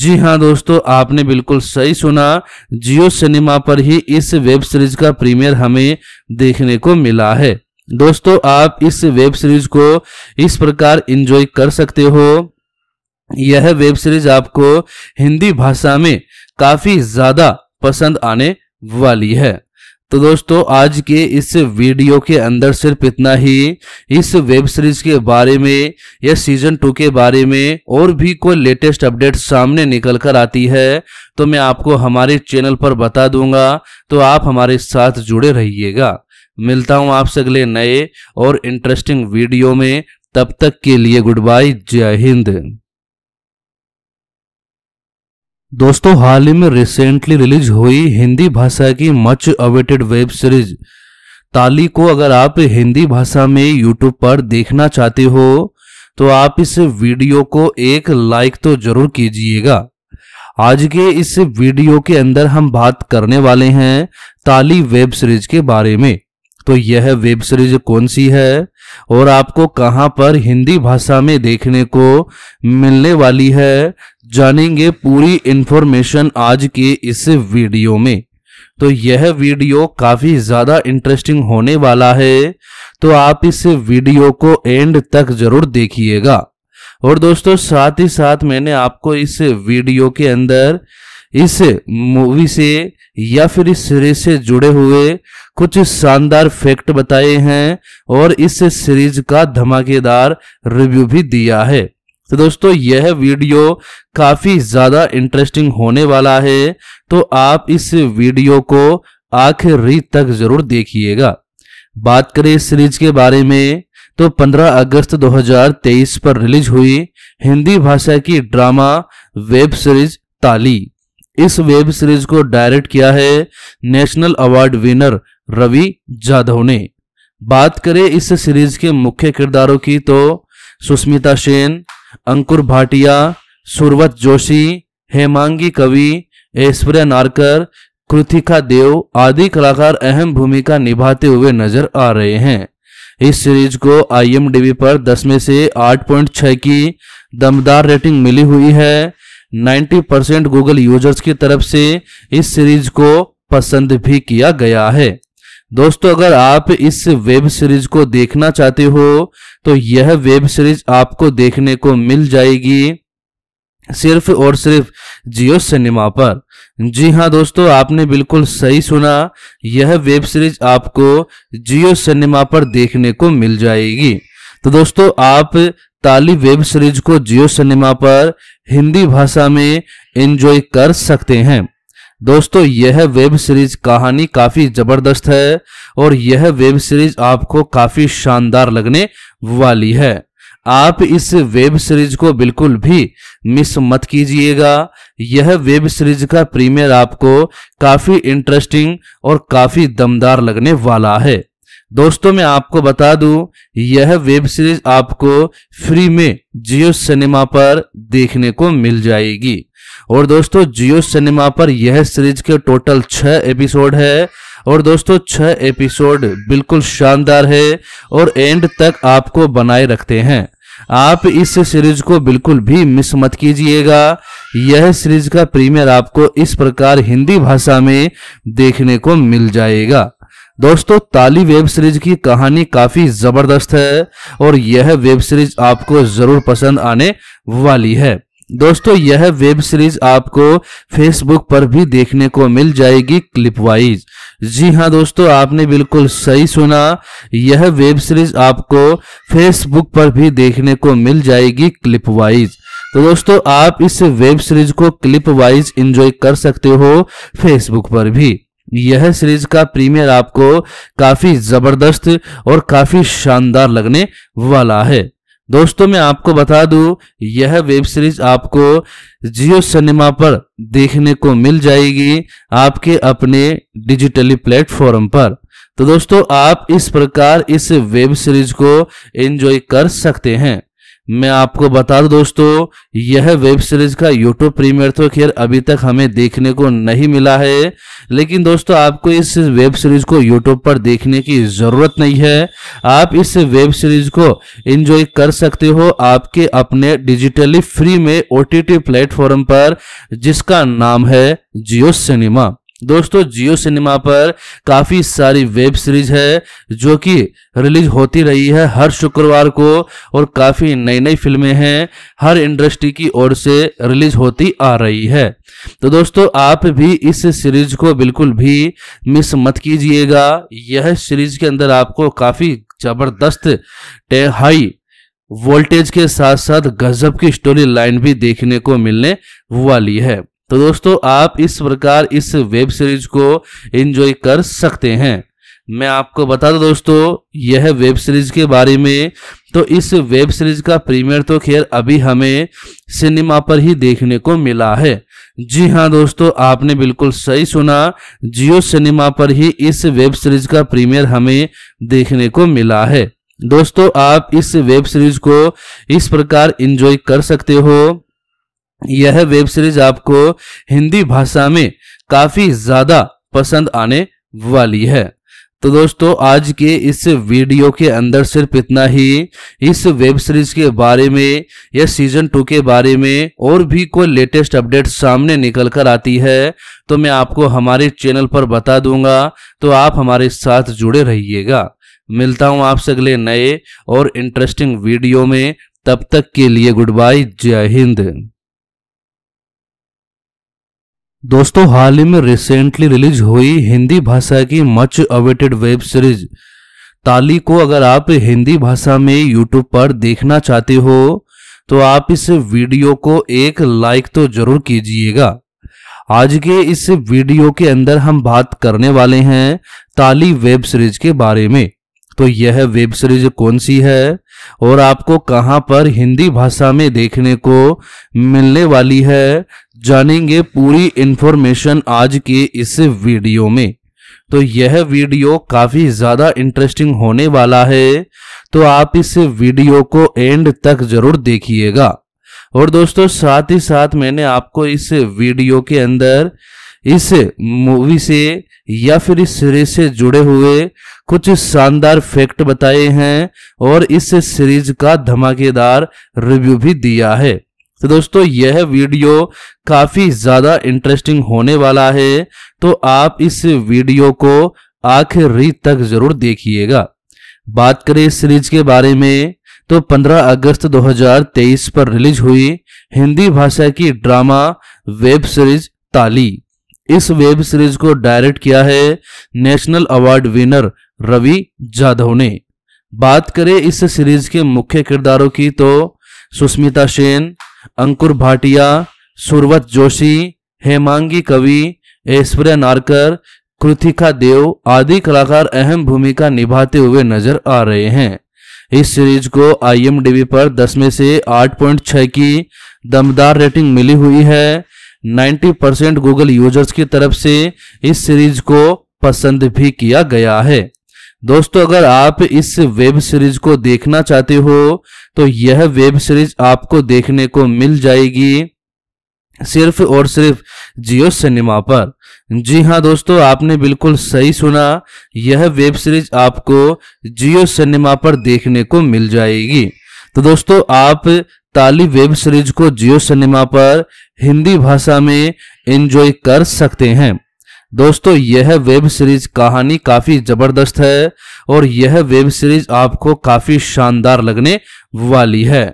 जी हाँ दोस्तों आपने बिल्कुल सही सुना जियो सिनेमा पर ही इस वेब सीरीज का प्रीमियर हमें देखने को मिला है दोस्तों आप इस वेब सीरीज को इस प्रकार एंजॉय कर सकते हो यह वेब सीरीज आपको हिंदी भाषा में काफी ज्यादा पसंद आने वाली है तो दोस्तों आज के इस वीडियो के अंदर सिर्फ इतना ही इस वेब सीरीज के बारे में या सीजन टू के बारे में और भी कोई लेटेस्ट अपडेट सामने निकल कर आती है तो मैं आपको हमारे चैनल पर बता दूंगा तो आप हमारे साथ जुड़े रहिएगा मिलता हूं आपसे अगले नए और इंटरेस्टिंग वीडियो में तब तक के लिए गुड बाय जय हिंद दोस्तों हाल ही में रिसेंटली रिलीज हुई हिंदी भाषा की मच अवेटेड वेब सीरीज ताली को अगर आप हिंदी भाषा में यूट्यूब पर देखना चाहते हो तो आप इस वीडियो को एक लाइक तो जरूर कीजिएगा आज के इस वीडियो के अंदर हम बात करने वाले हैं ताली वेब सीरीज के बारे में तो यह वेब सीरीज कौन सी है और आपको कहां पर हिंदी भाषा में देखने को मिलने वाली है जानेंगे पूरी इंफॉर्मेशन आज के इस वीडियो में तो यह वीडियो काफी ज्यादा इंटरेस्टिंग होने वाला है तो आप इस वीडियो को एंड तक जरूर देखिएगा और दोस्तों साथ ही साथ मैंने आपको इस वीडियो के अंदर इस मूवी से या फिर इस सीरीज से जुड़े हुए कुछ शानदार फैक्ट बताए हैं और इस सीरीज का धमाकेदार रिव्यू भी दिया है तो दोस्तों यह वीडियो काफी ज्यादा इंटरेस्टिंग होने वाला है तो आप इस वीडियो को आखिरी तक जरूर देखिएगा बात करें इस सीरीज के बारे में तो 15 अगस्त 2023 पर रिलीज हुई हिंदी भाषा की ड्रामा वेब सीरीज ताली इस वेब सीरीज को डायरेक्ट किया है national award winner Ravi Jadhav ने बात करें इस सीरीज के मुख्य किरदारों की तो सुष्मिता सेन अंकुर भाटिया सुरवत जोशी हेमांगी कवि ऐश्वर्या नारकर कृतिका देव आदि कलाकार अहम भूमिका निभाते हुए नजर आ रहे हैं इस सीरीज को आईएमडीबी पर 10 में से 8.6 की दमदार रेटिंग मिली हुई है 90 परसेंट गूगल यूजर्स की तरफ से इस सीरीज को पसंद भी किया गया है दोस्तों अगर आप इस वेब सीरीज को देखना चाहते हो तो यह वेब सीरीज आपको देखने को मिल जाएगी सिर्फ और सिर्फ जियो सिनेमा पर जी हाँ दोस्तों आपने बिल्कुल सही सुना यह वेब सीरीज आपको जियो सिनेमा पर देखने को मिल जाएगी तो दोस्तों आप ताली वेब सीरीज को जियो सिनेमा पर हिंदी भाषा में एंजॉय कर सकते हैं दोस्तों यह वेब सीरीज कहानी काफी जबरदस्त है और यह वेब सीरीज आपको काफी शानदार लगने वाली है आप इस वेब सीरीज को बिल्कुल भी मिस मत कीजिएगा यह वेब सीरीज का प्रीमियर आपको काफी इंटरेस्टिंग और काफी दमदार लगने वाला है दोस्तों मैं आपको बता दूं यह वेब सीरीज आपको फ्री में जियो सिनेमा पर देखने को मिल जाएगी और दोस्तों जियो सिनेमा पर यह सीरीज के टोटल छह एपिसोड है और दोस्तों छह एपिसोड बिल्कुल शानदार है और एंड तक आपको बनाए रखते हैं आप इस सीरीज को बिल्कुल भी मिस मत कीजिएगा यह सीरीज का प्रीमियर आपको इस प्रकार हिंदी भाषा में देखने को मिल जाएगा दोस्तों ताली वेब सीरीज की कहानी काफी जबरदस्त है और यह वेब सीरीज आपको जरूर पसंद आने वाली है दोस्तों यह वेब सीरीज आपको फेसबुक पर भी देखने को मिल जाएगी क्लिप वाइज जी हाँ दोस्तों आपने बिल्कुल सही सुना यह वेब सीरीज आपको फेसबुक पर भी देखने को मिल जाएगी क्लिप वाइज तो दोस्तों आप इस वेब सीरीज को क्लिप वाइज एंजॉय कर सकते हो फेसबुक पर भी यह सीरीज का प्रीमियर आपको काफी जबरदस्त और काफी शानदार लगने वाला है दोस्तों मैं आपको बता दूं यह वेब सीरीज आपको जियो सिनेमा पर देखने को मिल जाएगी आपके अपने डिजिटली प्लेटफॉर्म पर तो दोस्तों आप इस प्रकार इस वेब सीरीज को एंजॉय कर सकते हैं मैं आपको बता दूं दोस्तों यह वेब सीरीज का यूट्यूब प्रीमियर तो खैर अभी तक हमें देखने को नहीं मिला है लेकिन दोस्तों आपको इस वेब सीरीज को यूट्यूब पर देखने की जरूरत नहीं है आप इस वेब सीरीज को एंजॉय कर सकते हो आपके अपने डिजिटली फ्री में ओटीटी प्लेटफॉर्म पर जिसका नाम है जियो सिनेमा दोस्तों जियो सिनेमा पर काफ़ी सारी वेब सीरीज है जो कि रिलीज होती रही है हर शुक्रवार को और काफ़ी नई नई फिल्में हैं हर इंडस्ट्री की ओर से रिलीज होती आ रही है तो दोस्तों आप भी इस सीरीज को बिल्कुल भी मिस मत कीजिएगा यह सीरीज के अंदर आपको काफ़ी ज़बरदस्त हाई वोल्टेज के साथ साथ गजब की स्टोरी लाइन भी देखने को मिलने वाली है तो दोस्तों आप इस प्रकार इस वेब सीरीज को एंजॉय कर सकते हैं मैं आपको बता दूं दोस्तों यह वेब सीरीज के बारे में तो इस वेब सीरीज का प्रीमियर तो खैर अभी हमें सिनेमा पर ही देखने को मिला है जी हाँ दोस्तों आपने बिल्कुल सही सुना जियो सिनेमा पर ही इस वेब सीरीज का प्रीमियर हमें देखने को मिला है दोस्तों आप इस वेब सीरीज को इस प्रकार एंजॉय कर सकते हो यह वेब सीरीज आपको हिंदी भाषा में काफी ज्यादा पसंद आने वाली है तो दोस्तों आज के इस वीडियो के अंदर सिर्फ इतना ही इस वेब सीरीज के बारे में या सीजन टू के बारे में और भी कोई लेटेस्ट अपडेट सामने निकल कर आती है तो मैं आपको हमारे चैनल पर बता दूंगा तो आप हमारे साथ जुड़े रहिएगा मिलता हूं आपसे अगले नए और इंटरेस्टिंग वीडियो में तब तक के लिए गुड बाय जय हिंद दोस्तों हाल ही में रिसेंटली रिलीज हुई हिंदी भाषा की मच अवेटेड वेब सीरीज ताली को अगर आप हिंदी भाषा में यूट्यूब पर देखना चाहते हो तो आप इस वीडियो को एक लाइक तो जरूर कीजिएगा आज के इस वीडियो के अंदर हम बात करने वाले हैं ताली वेब सीरीज के बारे में तो यह वेब सीरीज कौन सी है और आपको कहां पर हिंदी भाषा में देखने को मिलने वाली है जानेंगे पूरी इंफॉर्मेशन आज के इस वीडियो में तो यह वीडियो काफी ज्यादा इंटरेस्टिंग होने वाला है तो आप इस वीडियो को एंड तक जरूर देखिएगा और दोस्तों साथ ही साथ मैंने आपको इस वीडियो के अंदर इस मूवी से या फिर इस सीरीज से जुड़े हुए कुछ शानदार फैक्ट बताए हैं और इस सीरीज का धमाकेदार रिव्यू भी दिया है तो दोस्तों यह वीडियो काफी ज्यादा इंटरेस्टिंग होने वाला है तो आप इस वीडियो को आखिरी तक जरूर देखिएगा बात करें इस सीरीज के बारे में तो 15 अगस्त 2023 पर रिलीज हुई हिंदी भाषा की ड्रामा वेब सीरीज ताली इस वेब सीरीज को डायरेक्ट किया है national award winner Ravi Jadhav ने बात करें इस सीरीज के मुख्य किरदारों की तो सुष्मिता सेन अंकुर भाटिया सुरवत जोशी हेमांगी कवि ऐश्वर्या नारकर कृतिका देव आदि कलाकार अहम भूमिका निभाते हुए नजर आ रहे हैं इस सीरीज को आईएमडीबी पर 10 में से 8.6 की दमदार रेटिंग मिली हुई है 90 परसेंट गूगल यूजर्स की तरफ से इस सीरीज को पसंद भी किया गया है दोस्तों अगर आप इस वेब सीरीज को देखना चाहते हो तो यह वेब सीरीज आपको देखने को मिल जाएगी सिर्फ और सिर्फ जियो सिनेमा पर जी हाँ दोस्तों आपने बिल्कुल सही सुना यह वेब सीरीज आपको जियो सिनेमा पर देखने को मिल जाएगी तो दोस्तों आप ताली वेब सीरीज को जियो सिनेमा पर हिंदी भाषा में एंजॉय कर सकते हैं दोस्तों यह वेब सीरीज कहानी काफी जबरदस्त है और यह वेब सीरीज आपको काफी शानदार लगने वाली है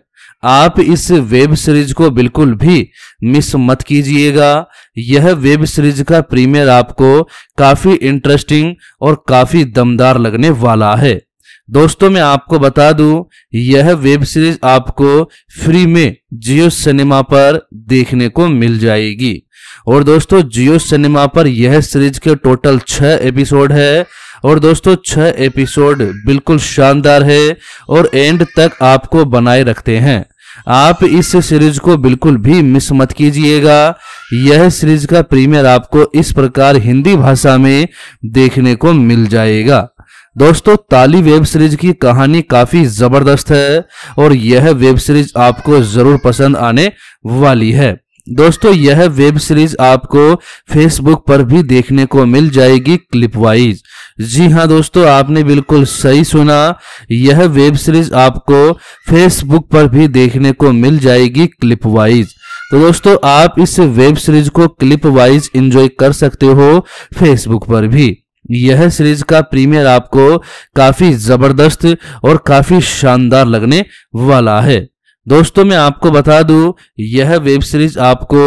आप इस वेब सीरीज को बिल्कुल भी मिस मत कीजिएगा यह वेब सीरीज का प्रीमियर आपको काफी इंटरेस्टिंग और काफी दमदार लगने वाला है दोस्तों मैं आपको बता दूं यह वेब सीरीज आपको फ्री में जियो सिनेमा पर देखने को मिल जाएगी और दोस्तों जियो सिनेमा पर यह सीरीज के टोटल छह एपिसोड है और दोस्तों छह एपिसोड बिल्कुल शानदार है और एंड तक आपको बनाए रखते हैं आप इस सीरीज को बिल्कुल भी मिस मत कीजिएगा यह सीरीज का प्रीमियर आपको इस प्रकार हिंदी भाषा में देखने को मिल जाएगा दोस्तों ताली वेब सीरीज की कहानी काफी जबरदस्त है और यह वेब सीरीज आपको जरूर पसंद आने वाली है दोस्तों यह वेब सीरीज आपको फेसबुक पर भी देखने को मिल जाएगी क्लिप वाइज जी हाँ दोस्तों आपने बिल्कुल सही सुना यह वेब सीरीज आपको फेसबुक पर भी देखने को मिल जाएगी क्लिप वाइज तो दोस्तों आप इस वेब सीरीज को क्लिप वाइज एंजॉय कर सकते हो फेसबुक पर भी यह सीरीज का प्रीमियर आपको काफी जबरदस्त और काफी शानदार लगने वाला है दोस्तों मैं आपको बता दूं यह वेब सीरीज आपको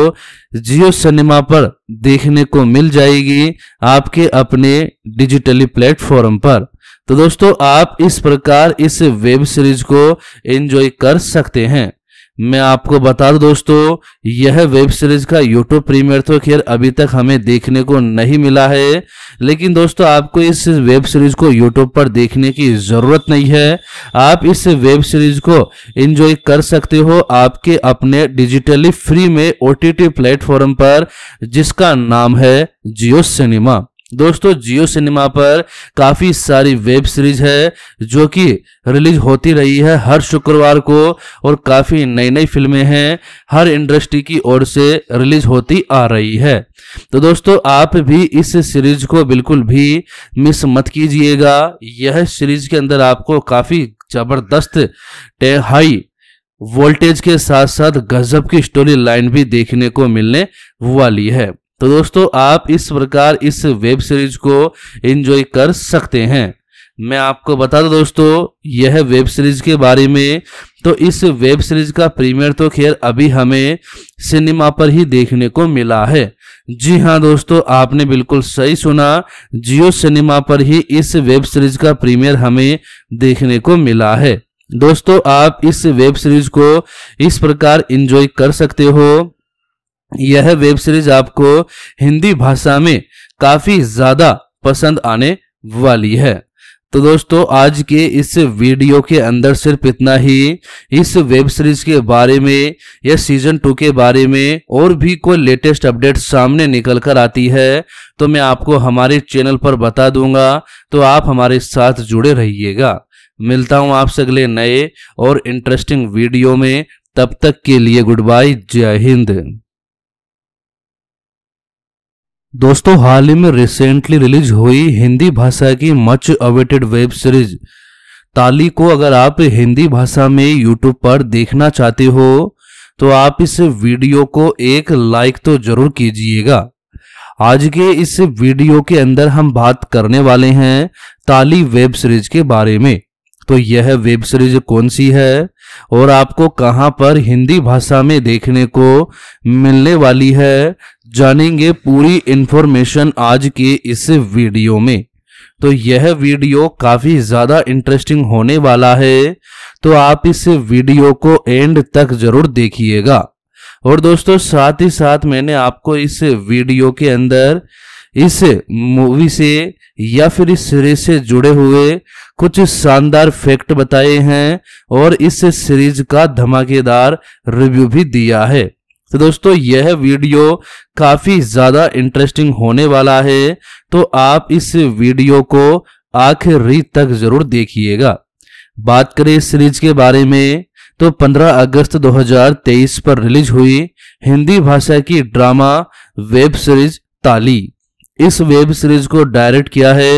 जियो सिनेमा पर देखने को मिल जाएगी आपके अपने डिजिटली प्लेटफॉर्म पर तो दोस्तों आप इस प्रकार इस वेब सीरीज को एंजॉय कर सकते हैं मैं आपको बता दूं दोस्तों यह वेब सीरीज का यूट्यूब प्रीमियर तो खैर अभी तक हमें देखने को नहीं मिला है लेकिन दोस्तों आपको इस वेब सीरीज को यूट्यूब पर देखने की ज़रूरत नहीं है आप इस वेब सीरीज को एंजॉय कर सकते हो आपके अपने डिजिटली फ्री में ओ प्लेटफॉर्म पर जिसका नाम है जियो सिनेमा दोस्तों जियो सिनेमा पर काफ़ी सारी वेब सीरीज है जो कि रिलीज होती रही है हर शुक्रवार को और काफ़ी नई नई फिल्में हैं हर इंडस्ट्री की ओर से रिलीज होती आ रही है तो दोस्तों आप भी इस सीरीज को बिल्कुल भी मिस मत कीजिएगा यह सीरीज के अंदर आपको काफ़ी ज़बरदस्त हाई वोल्टेज के साथ साथ गजब की स्टोरी लाइन भी देखने को मिलने वाली है तो दोस्तों आप इस प्रकार इस वेब सीरीज को एंजॉय कर सकते हैं मैं आपको बता दूं दोस्तों यह वेब सीरीज के बारे में तो इस वेब सीरीज का प्रीमियर तो खैर अभी हमें सिनेमा पर ही देखने को मिला है जी हाँ दोस्तों आपने बिल्कुल सही सुना जियो सिनेमा पर ही इस वेब सीरीज का प्रीमियर हमें देखने को मिला है दोस्तों आप इस वेब सीरीज को इस प्रकार एंजॉय कर सकते हो यह वेब सीरीज आपको हिंदी भाषा में काफी ज्यादा पसंद आने वाली है तो दोस्तों आज के इस वीडियो के अंदर सिर्फ इतना ही इस वेब सीरीज के बारे में या सीजन टू के बारे में और भी कोई लेटेस्ट अपडेट सामने निकल कर आती है तो मैं आपको हमारे चैनल पर बता दूंगा तो आप हमारे साथ जुड़े रहिएगा मिलता हूं आपसे अगले नए और इंटरेस्टिंग वीडियो में तब तक के लिए गुड बाय जय हिंद दोस्तों हाल ही में रिसेंटली रिलीज हुई हिंदी भाषा की मच अवेटेड वेब सीरीज ताली को अगर आप हिंदी भाषा में यूट्यूब पर देखना चाहते हो तो आप इस वीडियो को एक लाइक तो जरूर कीजिएगा आज के इस वीडियो के अंदर हम बात करने वाले हैं ताली वेब सीरीज के बारे में तो यह वेब सीरीज कौन सी है और आपको कहां पर हिंदी भाषा में देखने को मिलने वाली है जानेंगे पूरी इंफॉर्मेशन आज के इस वीडियो में तो यह वीडियो काफी ज्यादा इंटरेस्टिंग होने वाला है तो आप इस वीडियो को एंड तक जरूर देखिएगा और दोस्तों साथ ही साथ मैंने आपको इस वीडियो के अंदर इस मूवी से या फिर इस सीरीज से जुड़े हुए कुछ शानदार फैक्ट बताए हैं और इस सीरीज का धमाकेदार रिव्यू भी दिया है तो दोस्तों यह वीडियो काफी ज्यादा इंटरेस्टिंग होने वाला है तो आप इस वीडियो को आखिरी तक जरूर देखिएगा बात करें इस सीरीज के बारे में तो 15 अगस्त 2023 पर रिलीज हुई हिंदी भाषा की ड्रामा वेब सीरीज ताली इस वेब सीरीज को डायरेक्ट किया है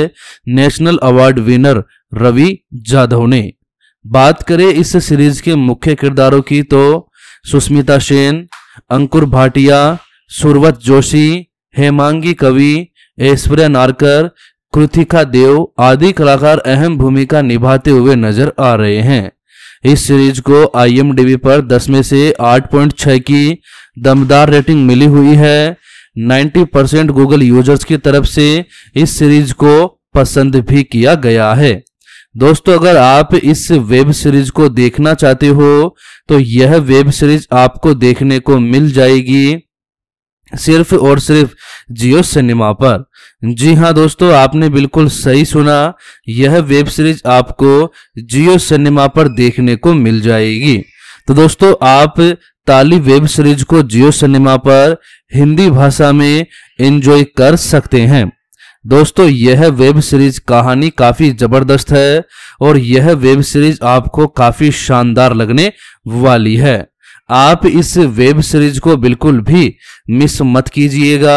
national award winner Ravi Jadhav ने बात करें इस सीरीज के मुख्य किरदारों की तो सुष्मिता सेन अंकुर भाटिया सुरवत जोशी हेमांगी कवि ऐश्वर्या नारकर कृतिका देव आदि कलाकार अहम भूमिका निभाते हुए नजर आ रहे हैं इस सीरीज को आईएमडीबी पर 10 में से 8.6 की दमदार रेटिंग मिली हुई है 90 परसेंट गूगल यूजर्स की तरफ से इस सीरीज को पसंद भी किया गया है दोस्तों अगर आप इस वेब सीरीज को देखना चाहते हो तो यह वेब सीरीज आपको देखने को मिल जाएगी सिर्फ और सिर्फ जियो सिनेमा पर जी हाँ दोस्तों आपने बिल्कुल सही सुना यह वेब सीरीज आपको जियो सिनेमा पर देखने को मिल जाएगी तो दोस्तों आप ताली वेब सीरीज को जियो सिनेमा पर हिंदी भाषा में एंजॉय कर सकते हैं दोस्तों यह वेब सीरीज कहानी काफी जबरदस्त है और यह वेब सीरीज आपको काफी शानदार लगने वाली है आप इस वेब सीरीज को बिल्कुल भी मिस मत कीजिएगा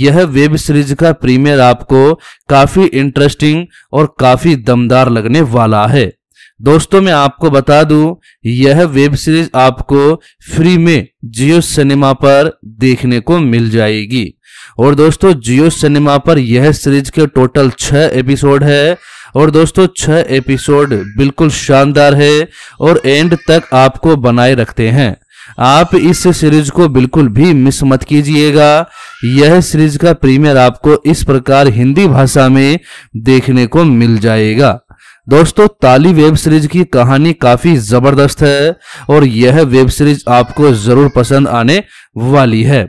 यह वेब सीरीज का प्रीमियर आपको काफी इंटरेस्टिंग और काफी दमदार लगने वाला है दोस्तों मैं आपको बता दूं यह वेब सीरीज आपको फ्री में जियो सिनेमा पर देखने को मिल जाएगी और दोस्तों जियो सिनेमा पर यह सीरीज के टोटल छह एपिसोड है और दोस्तों छह एपिसोड बिल्कुल शानदार है और एंड तक आपको बनाए रखते हैं आप इस सीरीज को बिल्कुल भी मिस मत कीजिएगा यह सीरीज का प्रीमियर आपको इस प्रकार हिंदी भाषा में देखने को मिल जाएगा दोस्तों ताली वेब सीरीज की कहानी काफी जबरदस्त है और यह वेब सीरीज आपको जरूर पसंद आने वाली है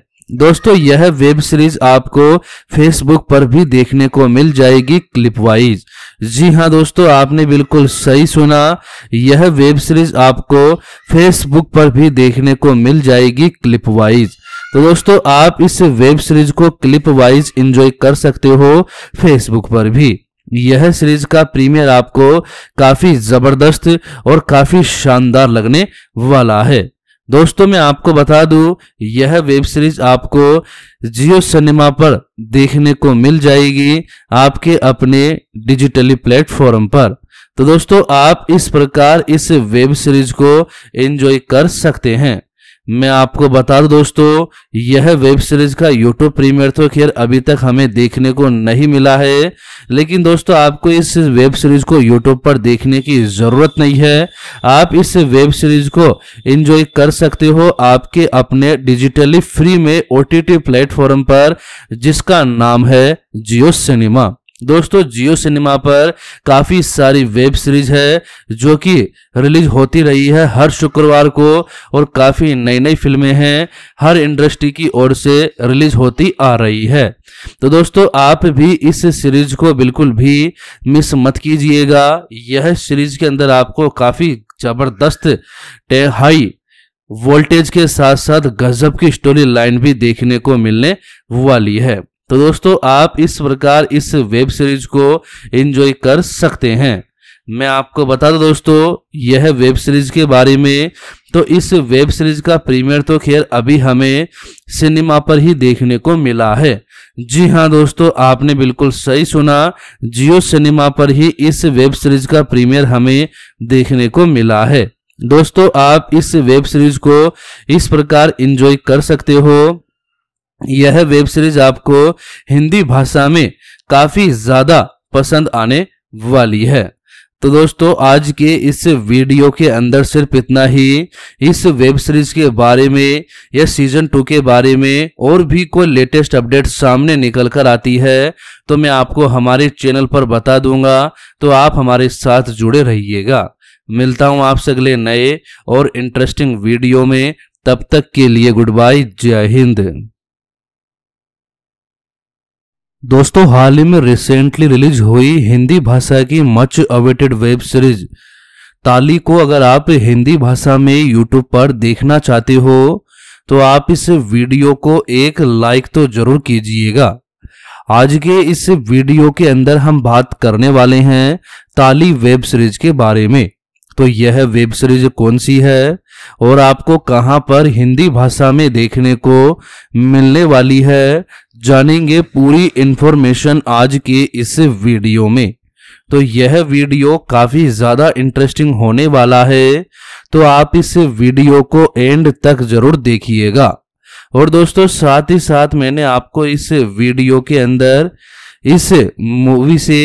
दोस्तों यह वेब सीरीज आपको फेसबुक पर भी देखने को मिल जाएगी क्लिप वाइज जी हाँ दोस्तों आपने बिल्कुल सही सुना यह वेब सीरीज आपको फेसबुक पर भी देखने को मिल जाएगी क्लिप वाइज तो दोस्तों आप इस वेब सीरीज को क्लिप वाइज एंजॉय कर सकते हो फेसबुक पर भी यह सीरीज का प्रीमियर आपको काफी जबरदस्त और काफी शानदार लगने वाला है दोस्तों मैं आपको बता दूं यह वेब सीरीज आपको जियो सिनेमा पर देखने को मिल जाएगी आपके अपने डिजिटली प्लेटफॉर्म पर तो दोस्तों आप इस प्रकार इस वेब सीरीज को एंजॉय कर सकते हैं मैं आपको बता दूं दोस्तों यह वेब सीरीज का यूट्यूब प्रीमियर तो खैर अभी तक हमें देखने को नहीं मिला है लेकिन दोस्तों आपको इस वेब सीरीज को यूट्यूब पर देखने की जरूरत नहीं है आप इस वेब सीरीज को एंजॉय कर सकते हो आपके अपने डिजिटली फ्री में ओ प्लेटफॉर्म पर जिसका नाम है जियो सिनेमा दोस्तों जियो सिनेमा पर काफ़ी सारी वेब सीरीज है जो कि रिलीज होती रही है हर शुक्रवार को और काफ़ी नई नई फिल्में हैं हर इंडस्ट्री की ओर से रिलीज होती आ रही है तो दोस्तों आप भी इस सीरीज को बिल्कुल भी मिस मत कीजिएगा यह सीरीज के अंदर आपको काफ़ी ज़बरदस्त हाई वोल्टेज के साथ साथ गजब की स्टोरी लाइन भी देखने को मिलने वाली है तो दोस्तों आप इस प्रकार इस वेब सीरीज को एंजॉय कर सकते हैं मैं आपको बता दूं दोस्तों यह वेब सीरीज के बारे में तो इस वेब सीरीज का प्रीमियर तो खैर अभी हमें सिनेमा पर ही देखने को मिला है जी हाँ दोस्तों आपने बिल्कुल सही सुना जियो सिनेमा पर ही इस वेब सीरीज का प्रीमियर हमें देखने को मिला है दोस्तों आप इस वेब सीरीज को इस प्रकार एंजॉय कर सकते हो यह वेब सीरीज आपको हिंदी भाषा में काफी ज्यादा पसंद आने वाली है तो दोस्तों आज के इस वीडियो के अंदर सिर्फ इतना ही इस वेब सीरीज के बारे में या सीजन टू के बारे में और भी कोई लेटेस्ट अपडेट सामने निकल कर आती है तो मैं आपको हमारे चैनल पर बता दूंगा तो आप हमारे साथ जुड़े रहिएगा मिलता हूं आपसे अगले नए और इंटरेस्टिंग वीडियो में तब तक के लिए गुड बाय जय हिंद दोस्तों हाल ही में रिसेंटली रिलीज हुई हिंदी भाषा की मच अवेटेड वेब सीरीज ताली को अगर आप हिंदी भाषा में यूट्यूब पर देखना चाहते हो तो आप इस वीडियो को एक लाइक तो जरूर कीजिएगा आज के इस वीडियो के अंदर हम बात करने वाले हैं ताली वेब सीरीज के बारे में तो यह वेब सीरीज कौन सी है और आपको कहां पर हिंदी भाषा में देखने को मिलने वाली है जानेंगे पूरी इंफॉर्मेशन आज के इस वीडियो में तो यह वीडियो काफी ज्यादा इंटरेस्टिंग होने वाला है तो आप इस वीडियो को एंड तक जरूर देखिएगा और दोस्तों साथ ही साथ मैंने आपको इस वीडियो के अंदर इस मूवी से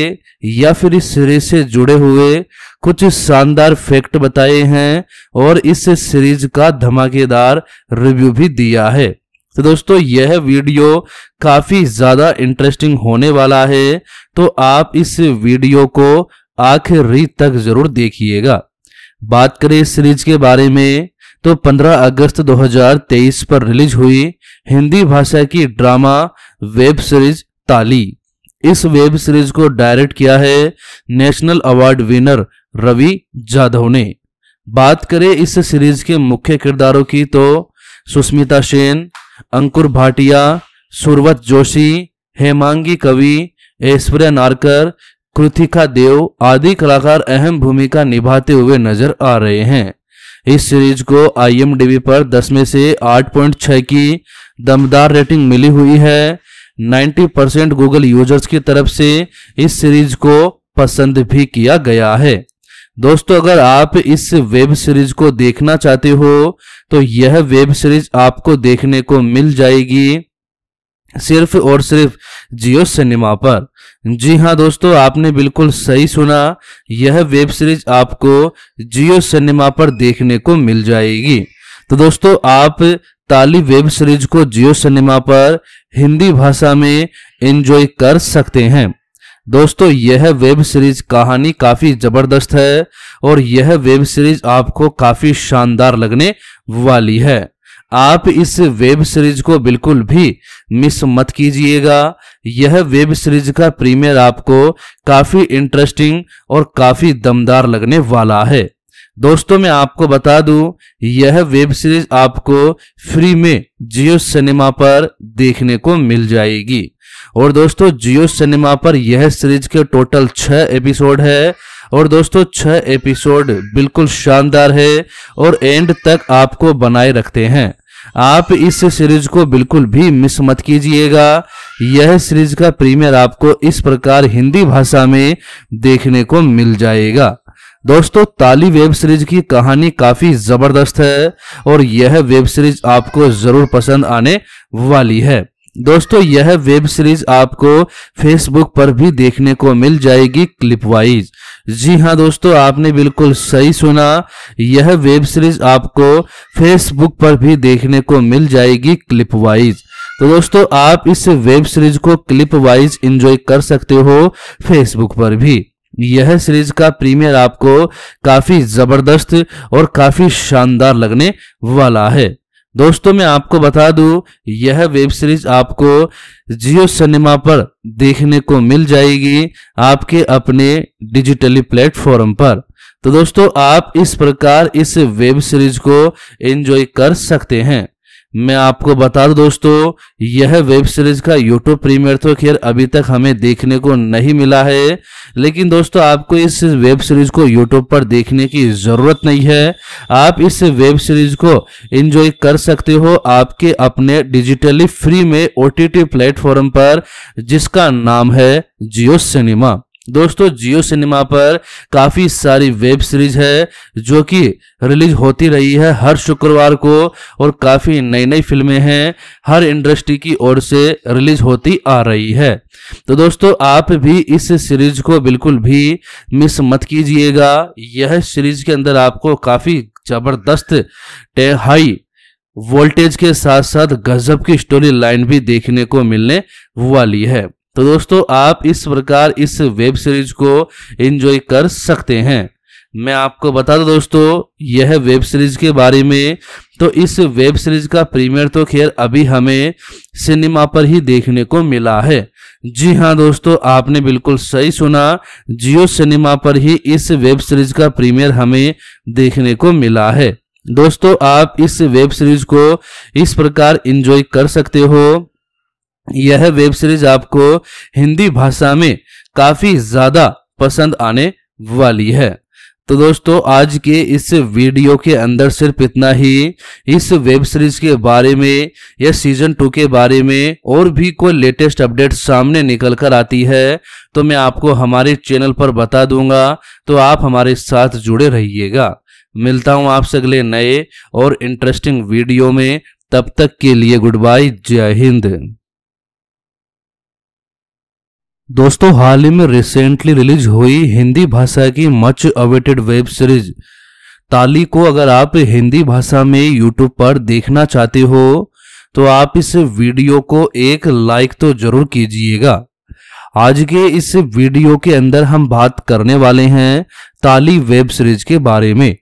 या फिर इस सीरीज से जुड़े हुए कुछ शानदार फैक्ट बताए हैं और इस सीरीज का धमाकेदार रिव्यू भी दिया है तो दोस्तों यह वीडियो काफी ज्यादा इंटरेस्टिंग होने वाला है तो आप इस वीडियो को आखिरी तक जरूर देखिएगा बात करें इस सीरीज के बारे में तो 15 अगस्त 2023 पर रिलीज हुई हिंदी भाषा की ड्रामा वेब सीरीज ताली इस वेब सीरीज को डायरेक्ट किया है national award winner Ravi Jadhav ने बात करें इस सीरीज के मुख्य किरदारों की तो सुष्मिता सेन अंकुर भाटिया सुरवत जोशी हेमांगी कवि ऐश्वर्या नारकर कृतिका देव आदि कलाकार अहम भूमिका निभाते हुए नजर आ रहे हैं इस सीरीज को आईएमडीबी पर 10 में से 8.6 की दमदार रेटिंग मिली हुई है 90 परसेंट गूगल यूजर्स की तरफ से इस सीरीज को पसंद भी किया गया है दोस्तों अगर आप इस वेब सीरीज को देखना चाहते हो तो यह वेब सीरीज आपको देखने को मिल जाएगी सिर्फ और सिर्फ जियो सिनेमा पर जी हाँ दोस्तों आपने बिल्कुल सही सुना यह वेब सीरीज आपको जियो सिनेमा पर देखने को मिल जाएगी तो दोस्तों आप ताली वेब सीरीज को जियो सिनेमा पर हिंदी भाषा में एंजॉय कर सकते हैं दोस्तों यह वेब सीरीज कहानी काफी जबरदस्त है और यह वेब सीरीज आपको काफी शानदार लगने वाली है आप इस वेब सीरीज को बिल्कुल भी मिस मत कीजिएगा यह वेब सीरीज का प्रीमियर आपको काफी इंटरेस्टिंग और काफी दमदार लगने वाला है दोस्तों मैं आपको बता दूं यह वेब सीरीज आपको फ्री में जियो सिनेमा पर देखने को मिल जाएगी और दोस्तों जियो सिनेमा पर यह सीरीज के टोटल छह एपिसोड है और दोस्तों छह एपिसोड बिल्कुल शानदार है और एंड तक आपको बनाए रखते हैं आप इस सीरीज को बिल्कुल भी मिस मत कीजिएगा यह सीरीज का प्रीमियर आपको इस प्रकार हिंदी भाषा में देखने को मिल जाएगा दोस्तों ताली वेब सीरीज की कहानी काफी जबरदस्त है और यह वेब सीरीज आपको जरूर पसंद आने वाली है दोस्तों यह वेब सीरीज आपको फेसबुक पर भी देखने को मिल जाएगी क्लिप वाइज जी हाँ दोस्तों आपने बिल्कुल सही सुना यह वेब सीरीज आपको फेसबुक पर भी देखने को मिल जाएगी क्लिप वाइज तो दोस्तों आप इस वेब सीरीज को क्लिप वाइज एंजॉय कर सकते हो फेसबुक पर भी यह सीरीज का प्रीमियर आपको काफी जबरदस्त और काफी शानदार लगने वाला है दोस्तों मैं आपको बता दूं यह वेब सीरीज आपको जियो सिनेमा पर देखने को मिल जाएगी आपके अपने डिजिटली प्लेटफॉर्म पर तो दोस्तों आप इस प्रकार इस वेब सीरीज को एंजॉय कर सकते हैं मैं आपको बता दूं दोस्तों यह वेब सीरीज का यूट्यूब प्रीमियर तो खैर अभी तक हमें देखने को नहीं मिला है लेकिन दोस्तों आपको इस वेब सीरीज को यूट्यूब पर देखने की जरूरत नहीं है आप इस वेब सीरीज को एंजॉय कर सकते हो आपके अपने डिजिटली फ्री में ओटीटी प्लेटफॉर्म पर जिसका नाम है जियो सिनेमा दोस्तों जियो सिनेमा पर काफ़ी सारी वेब सीरीज है जो कि रिलीज होती रही है हर शुक्रवार को और काफ़ी नई नई फिल्में हैं हर इंडस्ट्री की ओर से रिलीज होती आ रही है तो दोस्तों आप भी इस सीरीज को बिल्कुल भी मिस मत कीजिएगा यह सीरीज के अंदर आपको काफ़ी ज़बरदस्त हाई वोल्टेज के साथ साथ गजब की स्टोरी लाइन भी देखने को मिलने वाली है तो दोस्तों आप इस प्रकार इस वेब सीरीज को एंजॉय कर सकते हैं मैं आपको बता दूं दोस्तों यह वेब सीरीज के बारे में तो इस वेब सीरीज का प्रीमियर तो खैर अभी हमें सिनेमा पर ही देखने को मिला है जी हाँ दोस्तों आपने बिल्कुल सही सुना जियो सिनेमा पर ही इस वेब सीरीज का प्रीमियर हमें देखने को मिला है दोस्तों आप इस वेब सीरीज को इस प्रकार एंजॉय कर सकते हो यह वेब सीरीज आपको हिंदी भाषा में काफी ज्यादा पसंद आने वाली है तो दोस्तों आज के इस वीडियो के अंदर सिर्फ इतना ही इस वेब सीरीज के बारे में या सीजन टू के बारे में और भी कोई लेटेस्ट अपडेट सामने निकल कर आती है तो मैं आपको हमारे चैनल पर बता दूंगा तो आप हमारे साथ जुड़े रहिएगा मिलता हूं आपसे अगले नए और इंटरेस्टिंग वीडियो में तब तक के लिए गुड बाय जय हिंद दोस्तों हाल ही में रिसेंटली रिलीज हुई हिंदी भाषा की मच अवेटेड वेब सीरीज ताली को अगर आप हिंदी भाषा में यूट्यूब पर देखना चाहते हो तो आप इस वीडियो को एक लाइक तो जरूर कीजिएगा आज के इस वीडियो के अंदर हम बात करने वाले हैं ताली वेब सीरीज के बारे में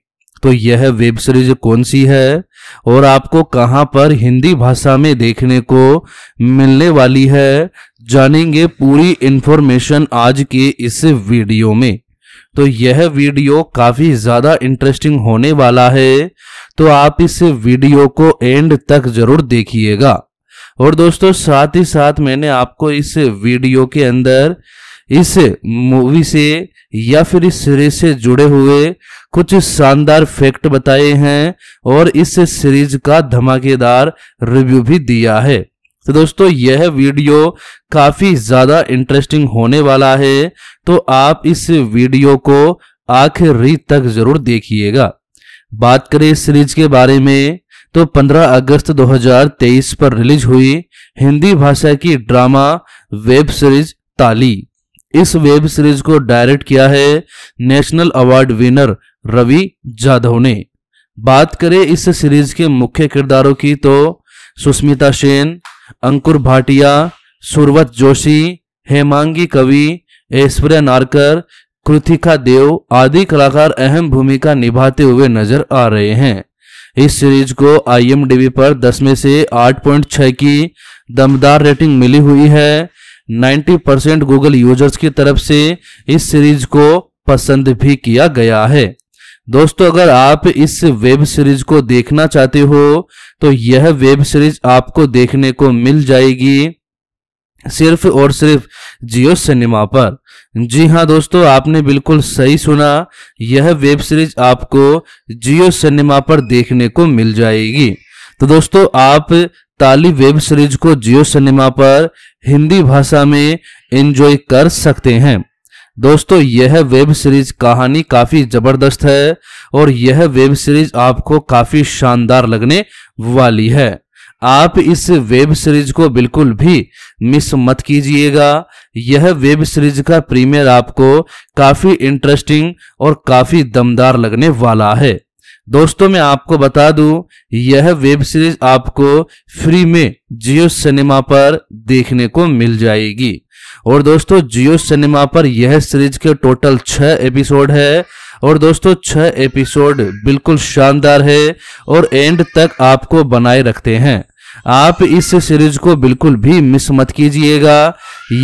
तो यह वेब सीरीज कौन सी है और आपको कहां पर हिंदी भाषा में देखने को मिलने वाली है जानेंगे पूरी इंफॉर्मेशन आज के इस वीडियो में तो यह वीडियो काफी ज्यादा इंटरेस्टिंग होने वाला है तो आप इस वीडियो को एंड तक जरूर देखिएगा और दोस्तों साथ ही साथ मैंने आपको इस वीडियो के अंदर इस मूवी से या फिर इस सीरीज से जुड़े हुए कुछ शानदार फैक्ट बताए हैं और इस सीरीज का धमाकेदार रिव्यू भी दिया है तो दोस्तों यह वीडियो काफी ज्यादा इंटरेस्टिंग होने वाला है तो आप इस वीडियो को आखिरी तक जरूर देखिएगा बात करें इस सीरीज के बारे में तो 15 अगस्त 2023 पर रिलीज हुई हिंदी भाषा की ड्रामा वेब सीरीज ताली इस वेब सीरीज को डायरेक्ट किया है national award winner Ravi Jadhav ने बात करें इस सीरीज के मुख्य किरदारों की तो सुष्मिता सेन अंकुर भाटिया सुरवत जोशी हेमांगी कवि ऐश्वर्या नारकर कृतिका देव आदि कलाकार अहम भूमिका निभाते हुए नजर आ रहे हैं इस सीरीज को आईएमडीबी पर 10 में से 8.6 की दमदार रेटिंग मिली हुई है 90 परसेंट गूगल यूजर्स की तरफ से इस सीरीज को पसंद भी किया गया है दोस्तों अगर आप इस वेब सीरीज को देखना चाहते हो तो यह वेब सीरीज आपको देखने को मिल जाएगी सिर्फ और सिर्फ जियो सिनेमा पर जी हाँ दोस्तों आपने बिल्कुल सही सुना यह वेब सीरीज आपको जियो सिनेमा पर देखने को मिल जाएगी तो दोस्तों आप ताली वेब सीरीज को जियो सिनेमा पर हिंदी भाषा में एंजॉय कर सकते हैं दोस्तों यह वेब सीरीज कहानी काफी जबरदस्त है और यह वेब सीरीज आपको काफी शानदार लगने वाली है आप इस वेब सीरीज को बिल्कुल भी मिस मत कीजिएगा यह वेब सीरीज का प्रीमियर आपको काफी इंटरेस्टिंग और काफी दमदार लगने वाला है दोस्तों मैं आपको बता दूं यह वेब सीरीज आपको फ्री में जियो सिनेमा पर देखने को मिल जाएगी और दोस्तों जियो सिनेमा पर यह सीरीज के टोटल छह एपिसोड है और दोस्तों छह एपिसोड बिल्कुल शानदार है और एंड तक आपको बनाए रखते हैं आप इस सीरीज को बिल्कुल भी मिस मत कीजिएगा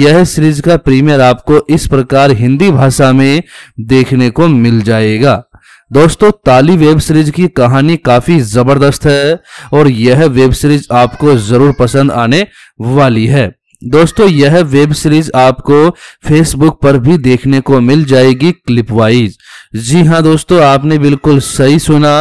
यह सीरीज का प्रीमियर आपको इस प्रकार हिंदी भाषा में देखने को मिल जाएगा दोस्तों ताली वेब सीरीज की कहानी काफी जबरदस्त है और यह वेब सीरीज आपको जरूर पसंद आने वाली है दोस्तों यह वेब सीरीज आपको फेसबुक पर भी देखने को मिल जाएगी क्लिप वाइज जी हाँ दोस्तों आपने बिल्कुल सही सुना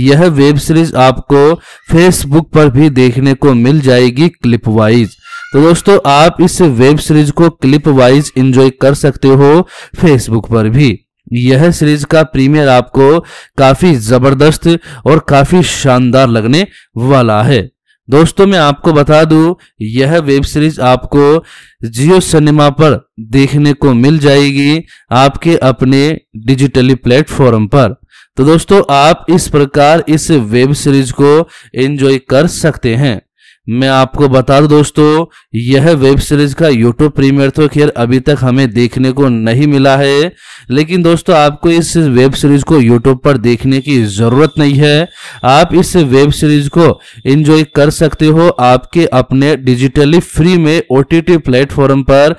यह वेब सीरीज आपको फेसबुक पर भी देखने को मिल जाएगी क्लिप वाइज तो दोस्तों आप इस वेब सीरीज को क्लिप वाइज एंजॉय कर सकते हो फेसबुक पर भी यह सीरीज का प्रीमियर आपको काफी जबरदस्त और काफी शानदार लगने वाला है दोस्तों मैं आपको बता दूं यह वेब सीरीज आपको जियो सिनेमा पर देखने को मिल जाएगी आपके अपने डिजिटली प्लेटफॉर्म पर तो दोस्तों आप इस प्रकार इस वेब सीरीज को एंजॉय कर सकते हैं मैं आपको बता दूं दोस्तों यह वेब सीरीज का यूट्यूब प्रीमियर तो खैर अभी तक हमें देखने को नहीं मिला है लेकिन दोस्तों आपको इस वेब सीरीज को यूट्यूब पर देखने की जरूरत नहीं है आप इस वेब सीरीज को एंजॉय कर सकते हो आपके अपने डिजिटली फ्री में ओटीटी प्लेटफॉर्म पर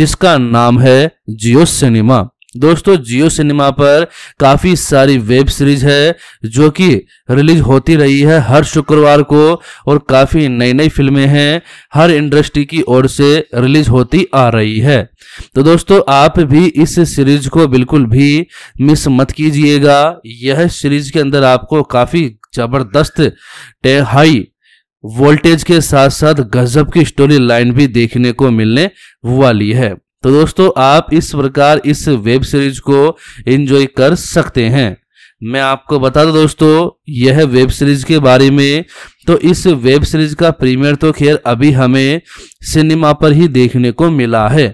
जिसका नाम है जियो सिनेमा दोस्तों जियो सिनेमा पर काफ़ी सारी वेब सीरीज है जो कि रिलीज होती रही है हर शुक्रवार को और काफ़ी नई नई फिल्में हैं हर इंडस्ट्री की ओर से रिलीज होती आ रही है तो दोस्तों आप भी इस सीरीज को बिल्कुल भी मिस मत कीजिएगा यह सीरीज के अंदर आपको काफ़ी ज़बरदस्त हाई वोल्टेज के साथ साथ गजब की स्टोरी लाइन भी देखने को मिलने वाली है तो दोस्तों आप इस प्रकार इस वेब सीरीज को एंजॉय कर सकते हैं मैं आपको बता दूं दोस्तों यह वेब सीरीज के बारे में तो इस वेब सीरीज का प्रीमियर तो खैर अभी हमें सिनेमा पर ही देखने को मिला है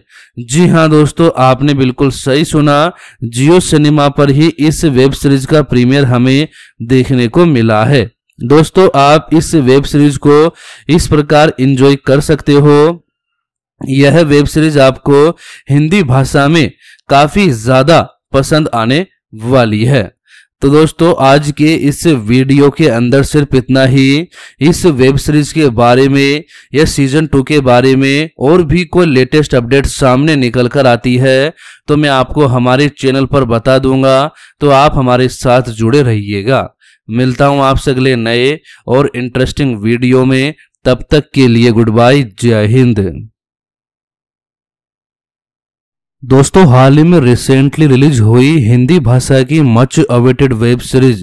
जी हाँ दोस्तों आपने बिल्कुल सही सुना जियो सिनेमा पर ही इस वेब सीरीज का प्रीमियर हमें देखने को मिला है दोस्तों आप इस वेब सीरीज को इस प्रकार एंजॉय कर सकते हो यह वेब सीरीज आपको हिंदी भाषा में काफी ज्यादा पसंद आने वाली है तो दोस्तों आज के इस वीडियो के अंदर सिर्फ इतना ही इस वेब सीरीज के बारे में या सीजन टू के बारे में और भी कोई लेटेस्ट अपडेट सामने निकल कर आती है तो मैं आपको हमारे चैनल पर बता दूंगा तो आप हमारे साथ जुड़े रहिएगा मिलता हूं आपसे अगले नए और इंटरेस्टिंग वीडियो में तब तक के लिए गुड बाय जय हिंद दोस्तों हाल ही में रिसेंटली रिलीज हुई हिंदी भाषा की मच अवेटेड वेब सीरीज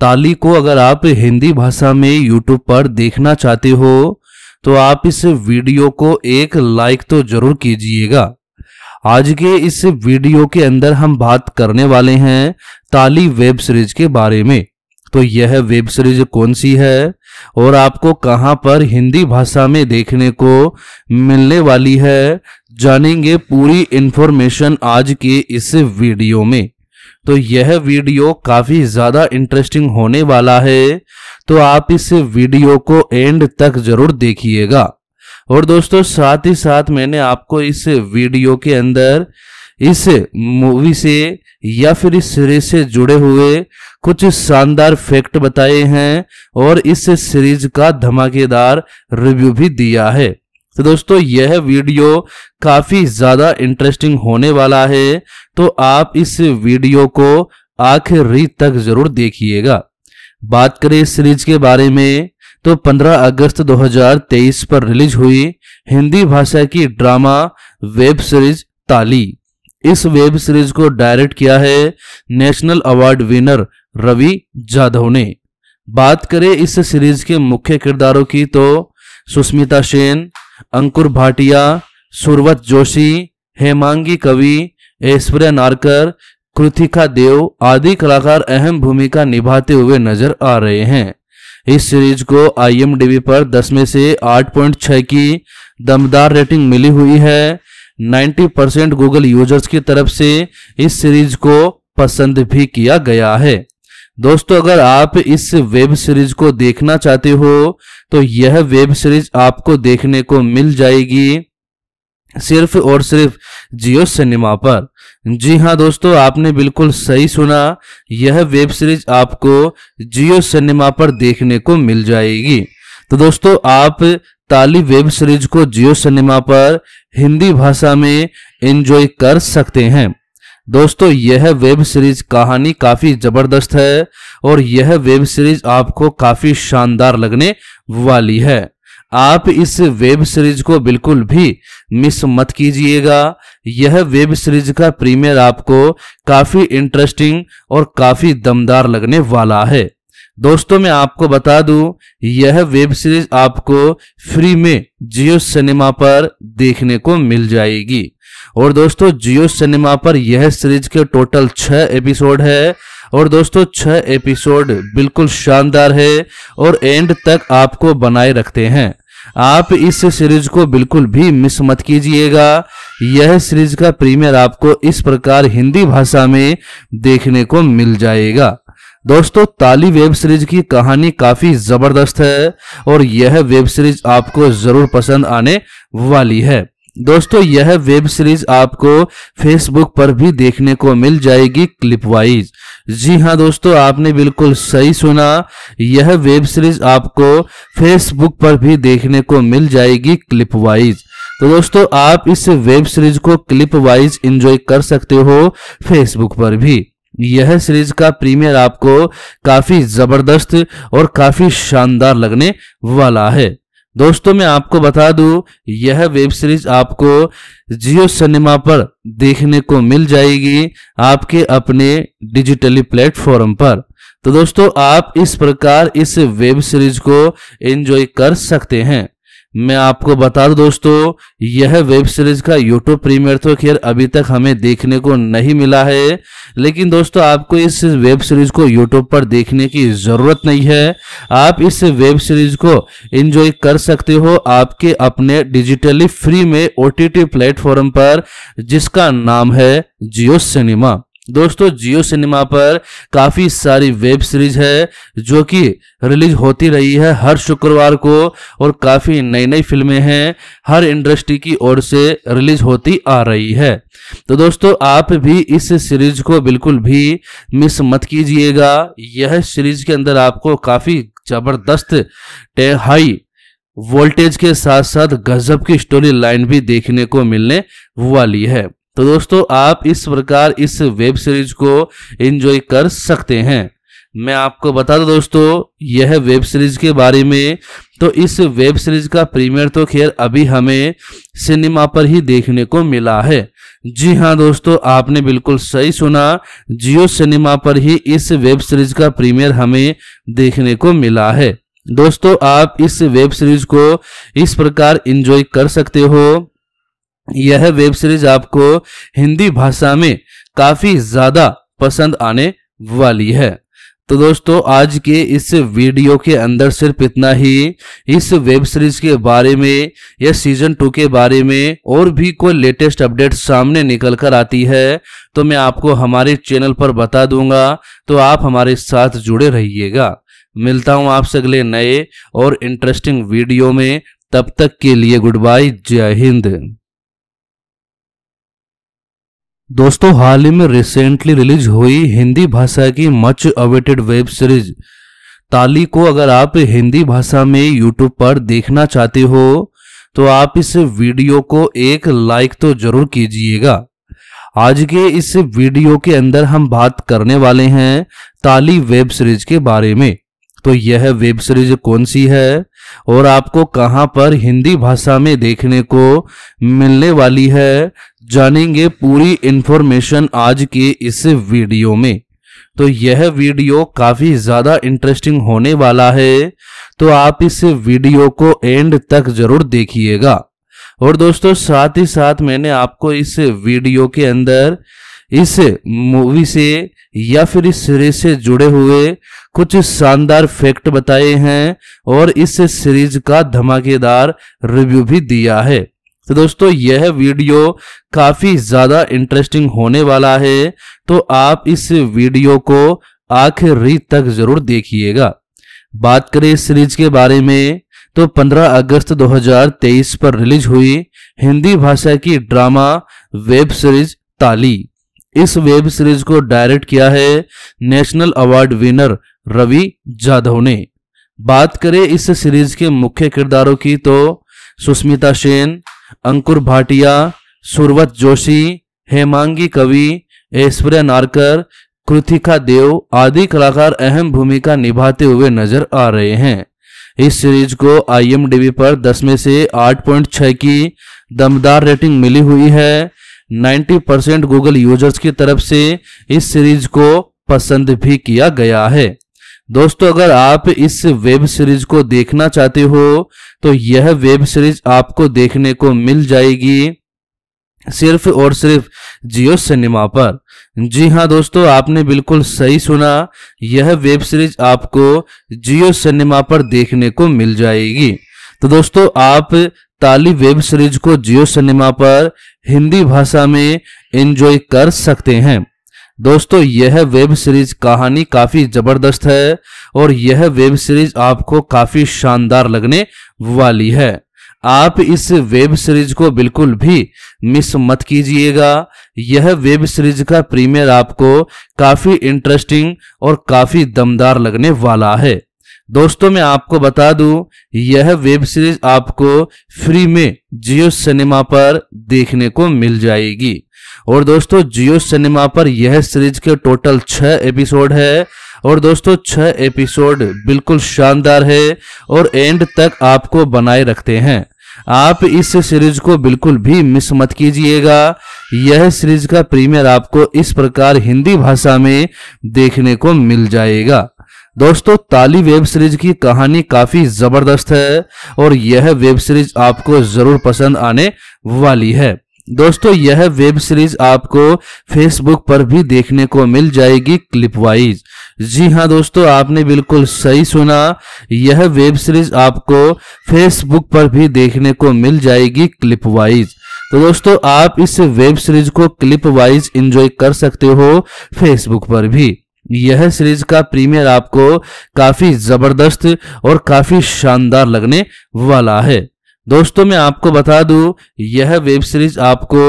ताली को अगर आप हिंदी भाषा में यूट्यूब पर देखना चाहते हो तो आप इस वीडियो को एक लाइक तो जरूर कीजिएगा आज के इस वीडियो के अंदर हम बात करने वाले हैं ताली वेब सीरीज के बारे में तो यह वेब सीरीज कौन सी है और आपको कहां पर हिंदी भाषा में देखने को मिलने वाली है जानेंगे पूरी इंफॉर्मेशन आज के इस वीडियो में तो यह वीडियो काफी ज्यादा इंटरेस्टिंग होने वाला है तो आप इस वीडियो को एंड तक जरूर देखिएगा और दोस्तों साथ ही साथ मैंने आपको इस वीडियो के अंदर इस मूवी से या फिर इस सीरीज से जुड़े हुए कुछ शानदार फैक्ट बताए हैं और इस सीरीज का धमाकेदार रिव्यू भी दिया है तो दोस्तों यह वीडियो काफी ज्यादा इंटरेस्टिंग होने वाला है तो आप इस वीडियो को आखिरी तक जरूर देखिएगा बात करें इस सीरीज के बारे में तो 15 अगस्त 2023 पर रिलीज हुई हिंदी भाषा की ड्रामा वेब सीरीज ताली इस वेब सीरीज को डायरेक्ट किया है national award winner Ravi Jadhav ने बात करें इस सीरीज के मुख्य किरदारों की तो सुष्मिता सेन अंकुर भाटिया सुरवत जोशी हेमांगी कवि ऐश्वर्या नारकर कृतिका देव आदि कलाकार अहम भूमिका निभाते हुए नजर आ रहे हैं इस सीरीज को आईएमडीबी पर 10 में से 8.6 की दमदार रेटिंग मिली हुई है 90 परसेंट गूगल यूजर्स की तरफ से इस सीरीज को पसंद भी किया गया है दोस्तों अगर आप इस वेब सीरीज को देखना चाहते हो तो यह वेब सीरीज आपको देखने को मिल जाएगी सिर्फ और सिर्फ जियो सिनेमा पर जी हाँ दोस्तों आपने बिल्कुल सही सुना यह वेब सीरीज आपको जियो सिनेमा पर देखने को मिल जाएगी तो दोस्तों आप ताली वेब सीरीज को जियो सिनेमा पर हिंदी भाषा में एंजॉय कर सकते हैं दोस्तों यह वेब सीरीज कहानी काफी जबरदस्त है और यह वेब सीरीज आपको काफी शानदार लगने वाली है आप इस वेब सीरीज को बिल्कुल भी मिस मत कीजिएगा यह वेब सीरीज का प्रीमियर आपको काफी इंटरेस्टिंग और काफी दमदार लगने वाला है दोस्तों मैं आपको बता दूं यह वेब सीरीज आपको फ्री में जियो सिनेमा पर देखने को मिल जाएगी और दोस्तों जियो सिनेमा पर यह सीरीज के टोटल छह एपिसोड है और दोस्तों छह एपिसोड बिल्कुल शानदार है और एंड तक आपको बनाए रखते हैं आप इस सीरीज को बिल्कुल भी मिस मत कीजिएगा यह सीरीज का प्रीमियर आपको इस प्रकार हिंदी भाषा में देखने को मिल जाएगा दोस्तों ताली वेब सीरीज की कहानी काफी जबरदस्त है और यह वेब सीरीज आपको जरूर पसंद आने वाली है दोस्तों यह वेब सीरीज आपको फेसबुक पर भी देखने को मिल जाएगी क्लिप वाइज जी हाँ दोस्तों आपने बिल्कुल सही सुना यह वेब सीरीज आपको फेसबुक पर भी देखने को मिल जाएगी क्लिप वाइज तो दोस्तों आप इस वेब सीरीज को क्लिप वाइज एंजॉय कर सकते हो फेसबुक पर भी यह सीरीज का प्रीमियर आपको काफी जबरदस्त और काफी शानदार लगने वाला है दोस्तों मैं आपको बता दूं यह वेब सीरीज आपको जियो सिनेमा पर देखने को मिल जाएगी आपके अपने डिजिटली प्लेटफॉर्म पर तो दोस्तों आप इस प्रकार इस वेब सीरीज को एंजॉय कर सकते हैं मैं आपको बता दूं दोस्तों यह वेब सीरीज का यूट्यूब प्रीमियर तो खैर अभी तक हमें देखने को नहीं मिला है लेकिन दोस्तों आपको इस वेब सीरीज को यूट्यूब पर देखने की जरूरत नहीं है आप इस वेब सीरीज को एंजॉय कर सकते हो आपके अपने डिजिटली फ्री में ओटीटी प्लेटफॉर्म पर जिसका नाम है जियो सिनेमा दोस्तों जियो सिनेमा पर काफ़ी सारी वेब सीरीज है जो कि रिलीज होती रही है हर शुक्रवार को और काफ़ी नई नई फिल्में हैं हर इंडस्ट्री की ओर से रिलीज होती आ रही है तो दोस्तों आप भी इस सीरीज को बिल्कुल भी मिस मत कीजिएगा यह सीरीज के अंदर आपको काफ़ी ज़बरदस्त हाई वोल्टेज के साथ साथ गजब की स्टोरी लाइन भी देखने को मिलने वाली है तो दोस्तों आप इस प्रकार इस वेब सीरीज को एंजॉय कर सकते हैं मैं आपको बता दूं दोस्तों यह वेब सीरीज के बारे में तो इस वेब सीरीज का प्रीमियर तो खैर अभी हमें सिनेमा पर ही देखने को मिला है जी हाँ दोस्तों आपने बिल्कुल सही सुना जियो सिनेमा पर ही इस वेब सीरीज का प्रीमियर हमें देखने को मिला है दोस्तों आप इस वेब सीरीज को इस प्रकार एंजॉय कर सकते हो यह वेब सीरीज आपको हिंदी भाषा में काफी ज्यादा पसंद आने वाली है तो दोस्तों आज के इस वीडियो के अंदर सिर्फ इतना ही इस वेब सीरीज के बारे में या सीजन टू के बारे में और भी कोई लेटेस्ट अपडेट सामने निकल कर आती है तो मैं आपको हमारे चैनल पर बता दूंगा तो आप हमारे साथ जुड़े रहिएगा मिलता हूं आपसे अगले नए और इंटरेस्टिंग वीडियो में तब तक के लिए गुड बाय जय हिंद दोस्तों हाल ही में रिसेंटली रिलीज हुई हिंदी भाषा की मच अवेटेड वेब सीरीज ताली को अगर आप हिंदी भाषा में यूट्यूब पर देखना चाहते हो तो आप इस वीडियो को एक लाइक तो जरूर कीजिएगा आज के इस वीडियो के अंदर हम बात करने वाले हैं ताली वेब सीरीज के बारे में तो यह वेब सीरीज कौन सी है और आपको कहां पर हिंदी भाषा में देखने को मिलने वाली है जानेंगे पूरी इंफॉर्मेशन आज के इस वीडियो में तो यह वीडियो काफी ज्यादा इंटरेस्टिंग होने वाला है तो आप इस वीडियो को एंड तक जरूर देखिएगा और दोस्तों साथ ही साथ मैंने आपको इस वीडियो के अंदर इस मूवी से या फिर इस सीरीज से जुड़े हुए कुछ शानदार फैक्ट बताए हैं और इस सीरीज का धमाकेदार रिव्यू भी दिया है तो दोस्तों यह वीडियो काफी ज्यादा इंटरेस्टिंग होने वाला है तो आप इस वीडियो को आखिरी तक जरूर देखिएगा बात करें इस सीरीज के बारे में तो 15 अगस्त 2023 पर रिलीज हुई हिंदी भाषा की ड्रामा वेब सीरीज ताली इस वेब सीरीज को डायरेक्ट किया है national award winner Ravi Jadhav ने बात करें इस सीरीज के मुख्य किरदारों की तो सुष्मिता सेन अंकुर भाटिया सुरवत जोशी हेमांगी कवि ऐश्वर्या नारकर कृतिका देव आदि कलाकार अहम भूमिका निभाते हुए नजर आ रहे हैं इस सीरीज को आईएमडीबी पर 10 में से 8.6 की दमदार रेटिंग मिली हुई है 90 परसेंट गूगल यूजर्स की तरफ से इस सीरीज को पसंद भी किया गया है दोस्तों अगर आप इस वेब सीरीज को देखना चाहते हो तो यह वेब सीरीज आपको देखने को मिल जाएगी सिर्फ और सिर्फ जियो सिनेमा पर जी हाँ दोस्तों आपने बिल्कुल सही सुना यह वेब सीरीज आपको जियो सिनेमा पर देखने को मिल जाएगी तो दोस्तों आप ताली वेब सीरीज को जियो सिनेमा पर हिंदी भाषा में एंजॉय कर सकते हैं दोस्तों यह वेब सीरीज कहानी काफी जबरदस्त है और यह वेब सीरीज आपको काफी शानदार लगने वाली है आप इस वेब सीरीज को बिल्कुल भी मिस मत कीजिएगा यह वेब सीरीज का प्रीमियर आपको काफी इंटरेस्टिंग और काफी दमदार लगने वाला है दोस्तों मैं आपको बता दूं यह वेब सीरीज आपको फ्री में जियो सिनेमा पर देखने को मिल जाएगी और दोस्तों जियो सिनेमा पर यह सीरीज के टोटल छह एपिसोड है और दोस्तों छह एपिसोड बिल्कुल शानदार है और एंड तक आपको बनाए रखते हैं आप इस सीरीज को बिल्कुल भी मिस मत कीजिएगा यह सीरीज का प्रीमियर आपको इस प्रकार हिंदी भाषा में देखने को मिल जाएगा दोस्तों ताली वेब सीरीज की कहानी काफी जबरदस्त है और यह वेब सीरीज आपको जरूर पसंद आने वाली है दोस्तों यह वेब सीरीज आपको फेसबुक पर भी देखने को मिल जाएगी क्लिप वाइज जी हाँ दोस्तों आपने बिल्कुल सही सुना यह वेब सीरीज आपको फेसबुक पर भी देखने को मिल जाएगी क्लिप वाइज तो दोस्तों आप इस वेब सीरीज को क्लिप वाइज एंजॉय कर सकते हो फेसबुक पर भी यह सीरीज का प्रीमियर आपको काफी जबरदस्त और काफी शानदार लगने वाला है दोस्तों मैं आपको बता दूं यह वेब सीरीज आपको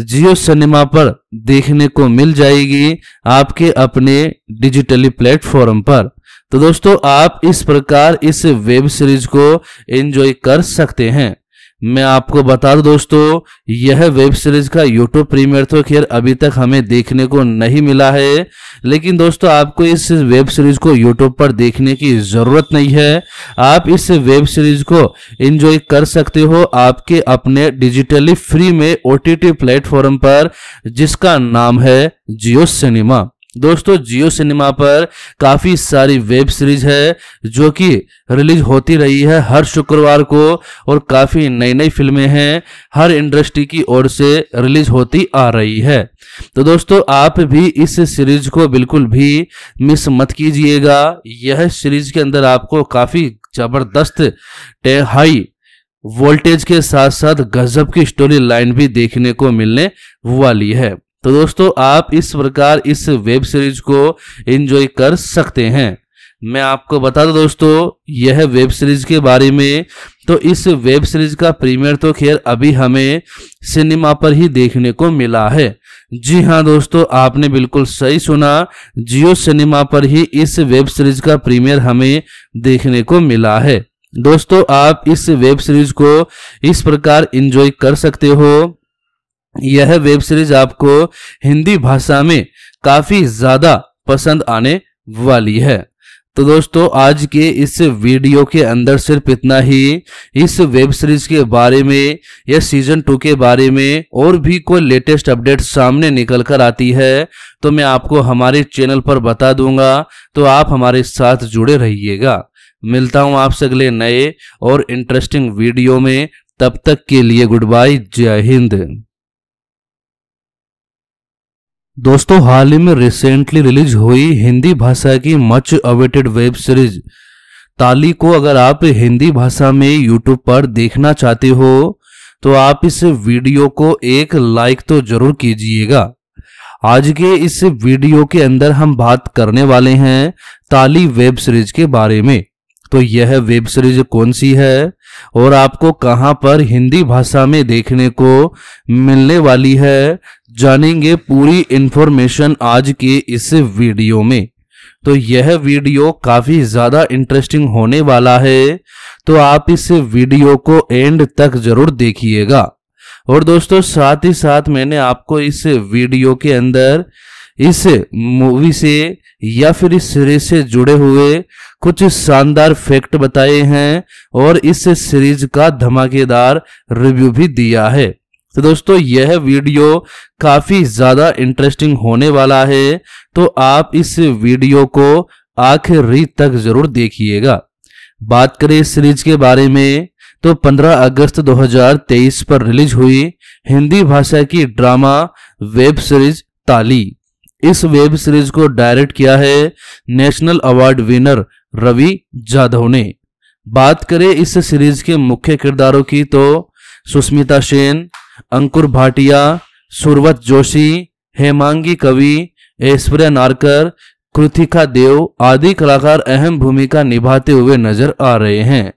जियो सिनेमा पर देखने को मिल जाएगी आपके अपने डिजिटली प्लेटफॉर्म पर तो दोस्तों आप इस प्रकार इस वेब सीरीज को एंजॉय कर सकते हैं मैं आपको बता दूं दोस्तों यह वेब सीरीज का यूट्यूब प्रीमियर तो खैर अभी तक हमें देखने को नहीं मिला है लेकिन दोस्तों आपको इस वेब सीरीज को यूट्यूब पर देखने की जरूरत नहीं है आप इस वेब सीरीज को एंजॉय कर सकते हो आपके अपने डिजिटली फ्री में ओटीटी प्लेटफॉर्म पर जिसका नाम है जियो सिनेमा दोस्तों जियो सिनेमा पर काफ़ी सारी वेब सीरीज है जो कि रिलीज होती रही है हर शुक्रवार को और काफ़ी नई नई फिल्में हैं हर इंडस्ट्री की ओर से रिलीज होती आ रही है तो दोस्तों आप भी इस सीरीज को बिल्कुल भी मिस मत कीजिएगा यह सीरीज के अंदर आपको काफ़ी ज़बरदस्त हाई वोल्टेज के साथ साथ गजब की स्टोरी लाइन भी देखने को मिलने वाली है तो दोस्तों आप इस प्रकार इस वेब सीरीज को एंजॉय कर सकते हैं मैं आपको बता दूं दोस्तों यह वेब सीरीज के बारे में तो इस वेब सीरीज का प्रीमियर तो खैर अभी हमें सिनेमा पर ही देखने को मिला है जी हाँ दोस्तों आपने बिल्कुल सही सुना जियो सिनेमा पर ही इस वेब सीरीज का प्रीमियर हमें देखने को मिला है दोस्तों आप इस वेब सीरीज को इस प्रकार एंजॉय कर सकते हो यह वेब सीरीज आपको हिंदी भाषा में काफी ज्यादा पसंद आने वाली है तो दोस्तों आज के इस वीडियो के अंदर सिर्फ इतना ही इस वेब सीरीज के बारे में या सीजन टू के बारे में और भी कोई लेटेस्ट अपडेट सामने निकल कर आती है तो मैं आपको हमारे चैनल पर बता दूंगा तो आप हमारे साथ जुड़े रहिएगा मिलता हूं आपसे अगले नए और इंटरेस्टिंग वीडियो में तब तक के लिए गुड बाय जय हिंद दोस्तों हाल ही में रिसेंटली रिलीज हुई हिंदी भाषा की मच अवेटेड वेब सीरीज ताली को अगर आप हिंदी भाषा में यूट्यूब पर देखना चाहते हो तो आप इस वीडियो को एक लाइक तो जरूर कीजिएगा आज के इस वीडियो के अंदर हम बात करने वाले हैं ताली वेब सीरीज के बारे में तो यह वेब सीरीज कौन सी है और आपको कहां पर हिंदी भाषा में देखने को मिलने वाली है जानेंगे पूरी इंफॉर्मेशन आज के इस वीडियो में तो यह वीडियो काफ़ी ज़्यादा इंटरेस्टिंग होने वाला है तो आप इस वीडियो को एंड तक ज़रूर देखिएगा और दोस्तों साथ ही साथ मैंने आपको इस वीडियो के अंदर इस मूवी से या फिर इस सीरीज से जुड़े हुए कुछ शानदार फैक्ट बताए हैं और इस सीरीज का धमाकेदार रिव्यू भी दिया है तो दोस्तों यह वीडियो काफी ज्यादा इंटरेस्टिंग होने वाला है तो आप इस वीडियो को आखिरी तक जरूर देखिएगा बात करें इस सीरीज के बारे में तो 15 अगस्त 2023 पर रिलीज हुई हिंदी भाषा की ड्रामा वेब सीरीज ताली इस वेब सीरीज को डायरेक्ट किया है national award winner Ravi Jadhav ने बात करें इस सीरीज के मुख्य किरदारों की तो सुष्मिता सेन अंकुर भाटिया सुरवत जोशी हेमांगी कवि ऐश्वर्या नारकर कृतिका देव आदि कलाकार अहम भूमिका निभाते हुए नजर आ रहे हैं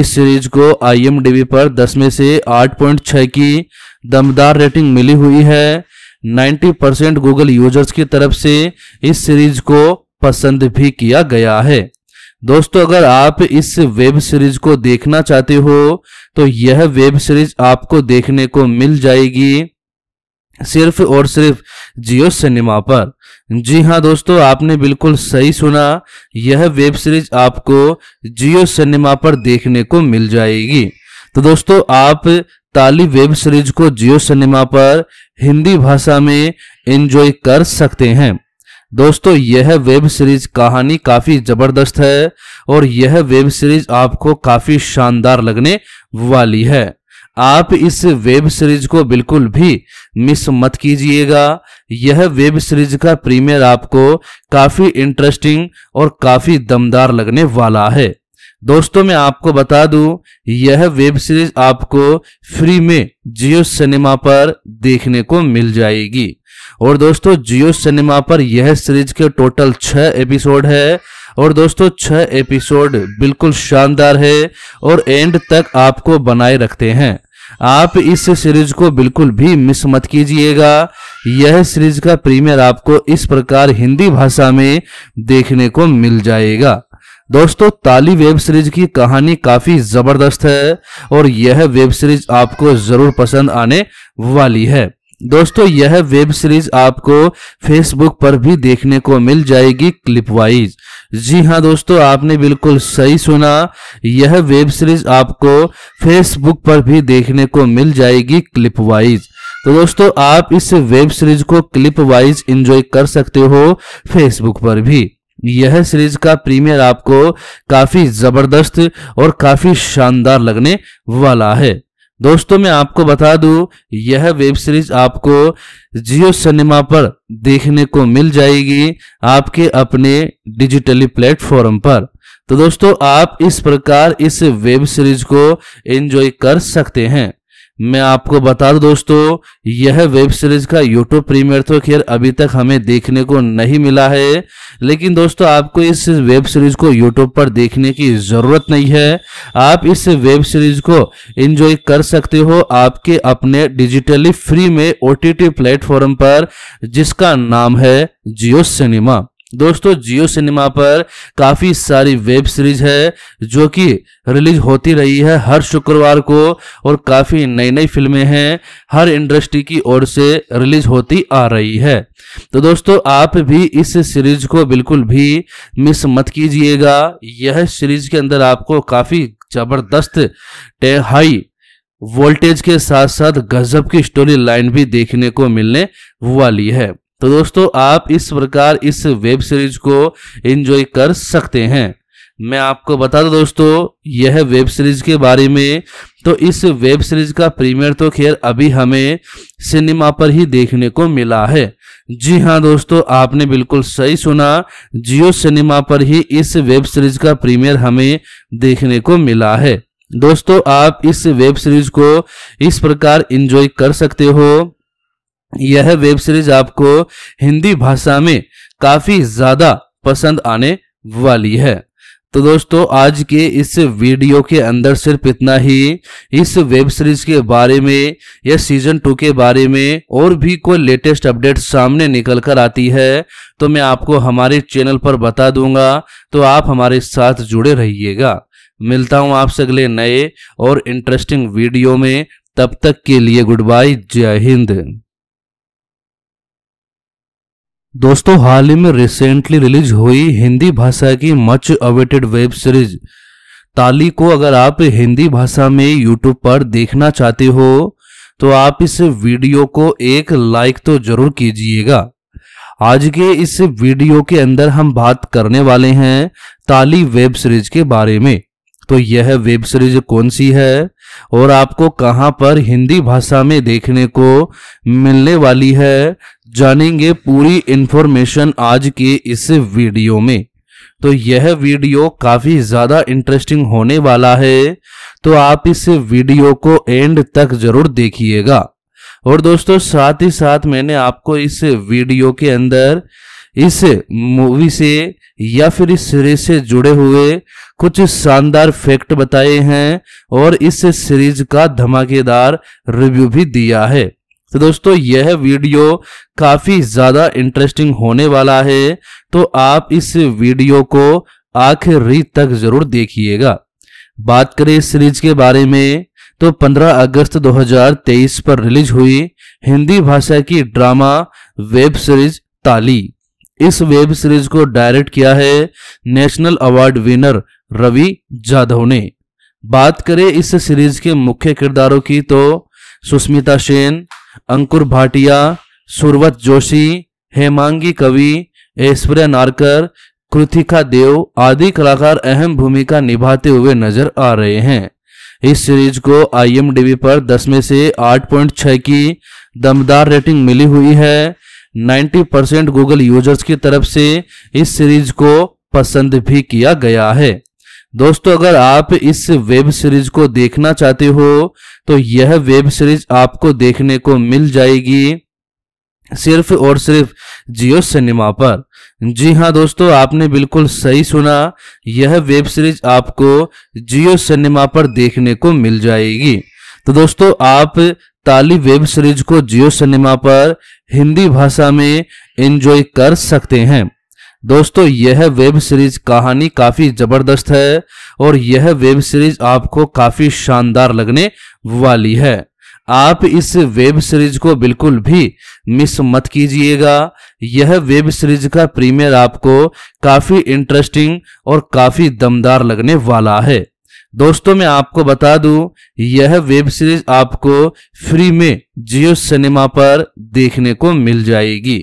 इस सीरीज को आईएमडीबी पर 10 में से 8.6 की दमदार रेटिंग मिली हुई है 90 परसेंट गूगल यूजर्स की तरफ से इस सीरीज को पसंद भी किया गया है दोस्तों अगर आप इस वेब सीरीज को देखना चाहते हो तो यह वेब सीरीज आपको देखने को मिल जाएगी सिर्फ और सिर्फ जियो सिनेमा पर जी हाँ दोस्तों आपने बिल्कुल सही सुना यह वेब सीरीज आपको जियो सिनेमा पर देखने को मिल जाएगी तो दोस्तों आप ताली वेब सीरीज को जियो सिनेमा पर हिंदी भाषा में एंजॉय कर सकते हैं दोस्तों यह वेब सीरीज कहानी काफी जबरदस्त है और यह वेब सीरीज आपको काफी शानदार लगने वाली है आप इस वेब सीरीज को बिल्कुल भी मिस मत कीजिएगा यह वेब सीरीज का प्रीमियर आपको काफी इंटरेस्टिंग और काफी दमदार लगने वाला है दोस्तों मैं आपको बता दूं यह वेब सीरीज आपको फ्री में जियो सिनेमा पर देखने को मिल जाएगी और दोस्तों जियो सिनेमा पर यह सीरीज के टोटल छह एपिसोड है और दोस्तों छह एपिसोड बिल्कुल शानदार है और एंड तक आपको बनाए रखते हैं आप इस सीरीज को बिल्कुल भी मिस मत कीजिएगा यह सीरीज का प्रीमियर आपको इस प्रकार हिंदी भाषा में देखने को मिल जाएगा दोस्तों ताली वेब सीरीज की कहानी काफी जबरदस्त है और यह वेब सीरीज आपको जरूर पसंद आने वाली है दोस्तों यह वेब सीरीज आपको फेसबुक पर भी देखने को मिल जाएगी क्लिप वाइज जी हाँ दोस्तों आपने बिल्कुल सही सुना यह वेब सीरीज आपको फेसबुक पर भी देखने को मिल जाएगी क्लिप वाइज तो दोस्तों आप इस वेब सीरीज को क्लिप वाइज एंजॉय कर सकते हो फेसबुक पर भी यह सीरीज का प्रीमियर आपको काफी जबरदस्त और काफी शानदार लगने वाला है दोस्तों मैं आपको बता दूं यह वेब सीरीज आपको जियो सिनेमा पर देखने को मिल जाएगी आपके अपने डिजिटली प्लेटफॉर्म पर तो दोस्तों आप इस प्रकार इस वेब सीरीज को एंजॉय कर सकते हैं मैं आपको बता दूं दोस्तों यह वेब सीरीज का यूट्यूब प्रीमियर तो खैर अभी तक हमें देखने को नहीं मिला है लेकिन दोस्तों आपको इस वेब सीरीज को यूट्यूब पर देखने की ज़रूरत नहीं है आप इस वेब सीरीज को एंजॉय कर सकते हो आपके अपने डिजिटली फ्री में ओ टी प्लेटफॉर्म पर जिसका नाम है जियो सिनेमा दोस्तों जियो सिनेमा पर काफ़ी सारी वेब सीरीज है जो कि रिलीज होती रही है हर शुक्रवार को और काफ़ी नई नई फिल्में हैं हर इंडस्ट्री की ओर से रिलीज होती आ रही है तो दोस्तों आप भी इस सीरीज को बिल्कुल भी मिस मत कीजिएगा यह सीरीज के अंदर आपको काफ़ी ज़बरदस्त हाई वोल्टेज के साथ साथ गजब की स्टोरी लाइन भी देखने को मिलने वाली है तो दोस्तों आप इस प्रकार इस वेब सीरीज को एंजॉय कर सकते हैं मैं आपको बता दूं दोस्तों यह वेब सीरीज के बारे में तो इस वेब सीरीज का प्रीमियर तो खैर अभी हमें सिनेमा पर ही देखने को मिला है जी हाँ दोस्तों आपने बिल्कुल सही सुना जियो सिनेमा पर ही इस वेब सीरीज का प्रीमियर हमें देखने को मिला है दोस्तों आप इस वेब सीरीज को इस प्रकार एंजॉय कर सकते हो यह वेब सीरीज आपको हिंदी भाषा में काफी ज्यादा पसंद आने वाली है तो दोस्तों आज के इस वीडियो के अंदर सिर्फ इतना ही इस वेब सीरीज के बारे में या सीजन टू के बारे में और भी कोई लेटेस्ट अपडेट सामने निकल कर आती है तो मैं आपको हमारे चैनल पर बता दूंगा तो आप हमारे साथ जुड़े रहिएगा मिलता हूं आपसे अगले नए और इंटरेस्टिंग वीडियो में तब तक के लिए गुड बाय जय हिंद दोस्तों हाल ही में रिसेंटली रिलीज हुई हिंदी भाषा की मच अवेटेड वेब सीरीज ताली को अगर आप हिंदी भाषा में यूट्यूब पर देखना चाहते हो तो आप इस वीडियो को एक लाइक तो जरूर कीजिएगा आज के इस वीडियो के अंदर हम बात करने वाले हैं ताली वेब सीरीज के बारे में तो यह वेब सीरीज कौन सी है और आपको कहां पर हिंदी भाषा में देखने को मिलने वाली है जानेंगे पूरी इंफॉर्मेशन आज के इस वीडियो में तो यह वीडियो काफी ज्यादा इंटरेस्टिंग होने वाला है तो आप इस वीडियो को एंड तक जरूर देखिएगा और दोस्तों साथ ही साथ मैंने आपको इस वीडियो के अंदर इस मूवी से या फिर इस सीरीज से जुड़े हुए कुछ शानदार फैक्ट बताए हैं और इस सीरीज का धमाकेदार रिव्यू भी दिया है तो दोस्तों यह वीडियो काफी ज्यादा इंटरेस्टिंग होने वाला है तो आप इस वीडियो को आखिरी तक जरूर देखिएगा बात करें इस सीरीज के बारे में तो 15 अगस्त 2023 पर रिलीज हुई हिंदी भाषा की ड्रामा वेब सीरीज ताली इस वेब सीरीज को डायरेक्ट किया है national award winner Ravi Jadhav ने बात करें इस सीरीज के मुख्य किरदारों की तो सुष्मिता सेन अंकुर भाटिया सुरवत जोशी हेमांगी कवि ऐश्वर्या नारकर कृतिका देव आदि कलाकार अहम भूमिका निभाते हुए नजर आ रहे हैं इस सीरीज को आईएमडीबी पर 10 में से 8.6 की दमदार रेटिंग मिली हुई है 90 परसेंट गूगल यूजर्स की तरफ से इस सीरीज को पसंद भी किया गया है दोस्तों अगर आप इस वेब सीरीज को देखना चाहते हो तो यह वेब सीरीज आपको देखने को मिल जाएगी सिर्फ और सिर्फ जियो सिनेमा पर जी हाँ दोस्तों आपने बिल्कुल सही सुना यह वेब सीरीज आपको जियो सिनेमा पर देखने को मिल जाएगी तो दोस्तों आप ताली वेब सीरीज को जियो सिनेमा पर हिंदी भाषा में एंजॉय कर सकते हैं दोस्तों यह वेब सीरीज कहानी काफी जबरदस्त है और यह वेब सीरीज आपको काफी शानदार लगने वाली है आप इस वेब सीरीज को बिल्कुल भी मिस मत कीजिएगा यह वेब सीरीज का प्रीमियर आपको काफी इंटरेस्टिंग और काफी दमदार लगने वाला है दोस्तों मैं आपको बता दूं यह वेब सीरीज आपको फ्री में जियो सिनेमा पर देखने को मिल जाएगी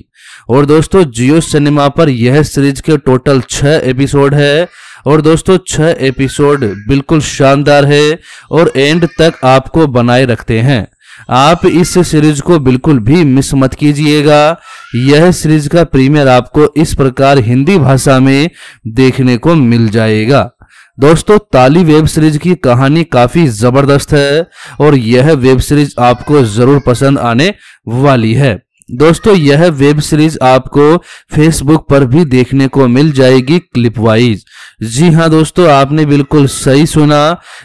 और दोस्तों जियो सिनेमा पर यह सीरीज के टोटल छह एपिसोड है और दोस्तों छह एपिसोड बिल्कुल शानदार है और एंड तक आपको बनाए रखते हैं आप इस सीरीज को बिल्कुल भी मिस मत कीजिएगा यह सीरीज का प्रीमियर आपको इस प्रकार हिंदी भाषा में देखने को मिल जाएगा दोस्तों ताली वेब सीरीज की कहानी काफी जबरदस्त है और यह वेब सीरीज आपको जरूर पसंद आने वाली है दोस्तों यह वेब सीरीज आपको फेसबुक पर भी देखने को मिल जाएगी क्लिप वाइज जी हाँ दोस्तों आपने बिल्कुल सही सुना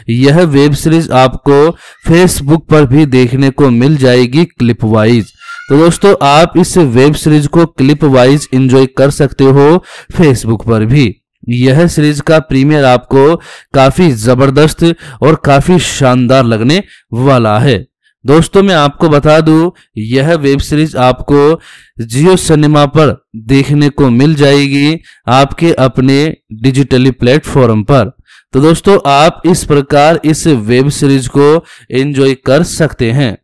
यह वेब सीरीज आपको फेसबुक पर भी देखने को मिल जाएगी क्लिप वाइज तो दोस्तों आप इस वेब सीरीज को क्लिप वाइज एंजॉय कर सकते हो फेसबुक पर भी यह सीरीज का प्रीमियर आपको काफी जबरदस्त और काफी शानदार लगने वाला है दोस्तों मैं आपको बता दूं यह वेब सीरीज आपको जियो सिनेमा पर देखने को मिल जाएगी आपके अपने डिजिटली प्लेटफॉर्म पर तो दोस्तों आप इस प्रकार इस वेब सीरीज को एंजॉय कर सकते हैं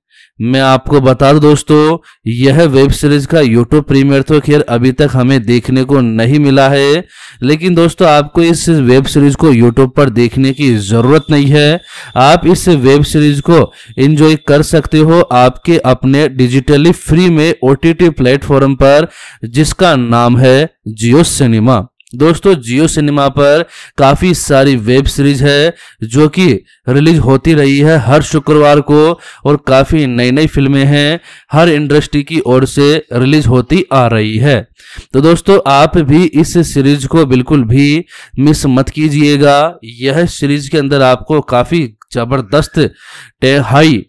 मैं आपको बता दूं दोस्तों यह वेब सीरीज का यूट्यूब प्रीमियर तो खैर अभी तक हमें देखने को नहीं मिला है लेकिन दोस्तों आपको इस वेब सीरीज को यूट्यूब पर देखने की ज़रूरत नहीं है आप इस वेब सीरीज को एंजॉय कर सकते हो आपके अपने डिजिटली फ्री में ओ टी प्लेटफॉर्म पर जिसका नाम है जियो सिनेमा दोस्तों जियो सिनेमा पर काफ़ी सारी वेब सीरीज है जो कि रिलीज होती रही है हर शुक्रवार को और काफ़ी नई नई फिल्में हैं हर इंडस्ट्री की ओर से रिलीज होती आ रही है तो दोस्तों आप भी इस सीरीज को बिल्कुल भी मिस मत कीजिएगा यह सीरीज के अंदर आपको काफ़ी ज़बरदस्त हाई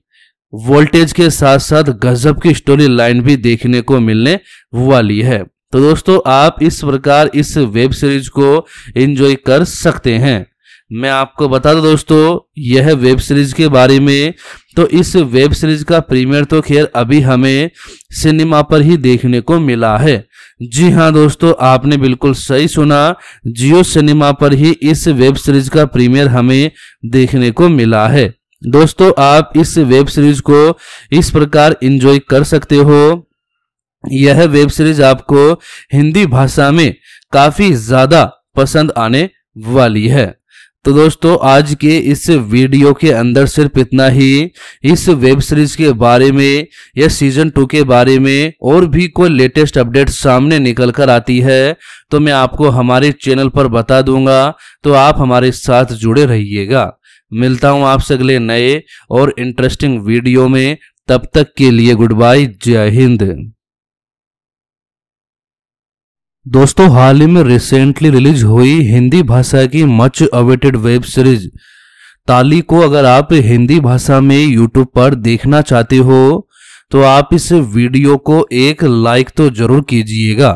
वोल्टेज के साथ साथ गजब की स्टोरी लाइन भी देखने को मिलने वाली है तो दोस्तों आप इस प्रकार इस वेब सीरीज को एंजॉय कर सकते हैं मैं आपको बता दूं दोस्तों यह वेब सीरीज के बारे में तो इस वेब सीरीज का प्रीमियर तो खैर अभी हमें सिनेमा पर ही देखने को मिला है जी हाँ दोस्तों आपने बिल्कुल सही सुना जियो सिनेमा पर ही इस वेब सीरीज का प्रीमियर हमें देखने को मिला है दोस्तों आप इस वेब सीरीज को इस प्रकार एंजॉय कर सकते हो यह वेब सीरीज आपको हिंदी भाषा में काफी ज्यादा पसंद आने वाली है तो दोस्तों आज के इस वीडियो के अंदर सिर्फ इतना ही इस वेब सीरीज के बारे में या सीजन टू के बारे में और भी कोई लेटेस्ट अपडेट सामने निकल कर आती है तो मैं आपको हमारे चैनल पर बता दूंगा तो आप हमारे साथ जुड़े रहिएगा मिलता हूं आपसे अगले नए और इंटरेस्टिंग वीडियो में तब तक के लिए गुड बाय जय हिंद दोस्तों हाल ही में रिसेंटली रिलीज हुई हिंदी भाषा की मच अवेटेड वेब सीरीज ताली को अगर आप हिंदी भाषा में यूट्यूब पर देखना चाहते हो तो आप इस वीडियो को एक लाइक तो जरूर कीजिएगा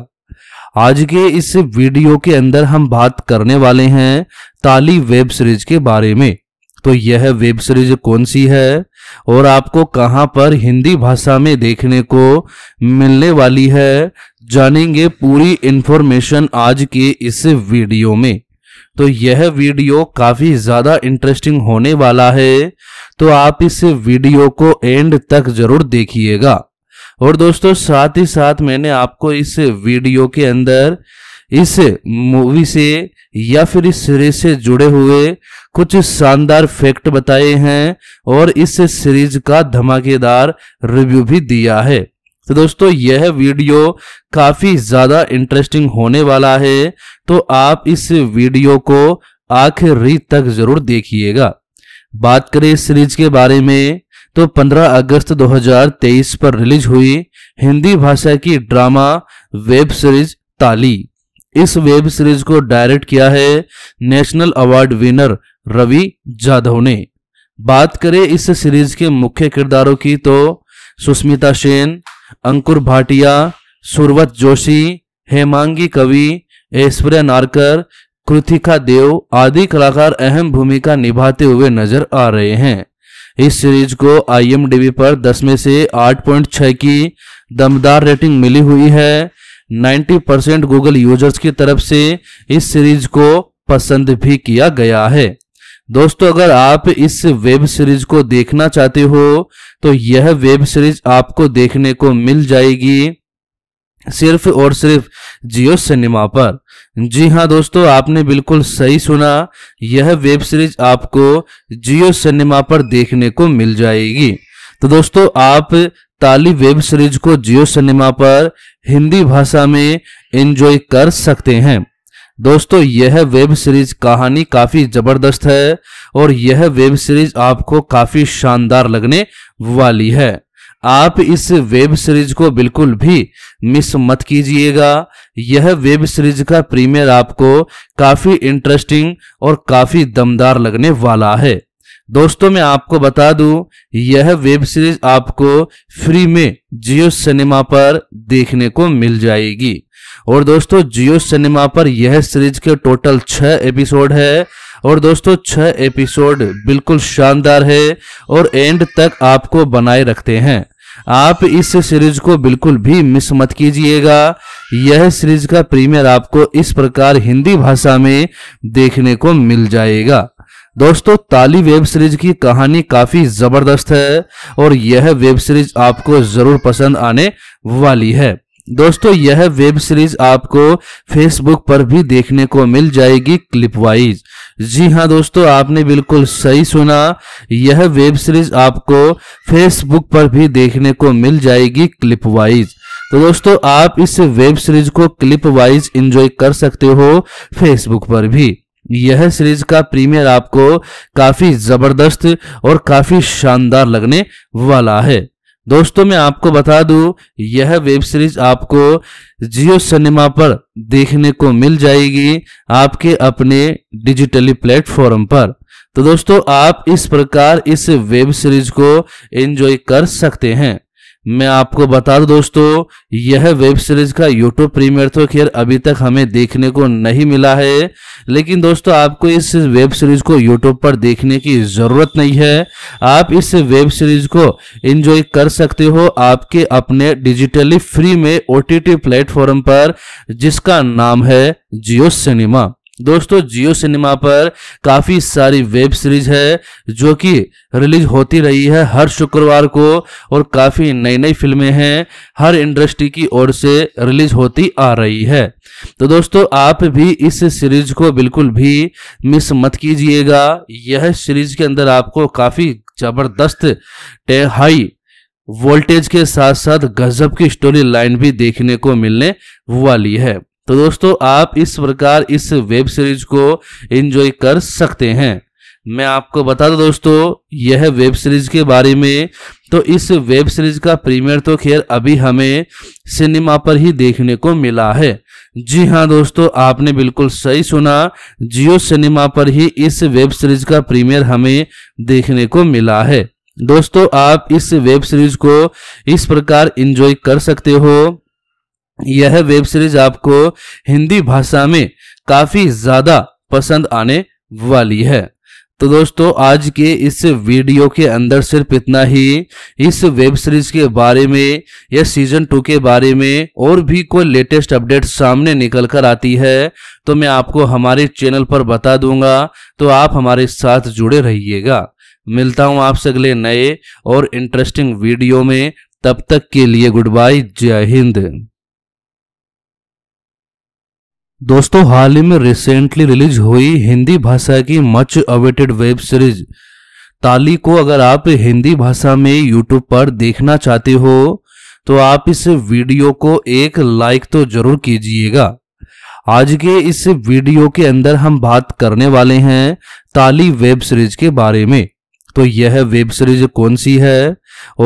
आज के इस वीडियो के अंदर हम बात करने वाले हैं ताली वेब सीरीज के बारे में तो यह वेब सीरीज कौन सी है और आपको कहां पर हिंदी भाषा में देखने को मिलने वाली है जानेंगे पूरी इंफॉर्मेशन आज के इस वीडियो में तो यह वीडियो काफी ज्यादा इंटरेस्टिंग होने वाला है तो आप इस वीडियो को एंड तक जरूर देखिएगा और दोस्तों साथ ही साथ मैंने आपको इस वीडियो के अंदर इस मूवी से या फिर इस सीरीज से जुड़े हुए कुछ शानदार फैक्ट बताए हैं और इस सीरीज का धमाकेदार रिव्यू भी दिया है तो दोस्तों यह वीडियो काफी ज्यादा इंटरेस्टिंग होने वाला है तो आप इस वीडियो को आखिरी तक जरूर देखिएगा बात करें इस सीरीज के बारे में तो 15 अगस्त 2023 पर रिलीज हुई हिंदी भाषा की ड्रामा वेब सीरीज ताली इस वेब सीरीज को डायरेक्ट किया है national award winner Ravi Jadhav ने बात करें इस सीरीज के मुख्य किरदारों की तो सुष्मिता सेन अंकुर भाटिया सुरवत जोशी हेमांगी कवि ऐश्वर्या नारकर कृतिका देव आदि कलाकार अहम भूमिका निभाते हुए नजर आ रहे हैं इस सीरीज को आईएमडीबी पर 10 में से 8.6 की दमदार रेटिंग मिली हुई है 90 परसेंट गूगल यूजर्स की तरफ से इस सीरीज को पसंद भी किया गया है दोस्तों अगर आप इस वेब सीरीज को देखना चाहते हो तो यह वेब सीरीज आपको देखने को मिल जाएगी सिर्फ और सिर्फ जियो सिनेमा पर जी हाँ दोस्तों आपने बिल्कुल सही सुना यह वेब सीरीज आपको जियो सिनेमा पर देखने को मिल जाएगी तो दोस्तों आप ताली वेब सीरीज को जियो सिनेमा पर हिंदी भाषा में एंजॉय कर सकते हैं दोस्तों यह वेब सीरीज कहानी काफी जबरदस्त है और यह वेब सीरीज आपको काफी शानदार लगने वाली है आप इस वेब सीरीज को बिल्कुल भी मिस मत कीजिएगा यह वेब सीरीज का प्रीमियर आपको काफी इंटरेस्टिंग और काफी दमदार लगने वाला है दोस्तों मैं आपको बता दूं यह वेब सीरीज आपको फ्री में जियो सिनेमा पर देखने को मिल जाएगी और दोस्तों जियो सिनेमा पर यह सीरीज के टोटल छह एपिसोड है और दोस्तों छह एपिसोड बिल्कुल शानदार है और एंड तक आपको बनाए रखते हैं आप इस सीरीज को बिल्कुल भी मिस मत कीजिएगा यह सीरीज का प्रीमियर आपको इस प्रकार हिंदी भाषा में देखने को मिल जाएगा दोस्तों ताली वेब सीरीज की कहानी काफी जबरदस्त है और यह वेब सीरीज आपको जरूर पसंद आने वाली है दोस्तों यह वेब सीरीज आपको फेसबुक पर भी देखने को मिल जाएगी क्लिप वाइज जी हाँ दोस्तों आपने बिल्कुल सही सुना यह वेब सीरीज आपको फेसबुक पर भी देखने को मिल जाएगी क्लिप वाइज तो दोस्तों आप इस वेब सीरीज को क्लिप वाइज एंजॉय कर सकते हो फेसबुक पर भी यह सीरीज का प्रीमियर आपको काफी जबरदस्त और काफी शानदार लगने वाला है दोस्तों मैं आपको बता दूं यह वेब सीरीज आपको जियो सिनेमा पर देखने को मिल जाएगी आपके अपने डिजिटली प्लेटफॉर्म पर तो दोस्तों आप इस प्रकार इस वेब सीरीज को एंजॉय कर सकते हैं मैं आपको बता दूं दोस्तों यह वेब सीरीज का यूट्यूब प्रीमियर तो खैर अभी तक हमें देखने को नहीं मिला है लेकिन दोस्तों आपको इस वेब सीरीज को यूट्यूब पर देखने की ज़रूरत नहीं है आप इस वेब सीरीज को एंजॉय कर सकते हो आपके अपने डिजिटली फ्री में ओ प्लेटफॉर्म पर जिसका नाम है जियो सिनेमा दोस्तों जियो सिनेमा पर काफ़ी सारी वेब सीरीज है जो कि रिलीज होती रही है हर शुक्रवार को और काफ़ी नई नई फिल्में हैं हर इंडस्ट्री की ओर से रिलीज होती आ रही है तो दोस्तों आप भी इस सीरीज को बिल्कुल भी मिस मत कीजिएगा यह सीरीज के अंदर आपको काफ़ी ज़बरदस्त हाई वोल्टेज के साथ साथ गजब की स्टोरी लाइन भी देखने को मिलने वाली है तो दोस्तों आप इस प्रकार इस वेब सीरीज को एंजॉय कर सकते हैं मैं आपको बता दूं दोस्तों यह वेब सीरीज के बारे में तो इस वेब सीरीज का प्रीमियर तो खैर अभी हमें सिनेमा पर ही देखने को मिला है जी हाँ दोस्तों आपने बिल्कुल सही सुना जियो सिनेमा पर ही इस वेब सीरीज का प्रीमियर हमें देखने को मिला है दोस्तों आप इस वेब सीरीज को इस प्रकार एंजॉय कर सकते हो यह वेब सीरीज आपको हिंदी भाषा में काफी ज्यादा पसंद आने वाली है तो दोस्तों आज के इस वीडियो के अंदर सिर्फ इतना ही इस वेब सीरीज के बारे में या सीजन टू के बारे में और भी कोई लेटेस्ट अपडेट सामने निकल कर आती है तो मैं आपको हमारे चैनल पर बता दूंगा तो आप हमारे साथ जुड़े रहिएगा मिलता हूं आपसे अगले नए और इंटरेस्टिंग वीडियो में तब तक के लिए गुड बाय जय हिंद दोस्तों हाल ही में रिसेंटली रिलीज हुई हिंदी भाषा की मच अवेटेड वेब सीरीज ताली को अगर आप हिंदी भाषा में यूट्यूब पर देखना चाहते हो तो आप इस वीडियो को एक लाइक तो जरूर कीजिएगा आज के इस वीडियो के अंदर हम बात करने वाले हैं ताली वेब सीरीज के बारे में तो यह वेब सीरीज कौन सी है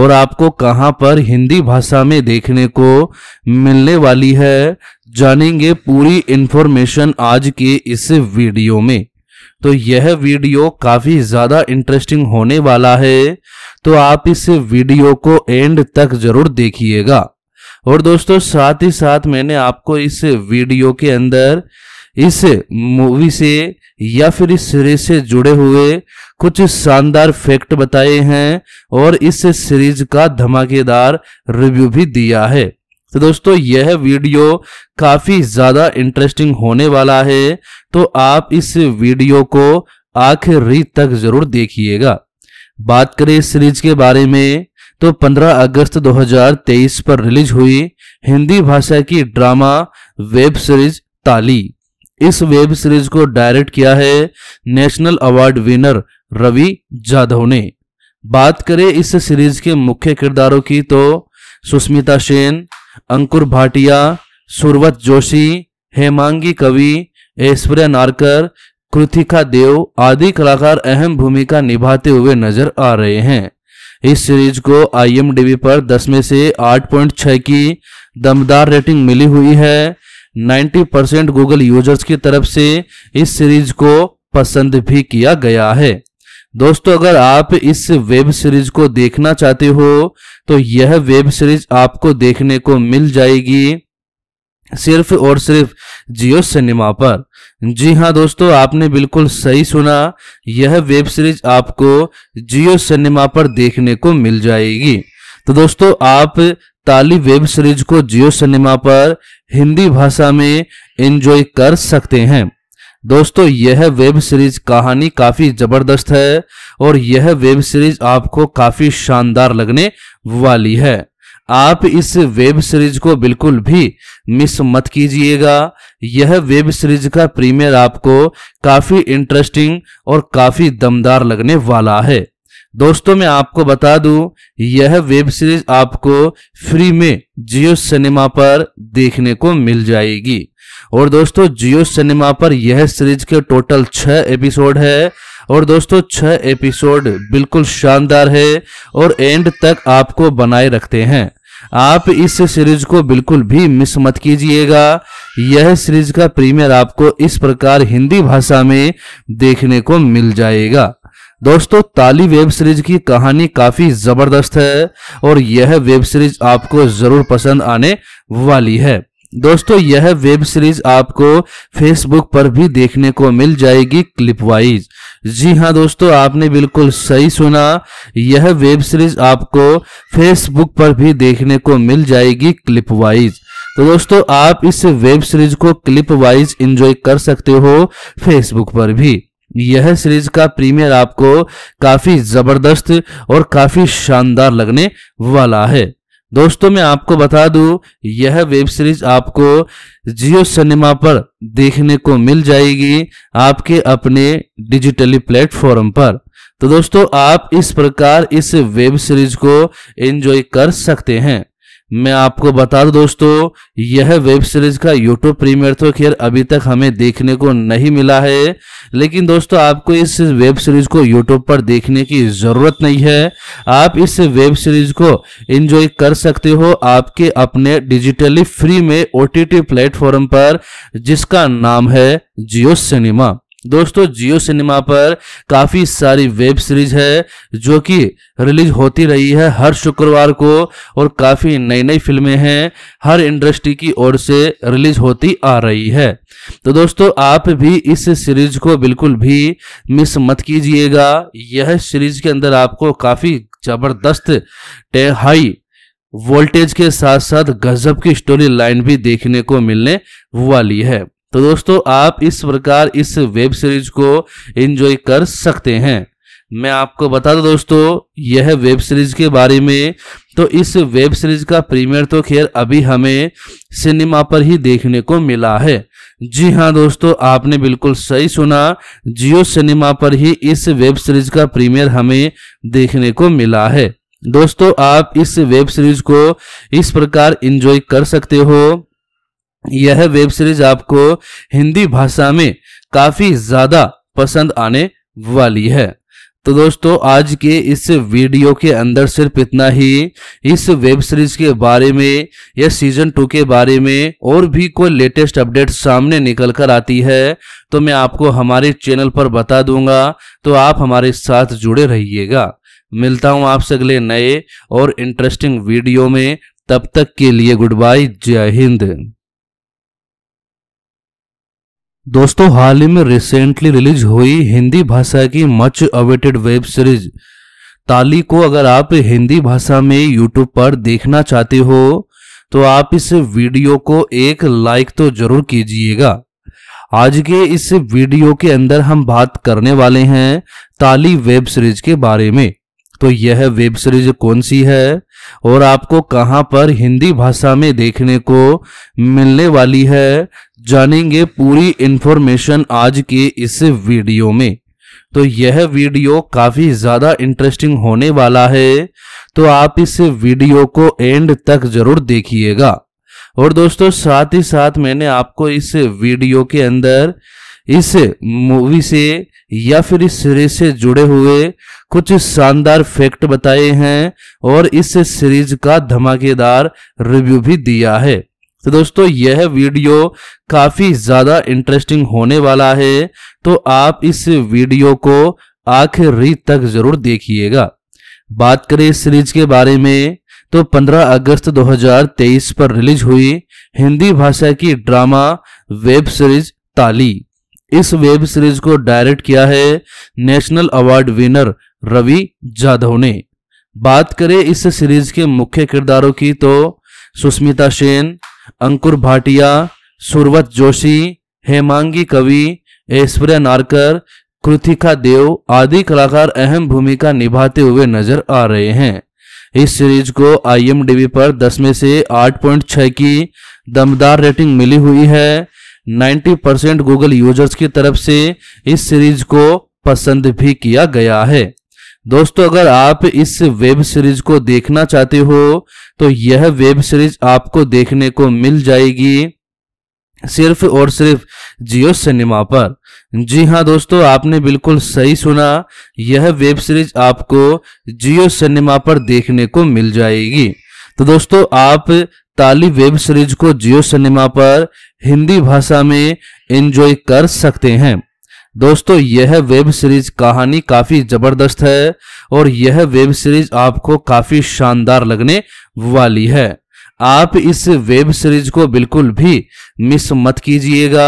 और आपको कहां पर हिंदी भाषा में देखने को मिलने वाली है जानेंगे पूरी इंफॉर्मेशन आज के इस वीडियो में तो यह वीडियो काफी ज्यादा इंटरेस्टिंग होने वाला है तो आप इस वीडियो को एंड तक जरूर देखिएगा और दोस्तों साथ ही साथ मैंने आपको इस वीडियो के अंदर इस मूवी से या फिर इस सीरीज से जुड़े हुए कुछ शानदार फैक्ट बताए हैं और इस सीरीज का धमाकेदार रिव्यू भी दिया है तो दोस्तों यह वीडियो काफी ज्यादा इंटरेस्टिंग होने वाला है तो आप इस वीडियो को आखिरी तक जरूर देखिएगा बात करें इस सीरीज के बारे में तो 15 अगस्त 2023 पर रिलीज हुई हिंदी भाषा की ड्रामा वेब सीरीज ताली इस वेब सीरीज को डायरेक्ट किया है national award winner Ravi Jadhav ने बात करें इस सीरीज के मुख्य किरदारों की तो सुष्मिता सेन अंकुर भाटिया सुरवत जोशी हेमांगी कवि ऐश्वर्या नारकर कृतिका देव आदि कलाकार अहम भूमिका निभाते हुए नजर आ रहे हैं इस सीरीज को आईएमडीबी पर 10 में से 8.6 की दमदार रेटिंग मिली हुई है 90 परसेंट गूगल यूजर्स की तरफ से इस सीरीज को पसंद भी किया गया है दोस्तों अगर आप इस वेब सीरीज को देखना चाहते हो तो यह वेब सीरीज आपको देखने को मिल जाएगी सिर्फ और सिर्फ जियो सिनेमा पर जी हाँ दोस्तों आपने बिल्कुल सही सुना यह वेब सीरीज आपको जियो सिनेमा पर देखने को मिल जाएगी तो दोस्तों आप ताली वेब सीरीज को जियो सिनेमा पर हिंदी भाषा में एंजॉय कर सकते हैं दोस्तों यह वेब सीरीज कहानी काफी जबरदस्त है और यह वेब सीरीज आपको काफी शानदार लगने वाली है आप इस वेब सीरीज को बिल्कुल भी मिस मत कीजिएगा यह वेब सीरीज का प्रीमियर आपको काफी इंटरेस्टिंग और काफी दमदार लगने वाला है दोस्तों मैं आपको बता दूं यह वेब सीरीज आपको फ्री में जियो सिनेमा पर देखने को मिल जाएगी और दोस्तों जियो सिनेमा पर यह सीरीज के टोटल छह एपिसोड है और दोस्तों छह एपिसोड बिल्कुल शानदार है और एंड तक आपको बनाए रखते हैं आप इस सीरीज को बिल्कुल भी मिस मत कीजिएगा यह सीरीज का प्रीमियर आपको इस प्रकार हिंदी भाषा में देखने को मिल जाएगा दोस्तों ताली वेब सीरीज की कहानी काफी जबरदस्त है और यह वेब सीरीज आपको जरूर पसंद आने वाली है दोस्तों यह वेब सीरीज आपको फेसबुक पर भी देखने को मिल जाएगी क्लिप वाइज जी हाँ दोस्तों आपने बिल्कुल सही सुना यह वेब सीरीज आपको फेसबुक पर भी देखने को मिल जाएगी क्लिप वाइज तो दोस्तों आप इस वेब सीरीज को क्लिप वाइज एंजॉय कर सकते हो फेसबुक पर भी यह सीरीज का प्रीमियर आपको काफी जबरदस्त और काफी शानदार लगने वाला है दोस्तों मैं आपको बता दूं यह वेब सीरीज आपको जियो सिनेमा पर देखने को मिल जाएगी आपके अपने डिजिटली प्लेटफॉर्म पर तो दोस्तों आप इस प्रकार इस वेब सीरीज को एंजॉय कर सकते हैं मैं आपको बता दूं दोस्तों यह वेब सीरीज का यूट्यूब प्रीमियर तो खैर अभी तक हमें देखने को नहीं मिला है लेकिन दोस्तों आपको इस वेब सीरीज को यूट्यूब पर देखने की जरूरत नहीं है आप इस वेब सीरीज को एंजॉय कर सकते हो आपके अपने डिजिटली फ्री में ओटीटी प्लेटफॉर्म पर जिसका नाम है जियो सिनेमा दोस्तों जियो सिनेमा पर काफ़ी सारी वेब सीरीज है जो कि रिलीज होती रही है हर शुक्रवार को और काफ़ी नई नई फिल्में हैं हर इंडस्ट्री की ओर से रिलीज होती आ रही है तो दोस्तों आप भी इस सीरीज को बिल्कुल भी मिस मत कीजिएगा यह सीरीज के अंदर आपको काफ़ी ज़बरदस्त हाई वोल्टेज के साथ साथ गजब की स्टोरी लाइन भी देखने को मिलने वाली है तो दोस्तों आप इस प्रकार इस वेब सीरीज को एंजॉय कर सकते हैं मैं आपको बता दूं दोस्तों यह वेब सीरीज के बारे में तो इस वेब सीरीज का प्रीमियर तो खैर अभी हमें सिनेमा पर ही देखने को मिला है जी हाँ दोस्तों आपने बिल्कुल सही सुना जियो सिनेमा पर ही इस वेब सीरीज का प्रीमियर हमें देखने को मिला है दोस्तों आप इस वेब सीरीज को इस प्रकार एंजॉय कर सकते हो यह वेब सीरीज आपको हिंदी भाषा में काफी ज्यादा पसंद आने वाली है तो दोस्तों आज के इस वीडियो के अंदर सिर्फ इतना ही इस वेब सीरीज के बारे में या सीजन टू के बारे में और भी कोई लेटेस्ट अपडेट सामने निकल कर आती है तो मैं आपको हमारे चैनल पर बता दूंगा तो आप हमारे साथ जुड़े रहिएगा मिलता हूं आपसे अगले नए और इंटरेस्टिंग वीडियो में तब तक के लिए गुड बाय जय हिंद दोस्तों हाल ही में रिसेंटली रिलीज हुई हिंदी भाषा की मच अवेटेड वेब सीरीज ताली को अगर आप हिंदी भाषा में यूट्यूब पर देखना चाहते हो तो आप इस वीडियो को एक लाइक तो जरूर कीजिएगा आज के इस वीडियो के अंदर हम बात करने वाले हैं ताली वेब सीरीज के बारे में तो यह वेब सीरीज कौन सी है और आपको कहां पर हिंदी भाषा में देखने को मिलने वाली है जानेंगे पूरी इंफॉर्मेशन आज के इस वीडियो में तो यह वीडियो काफी ज्यादा इंटरेस्टिंग होने वाला है तो आप इस वीडियो को एंड तक जरूर देखिएगा और दोस्तों साथ ही साथ मैंने आपको इस वीडियो के अंदर इस मूवी से या फिर इस सीरीज से जुड़े हुए कुछ शानदार फैक्ट बताए हैं और इस सीरीज का धमाकेदार रिव्यू भी दिया है तो दोस्तों यह वीडियो काफी ज्यादा इंटरेस्टिंग होने वाला है तो आप इस वीडियो को आखिरी तक जरूर देखिएगा बात करें इस सीरीज के बारे में तो 15 अगस्त 2023 पर रिलीज हुई हिंदी भाषा की ड्रामा वेब सीरीज ताली इस वेब सीरीज को डायरेक्ट किया है national award winner Ravi Jadhav ने बात करें इस सीरीज के मुख्य किरदारों की तो सुष्मिता सेन अंकुर भाटिया सुरवत जोशी हेमांगी कवि ऐश्वर्या नारकर कृतिका देव आदि कलाकार अहम भूमिका निभाते हुए नजर आ रहे हैं इस सीरीज को आईएमडीबी पर 10 में से 8.6 की दमदार रेटिंग मिली हुई है 90 परसेंट गूगल यूजर्स की तरफ से इस सीरीज को पसंद भी किया गया है दोस्तों अगर आप इस वेब सीरीज को देखना चाहते हो तो यह वेब सीरीज आपको देखने को मिल जाएगी सिर्फ और सिर्फ जियो सिनेमा पर जी हाँ दोस्तों आपने बिल्कुल सही सुना यह वेब सीरीज आपको जियो सिनेमा पर देखने को मिल जाएगी तो दोस्तों आप ताली वेब सीरीज को जियो सिनेमा पर हिंदी भाषा में एंजॉय कर सकते हैं दोस्तों यह वेब सीरीज कहानी काफी जबरदस्त है और यह वेब सीरीज आपको काफी शानदार लगने वाली है आप इस वेब सीरीज को बिल्कुल भी मिस मत कीजिएगा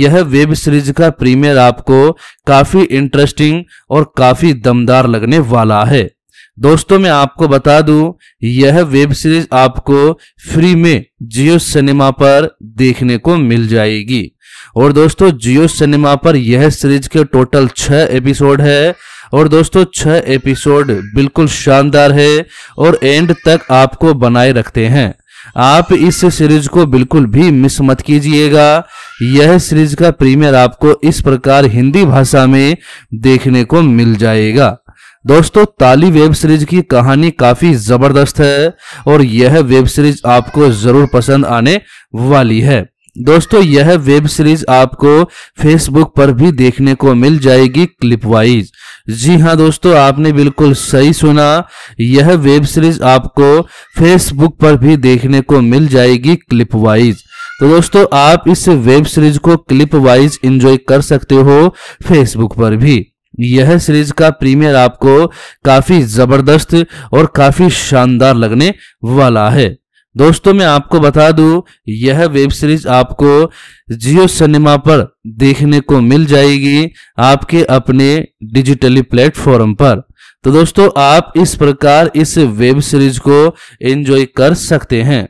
यह वेब सीरीज का प्रीमियर आपको काफी इंटरेस्टिंग और काफी दमदार लगने वाला है दोस्तों मैं आपको बता दूं यह वेब सीरीज आपको फ्री में जियो सिनेमा पर देखने को मिल जाएगी और दोस्तों जियो सिनेमा पर यह सीरीज के टोटल छह एपिसोड है और दोस्तों छह एपिसोड बिल्कुल शानदार है और एंड तक आपको बनाए रखते हैं आप इस सीरीज को बिल्कुल भी मिस मत कीजिएगा यह सीरीज का प्रीमियर आपको इस प्रकार हिंदी भाषा में देखने को मिल जाएगा दोस्तों ताली वेब सीरीज की कहानी काफी जबरदस्त है और यह वेब सीरीज आपको जरूर पसंद आने वाली है दोस्तों यह वेब सीरीज आपको फेसबुक पर भी देखने को मिल जाएगी क्लिप वाइज जी हाँ दोस्तों आपने बिल्कुल सही सुना यह वेब सीरीज आपको फेसबुक पर भी देखने को मिल जाएगी क्लिप वाइज तो दोस्तों आप इस वेब सीरीज को क्लिप वाइज एंजॉय कर सकते हो फेसबुक पर भी यह सीरीज का प्रीमियर आपको काफी जबरदस्त और काफी शानदार लगने वाला है दोस्तों मैं आपको बता दूं यह वेब सीरीज आपको जियो सिनेमा पर देखने को मिल जाएगी आपके अपने डिजिटली प्लेटफॉर्म पर तो दोस्तों आप इस प्रकार इस वेब सीरीज को एंजॉय कर सकते हैं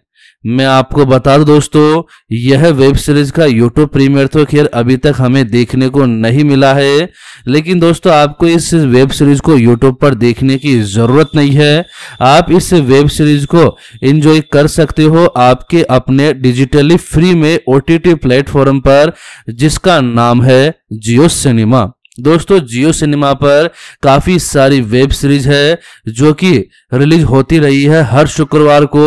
मैं आपको बता दूं दोस्तों यह वेब सीरीज का यूट्यूब प्रीमियर तो खैर अभी तक हमें देखने को नहीं मिला है लेकिन दोस्तों आपको इस वेब सीरीज को यूट्यूब पर देखने की जरूरत नहीं है आप इस वेब सीरीज को एंजॉय कर सकते हो आपके अपने डिजिटली फ्री में ओटीटी प्लेटफॉर्म पर जिसका नाम है जियो सिनेमा दोस्तों जियो सिनेमा पर काफ़ी सारी वेब सीरीज है जो कि रिलीज होती रही है हर शुक्रवार को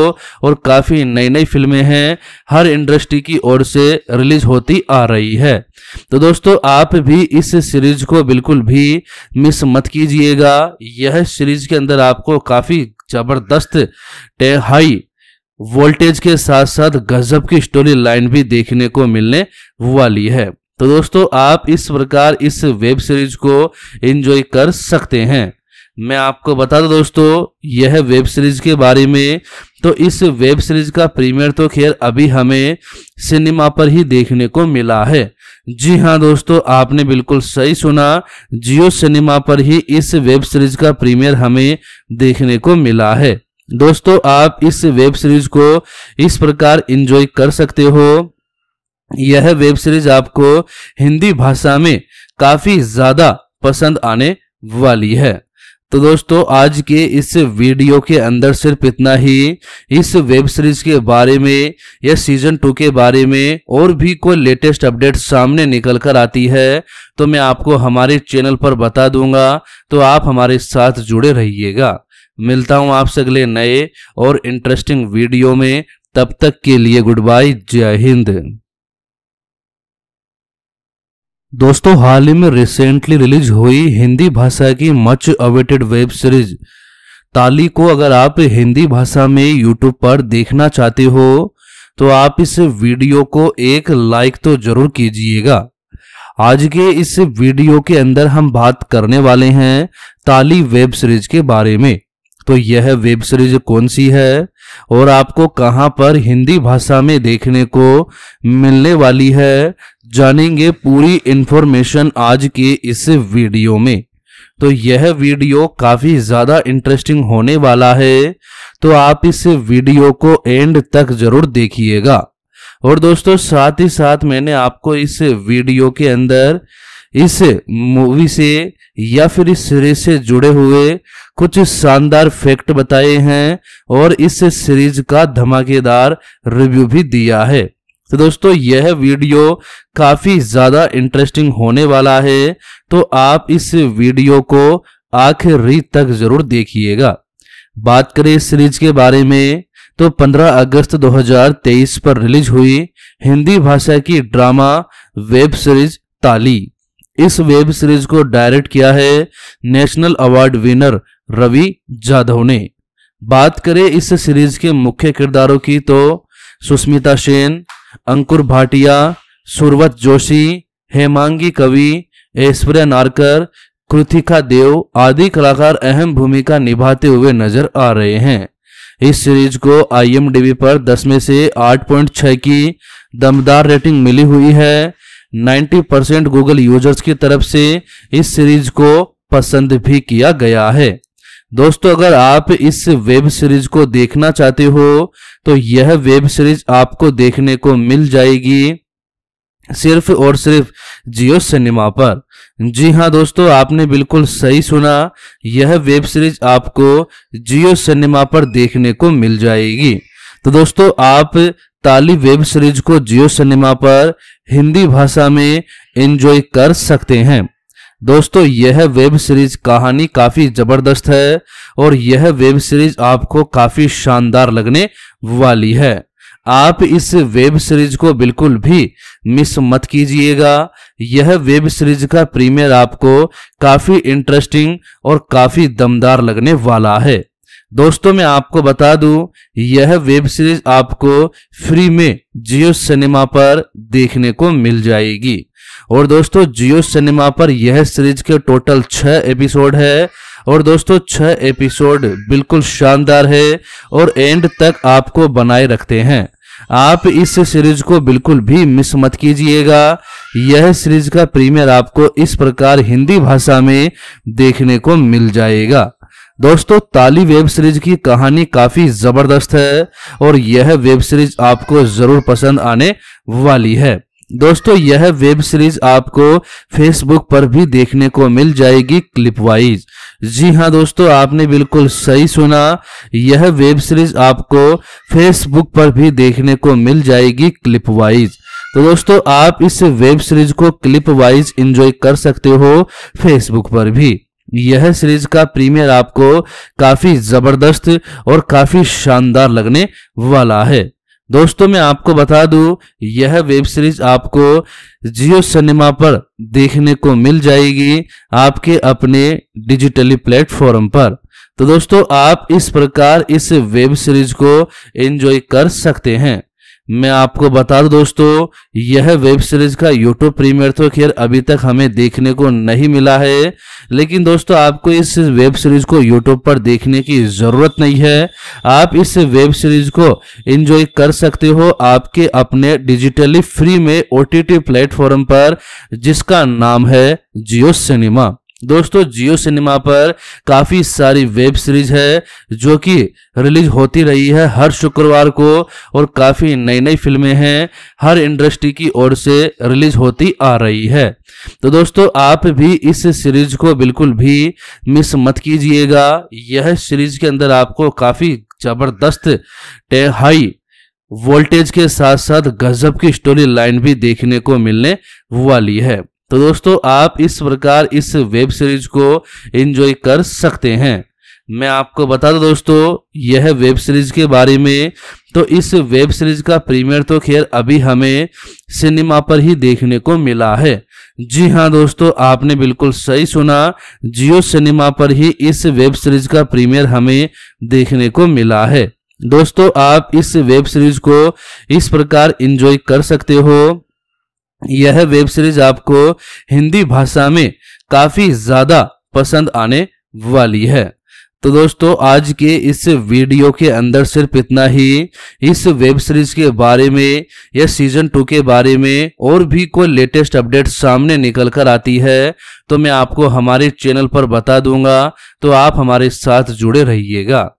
और काफ़ी नई नई फिल्में हैं हर इंडस्ट्री की ओर से रिलीज होती आ रही है तो दोस्तों आप भी इस सीरीज को बिल्कुल भी मिस मत कीजिएगा यह सीरीज के अंदर आपको काफ़ी ज़बरदस्त हाई वोल्टेज के साथ साथ गजब की स्टोरी लाइन भी देखने को मिलने वाली है तो दोस्तों आप इस प्रकार इस वेब सीरीज को एंजॉय कर सकते हैं मैं आपको बता दूं दोस्तों यह वेब सीरीज के बारे में तो इस वेब सीरीज का प्रीमियर तो खैर अभी हमें सिनेमा पर ही देखने को मिला है जी हाँ दोस्तों आपने बिल्कुल सही सुना जियो सिनेमा पर ही इस वेब सीरीज का प्रीमियर हमें देखने को मिला है दोस्तों आप इस वेब सीरीज को इस प्रकार एंजॉय कर सकते हो यह वेब सीरीज आपको हिंदी भाषा में काफी ज्यादा पसंद आने वाली है तो दोस्तों आज के इस वीडियो के अंदर सिर्फ इतना ही इस वेब सीरीज के बारे में या सीजन टू के बारे में और भी कोई लेटेस्ट अपडेट सामने निकल कर आती है तो मैं आपको हमारे चैनल पर बता दूंगा तो आप हमारे साथ जुड़े रहिएगा मिलता हूं आपसे अगले नए और इंटरेस्टिंग वीडियो में तब तक के लिए गुड बाय जय हिंद दोस्तों हाल ही में रिसेंटली रिलीज हुई हिंदी भाषा की मच अवेटेड वेब सीरीज ताली को अगर आप हिंदी भाषा में यूट्यूब पर देखना चाहते हो तो आप इस वीडियो को एक लाइक तो जरूर कीजिएगा आज के इस वीडियो के अंदर हम बात करने वाले हैं ताली वेब सीरीज के बारे में तो यह वेब सीरीज कौन सी है और आपको कहां पर हिंदी भाषा में देखने को मिलने वाली है जानेंगे पूरी इंफॉर्मेशन आज के इस वीडियो में तो यह वीडियो काफी ज्यादा इंटरेस्टिंग होने वाला है तो आप इस वीडियो को एंड तक जरूर देखिएगा और दोस्तों साथ ही साथ मैंने आपको इस वीडियो के अंदर इस मूवी से या फिर इस सीरीज से जुड़े हुए कुछ शानदार फैक्ट बताए हैं और इस सीरीज का धमाकेदार रिव्यू भी दिया है तो दोस्तों यह वीडियो काफी ज्यादा इंटरेस्टिंग होने वाला है तो आप इस वीडियो को आखिरी तक जरूर देखिएगा बात करें इस सीरीज के बारे में तो 15 अगस्त 2023 पर रिलीज हुई हिंदी भाषा की ड्रामा वेब सीरीज ताली इस वेब सीरीज को डायरेक्ट किया है national award winner Ravi Jadhav ने बात करें इस सीरीज के मुख्य किरदारों की तो सुष्मिता सेन अंकुर भाटिया सुरवत जोशी हेमांगी कवि ऐश्वर्या नारकर कृतिका देव आदि कलाकार अहम भूमिका निभाते हुए नजर आ रहे हैं इस सीरीज को आईएमडीबी पर 10 में से 8.6 की दमदार रेटिंग मिली हुई है 90 परसेंट गूगल यूजर्स की तरफ से इस सीरीज को पसंद भी किया गया है दोस्तों अगर आप इस वेब सीरीज को देखना चाहते हो तो यह वेब सीरीज आपको देखने को मिल जाएगी सिर्फ और सिर्फ जियो सिनेमा पर जी हाँ दोस्तों आपने बिल्कुल सही सुना यह वेब सीरीज आपको जियो सिनेमा पर देखने को मिल जाएगी तो दोस्तों आप ताली वेब सीरीज को जियो सिनेमा पर हिंदी भाषा में एंजॉय कर सकते हैं दोस्तों यह वेब सीरीज कहानी काफी जबरदस्त है और यह वेब सीरीज आपको काफी शानदार लगने वाली है आप इस वेब सीरीज को बिल्कुल भी मिस मत कीजिएगा यह वेब सीरीज का प्रीमियर आपको काफी इंटरेस्टिंग और काफी दमदार लगने वाला है दोस्तों मैं आपको बता दूं यह वेब सीरीज आपको फ्री में जियो सिनेमा पर देखने को मिल जाएगी और दोस्तों जियो सिनेमा पर यह सीरीज के टोटल छह एपिसोड है और दोस्तों छह एपिसोड बिल्कुल शानदार है और एंड तक आपको बनाए रखते हैं आप इस सीरीज को बिल्कुल भी मिस मत कीजिएगा यह सीरीज का प्रीमियर आपको इस प्रकार हिंदी भाषा में देखने को मिल जाएगा दोस्तों ताली वेब सीरीज की कहानी काफी जबरदस्त है और यह वेब सीरीज आपको जरूर पसंद आने वाली है दोस्तों यह वेब सीरीज आपको फेसबुक पर भी देखने को मिल जाएगी क्लिप वाइज जी हाँ दोस्तों आपने बिल्कुल सही सुना यह वेब सीरीज आपको फेसबुक पर भी देखने को मिल जाएगी क्लिप वाइज तो दोस्तों आप इस वेब सीरीज को क्लिप वाइज एंजॉय कर सकते हो फेसबुक पर भी यह सीरीज का प्रीमियर आपको काफी जबरदस्त और काफी शानदार लगने वाला है दोस्तों मैं आपको बता दूं यह वेब सीरीज आपको जियो सिनेमा पर देखने को मिल जाएगी आपके अपने डिजिटली प्लेटफॉर्म पर तो दोस्तों आप इस प्रकार इस वेब सीरीज को एंजॉय कर सकते हैं मैं आपको बता दूं दोस्तों यह वेब सीरीज का यूट्यूब प्रीमियर तो खैर अभी तक हमें देखने को नहीं मिला है लेकिन दोस्तों आपको इस वेब सीरीज को यूट्यूब पर देखने की जरूरत नहीं है आप इस वेब सीरीज को एंजॉय कर सकते हो आपके अपने डिजिटली फ्री में ओटीटी प्लेटफॉर्म पर जिसका नाम है जियो सिनेमा दोस्तों जियो सिनेमा पर काफ़ी सारी वेब सीरीज है जो कि रिलीज होती रही है हर शुक्रवार को और काफ़ी नई नई फिल्में हैं हर इंडस्ट्री की ओर से रिलीज होती आ रही है तो दोस्तों आप भी इस सीरीज को बिल्कुल भी मिस मत कीजिएगा यह सीरीज के अंदर आपको काफ़ी ज़बरदस्त हाई वोल्टेज के साथ साथ गजब की स्टोरी लाइन भी देखने को मिलने वाली है तो दोस्तों आप इस प्रकार इस वेब सीरीज को एंजॉय कर सकते हैं मैं आपको बता दूं दोस्तों यह वेब सीरीज के बारे में तो इस वेब सीरीज का प्रीमियर तो खैर अभी हमें सिनेमा पर ही देखने को मिला है जी हाँ दोस्तों आपने बिल्कुल सही सुना जियो सिनेमा पर ही इस वेब सीरीज का प्रीमियर हमें देखने को मिला है दोस्तों आप इस वेब सीरीज को इस प्रकार एंजॉय कर सकते हो यह वेब सीरीज आपको हिंदी भाषा में काफी ज्यादा पसंद आने वाली है तो दोस्तों आज के इस वीडियो के अंदर सिर्फ इतना ही इस वेब सीरीज के बारे में या सीजन टू के बारे में और भी कोई लेटेस्ट अपडेट सामने निकल कर आती है तो मैं आपको हमारे चैनल पर बता दूंगा तो आप हमारे साथ जुड़े रहिएगा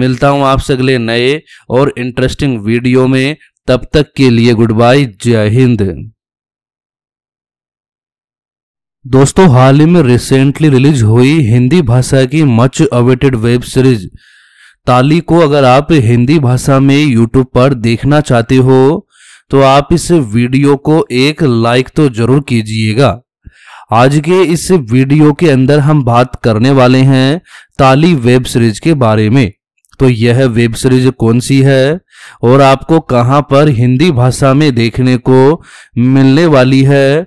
मिलता हूं आपसे अगले नए और इंटरेस्टिंग वीडियो में तब तक के लिए गुड बाय जय हिंद दोस्तों हाल ही में रिसेंटली रिलीज हुई हिंदी भाषा की मच अवेटेड वेब सीरीज ताली को अगर आप हिंदी भाषा में यूट्यूब पर देखना चाहते हो तो आप इस वीडियो को एक लाइक तो जरूर कीजिएगा आज के इस वीडियो के अंदर हम बात करने वाले हैं ताली वेब सीरीज के बारे में तो यह वेब सीरीज कौन सी है और आपको कहां पर हिंदी भाषा में देखने को मिलने वाली है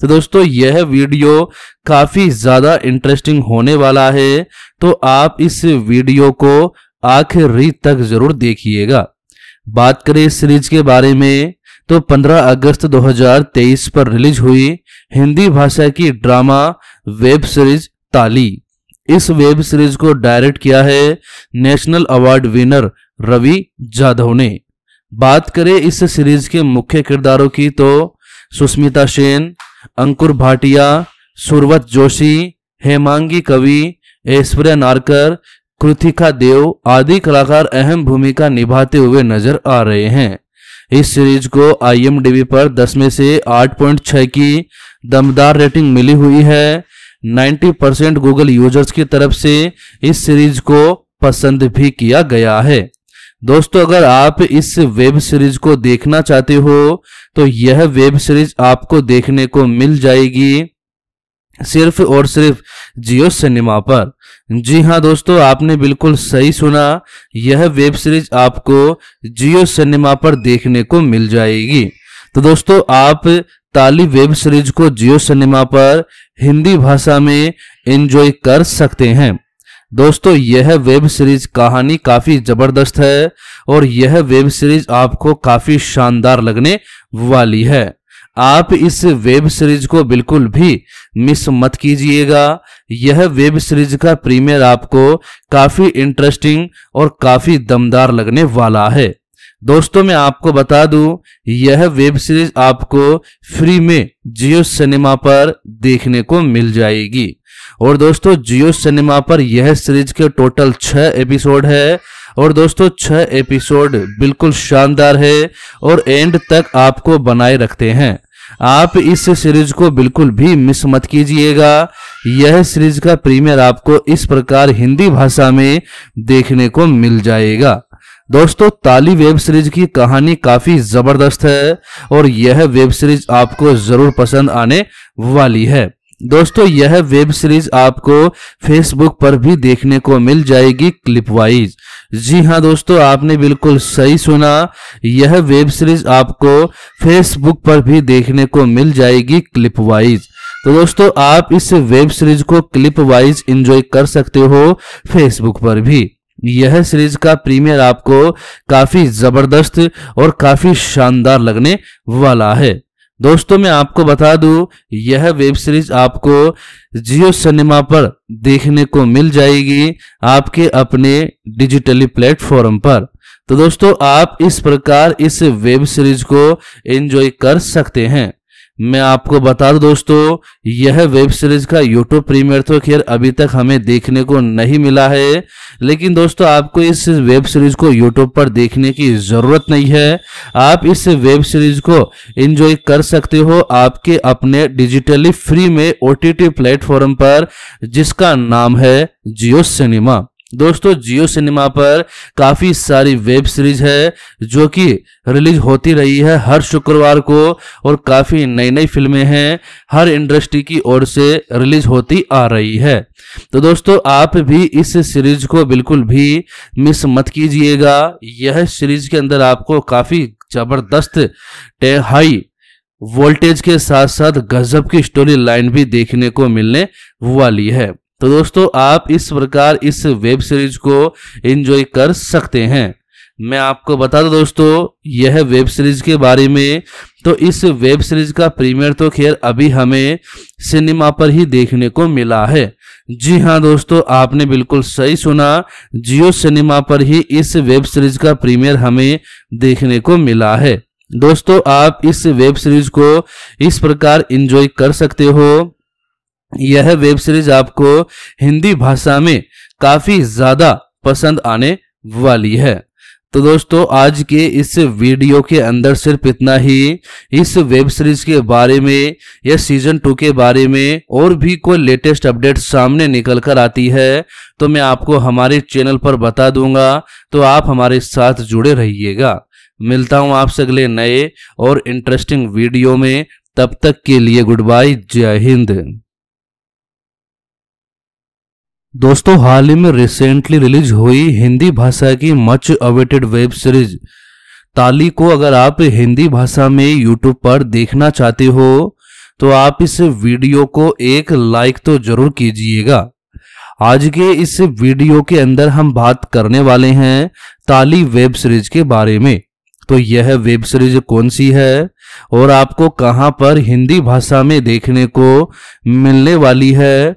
तो दोस्तों यह वीडियो काफी ज्यादा इंटरेस्टिंग होने वाला है तो आप इस वीडियो को आखिरी तक जरूर देखिएगा बात करें इस सीरीज के बारे में तो 15 अगस्त 2023 पर रिलीज हुई हिंदी भाषा की ड्रामा वेब सीरीज ताली इस वेब सीरीज को डायरेक्ट किया है national award winner Ravi Jadhav ने बात करें इस सीरीज के मुख्य किरदारों की तो सुष्मिता सेन अंकुर भाटिया सुरवत जोशी हेमांगी कवि ऐश्वर्य नारकर कृतिका देव आदि कलाकार अहम भूमिका निभाते हुए नजर आ रहे हैं इस सीरीज को आई पर 10 में से 8.6 की दमदार रेटिंग मिली हुई है 90 परसेंट गूगल यूजर्स की तरफ से इस सीरीज को पसंद भी किया गया है दोस्तों अगर आप इस वेब सीरीज को देखना चाहते हो तो यह वेब सीरीज आपको देखने को मिल जाएगी सिर्फ और सिर्फ जियो सिनेमा पर जी हाँ दोस्तों आपने बिल्कुल सही सुना यह वेब सीरीज आपको जियो सिनेमा पर देखने को मिल जाएगी तो दोस्तों आप ताली वेब सीरीज को जियो सिनेमा पर हिंदी भाषा में एंजॉय कर सकते हैं दोस्तों यह वेब सीरीज कहानी काफी जबरदस्त है और यह वेब सीरीज आपको काफी शानदार लगने वाली है आप इस वेब सीरीज को बिल्कुल भी मिस मत कीजिएगा यह वेब सीरीज का प्रीमियर आपको काफी इंटरेस्टिंग और काफी दमदार लगने वाला है दोस्तों मैं आपको बता दूं यह वेब सीरीज आपको फ्री में जियो सिनेमा पर देखने को मिल जाएगी और दोस्तों जियो सिनेमा पर यह सीरीज के टोटल छह एपिसोड है और दोस्तों छह एपिसोड बिल्कुल शानदार है और एंड तक आपको बनाए रखते हैं आप इस सीरीज को बिल्कुल भी मिस मत कीजिएगा यह सीरीज का प्रीमियर आपको इस प्रकार हिंदी भाषा में देखने को मिल जाएगा दोस्तों ताली वेब सीरीज की कहानी काफी जबरदस्त है और यह वेब सीरीज आपको जरूर पसंद आने वाली है दोस्तों यह वेब सीरीज आपको फेसबुक पर भी देखने को मिल जाएगी क्लिप वाइज जी हाँ दोस्तों आपने बिल्कुल सही सुना यह वेब सीरीज आपको फेसबुक पर भी देखने को मिल जाएगी क्लिप वाइज तो दोस्तों आप इस वेब सीरीज को क्लिप वाइज एंजॉय कर सकते हो फेसबुक पर भी यह सीरीज का प्रीमियर आपको काफी जबरदस्त और काफी शानदार लगने वाला है दोस्तों मैं आपको बता दूं यह वेब सीरीज आपको जियो सिनेमा पर देखने को मिल जाएगी आपके अपने डिजिटली प्लेटफॉर्म पर तो दोस्तों आप इस प्रकार इस वेब सीरीज को एंजॉय कर सकते हैं मैं आपको बता दूं दोस्तों यह वेब सीरीज का यूट्यूब प्रीमियर तो खैर अभी तक हमें देखने को नहीं मिला है लेकिन दोस्तों आपको इस वेब सीरीज को यूट्यूब पर देखने की जरूरत नहीं है आप इस वेब सीरीज को एंजॉय कर सकते हो आपके अपने डिजिटली फ्री में ओटीटी प्लेटफॉर्म पर जिसका नाम है जियो सिनेमा दोस्तों जियो सिनेमा पर काफ़ी सारी वेब सीरीज है जो कि रिलीज होती रही है हर शुक्रवार को और काफ़ी नई नई फिल्में हैं हर इंडस्ट्री की ओर से रिलीज होती आ रही है तो दोस्तों आप भी इस सीरीज को बिल्कुल भी मिस मत कीजिएगा यह सीरीज के अंदर आपको काफ़ी ज़बरदस्त हाई वोल्टेज के साथ साथ गजब की स्टोरी लाइन भी देखने को मिलने वाली है तो दोस्तों आप इस प्रकार इस वेब सीरीज को एंजॉय कर सकते हैं मैं आपको बता दूं दोस्तों यह वेब सीरीज के बारे में तो इस वेब सीरीज का प्रीमियर तो खैर अभी हमें सिनेमा पर ही देखने को मिला है जी हाँ दोस्तों आपने बिल्कुल सही सुना जियो सिनेमा पर ही इस वेब सीरीज का प्रीमियर हमें देखने को मिला है दोस्तों आप इस वेब सीरीज को इस प्रकार एंजॉय कर सकते हो यह वेब सीरीज आपको हिंदी भाषा में काफी ज्यादा पसंद आने वाली है तो दोस्तों आज के इस वीडियो के अंदर सिर्फ इतना ही इस वेब सीरीज के बारे में या सीजन टू के बारे में और भी कोई लेटेस्ट अपडेट सामने निकल कर आती है तो मैं आपको हमारे चैनल पर बता दूंगा तो आप हमारे साथ जुड़े रहिएगा मिलता हूं आपसे अगले नए और इंटरेस्टिंग वीडियो में तब तक के लिए गुड बाय जय हिंद दोस्तों हाल ही में रिसेंटली रिलीज हुई हिंदी भाषा की मच अवेटेड वेब सीरीज ताली को अगर आप हिंदी भाषा में यूट्यूब पर देखना चाहते हो तो आप इस वीडियो को एक लाइक तो जरूर कीजिएगा आज के इस वीडियो के अंदर हम बात करने वाले हैं ताली वेब सीरीज के बारे में तो यह वेब सीरीज कौन सी है और आपको कहां पर हिंदी भाषा में देखने को मिलने वाली है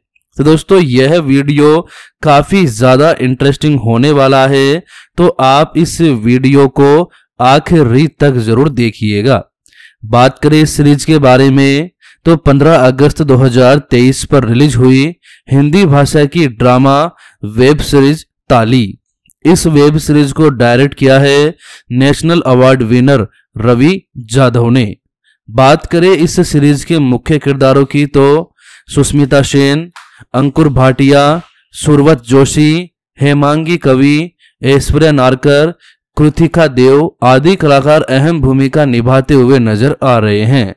तो दोस्तों यह वीडियो काफी ज्यादा इंटरेस्टिंग होने वाला है तो आप इस वीडियो को आखिरी तक जरूर देखिएगा बात करें इस सीरीज के बारे में तो 15 अगस्त 2023 पर रिलीज हुई हिंदी भाषा की ड्रामा वेब सीरीज ताली इस वेब सीरीज को डायरेक्ट किया है national award winner Ravi Jadhav ने बात करें इस सीरीज के मुख्य किरदारों की तो सुष्मिता सेन अंकुर भाटिया सुरवत जोशी हेमांगी कवि ऐश्वर्या नारकर कृतिका देव आदि कलाकार अहम भूमिका निभाते हुए नजर आ रहे हैं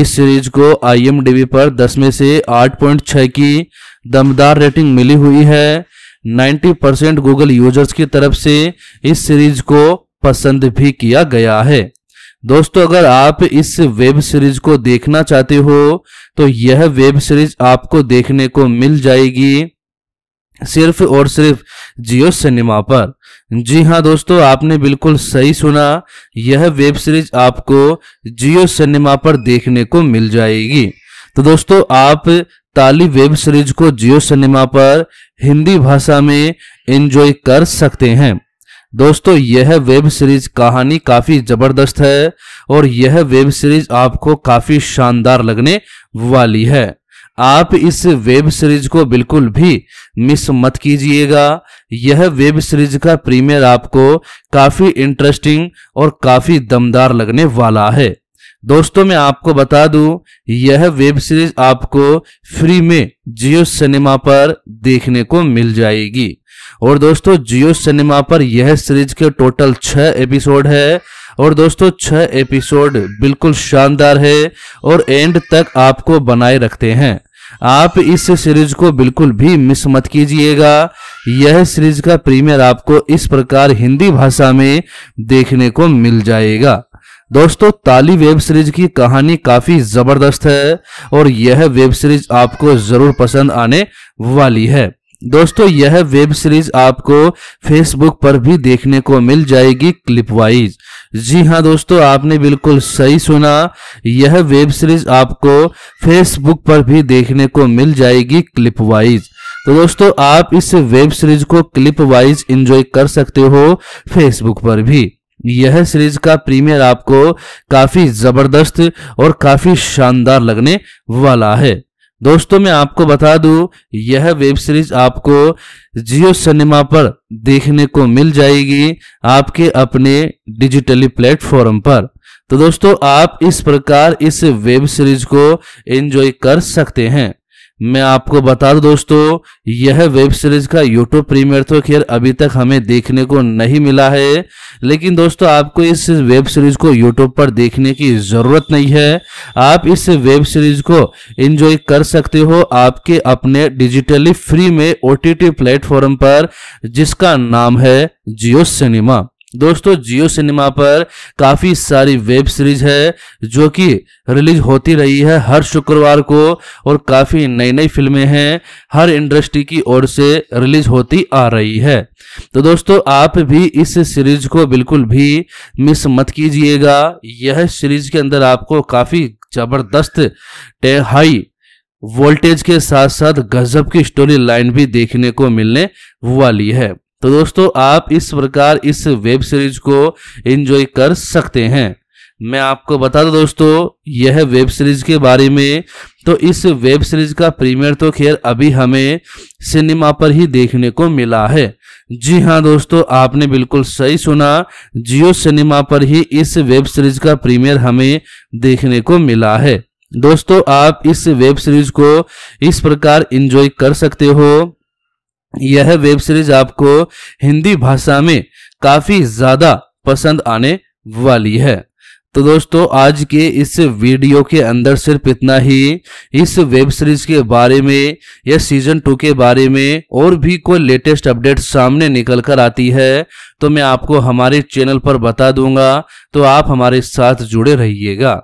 इस सीरीज को आई पर 10 में से 8.6 की दमदार रेटिंग मिली हुई है 90 परसेंट गूगल यूजर्स की तरफ से इस सीरीज को पसंद भी किया गया है दोस्तों अगर आप इस वेब सीरीज को देखना चाहते हो तो यह वेब सीरीज आपको देखने को मिल जाएगी सिर्फ और सिर्फ जियो सिनेमा पर जी हाँ दोस्तों आपने बिल्कुल सही सुना यह वेब सीरीज आपको जियो सिनेमा पर देखने को मिल जाएगी तो दोस्तों आप ताली वेब सीरीज को जियो सिनेमा पर हिंदी भाषा में एंजॉय कर सकते हैं दोस्तों यह वेब सीरीज कहानी काफी जबरदस्त है और यह वेब सीरीज आपको काफी शानदार लगने वाली है आप इस वेब सीरीज को बिल्कुल भी मिस मत कीजिएगा यह वेब सीरीज का प्रीमियर आपको काफी इंटरेस्टिंग और काफी दमदार लगने वाला है दोस्तों मैं आपको बता दूं यह वेब सीरीज आपको फ्री में जियो सिनेमा पर देखने को मिल जाएगी और दोस्तों जियो सिनेमा पर यह सीरीज के टोटल छह एपिसोड है और दोस्तों छह एपिसोड बिल्कुल शानदार है और एंड तक आपको बनाए रखते हैं आप इस सीरीज को बिल्कुल भी मिस मत कीजिएगा यह सीरीज का प्रीमियर आपको इस प्रकार हिंदी भाषा में देखने को मिल जाएगा दोस्तों ताली वेब सीरीज की कहानी काफी जबरदस्त है और यह वेब सीरीज आपको जरूर पसंद आने वाली है दोस्तों यह वेब सीरीज आपको फेसबुक पर भी देखने को मिल जाएगी क्लिप वाइज जी हाँ दोस्तों आपने बिल्कुल सही सुना यह वेब सीरीज आपको फेसबुक पर भी देखने को मिल जाएगी क्लिप वाइज तो दोस्तों आप इस वेब सीरीज को क्लिप वाइज एंजॉय कर सकते हो फेसबुक पर भी यह सीरीज का प्रीमियर आपको काफी जबरदस्त और काफी शानदार लगने वाला है दोस्तों मैं आपको बता दूं यह वेब सीरीज आपको जियो सिनेमा पर देखने को मिल जाएगी आपके अपने डिजिटली प्लेटफॉर्म पर तो दोस्तों आप इस प्रकार इस वेब सीरीज को एंजॉय कर सकते हैं मैं आपको बता दूं दोस्तों यह वेब सीरीज का यूट्यूब प्रीमियर तो खैर अभी तक हमें देखने को नहीं मिला है लेकिन दोस्तों आपको इस वेब सीरीज को यूट्यूब पर देखने की ज़रूरत नहीं है आप इस वेब सीरीज को एंजॉय कर सकते हो आपके अपने डिजिटली फ्री में ओ प्लेटफॉर्म पर जिसका नाम है जियो सिनेमा दोस्तों जियो सिनेमा पर काफ़ी सारी वेब सीरीज है जो कि रिलीज होती रही है हर शुक्रवार को और काफ़ी नई नई फिल्में हैं हर इंडस्ट्री की ओर से रिलीज होती आ रही है तो दोस्तों आप भी इस सीरीज को बिल्कुल भी मिस मत कीजिएगा यह सीरीज के अंदर आपको काफ़ी ज़बरदस्त हाई वोल्टेज के साथ साथ गजब की स्टोरी लाइन भी देखने को मिलने वाली है तो दोस्तों आप इस प्रकार इस वेब सीरीज को एंजॉय कर सकते हैं मैं आपको बता दूं दोस्तों यह वेब सीरीज के बारे में तो इस वेब सीरीज का प्रीमियर तो खैर अभी हमें सिनेमा पर ही देखने को मिला है जी हाँ दोस्तों आपने बिल्कुल सही सुना जियो सिनेमा पर ही इस वेब सीरीज का प्रीमियर हमें देखने को मिला है दोस्तों आप इस वेब सीरीज को इस प्रकार एंजॉय कर सकते हो यह वेब सीरीज आपको हिंदी भाषा में काफी ज्यादा पसंद आने वाली है तो दोस्तों आज के इस वीडियो के अंदर सिर्फ इतना ही इस वेब सीरीज के बारे में या सीजन टू के बारे में और भी कोई लेटेस्ट अपडेट सामने निकल कर आती है तो मैं आपको हमारे चैनल पर बता दूंगा तो आप हमारे साथ जुड़े रहिएगा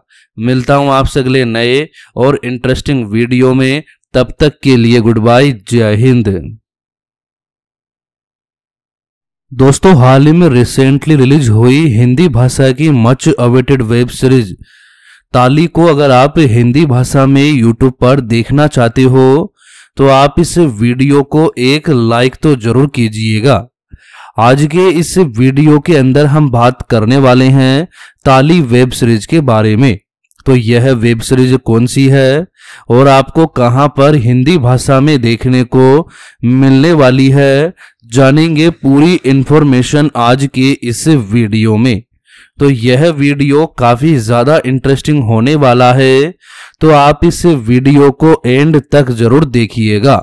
मिलता हूं आपसे अगले नए और इंटरेस्टिंग वीडियो में तब तक के लिए गुड बाय जय हिंद दोस्तों हाल ही में रिसेंटली रिलीज हुई हिंदी भाषा की मच अवेटेड वेब सीरीज ताली को अगर आप हिंदी भाषा में यूट्यूब पर देखना चाहते हो तो आप इस वीडियो को एक लाइक तो जरूर कीजिएगा आज के इस वीडियो के अंदर हम बात करने वाले हैं ताली वेब सीरीज के बारे में तो यह वेब सीरीज कौन सी है और आपको कहां पर हिंदी भाषा में देखने को मिलने वाली है जानेंगे पूरी इंफॉर्मेशन आज के इस वीडियो में तो यह वीडियो काफी ज्यादा इंटरेस्टिंग होने वाला है तो आप इस वीडियो को एंड तक जरूर देखिएगा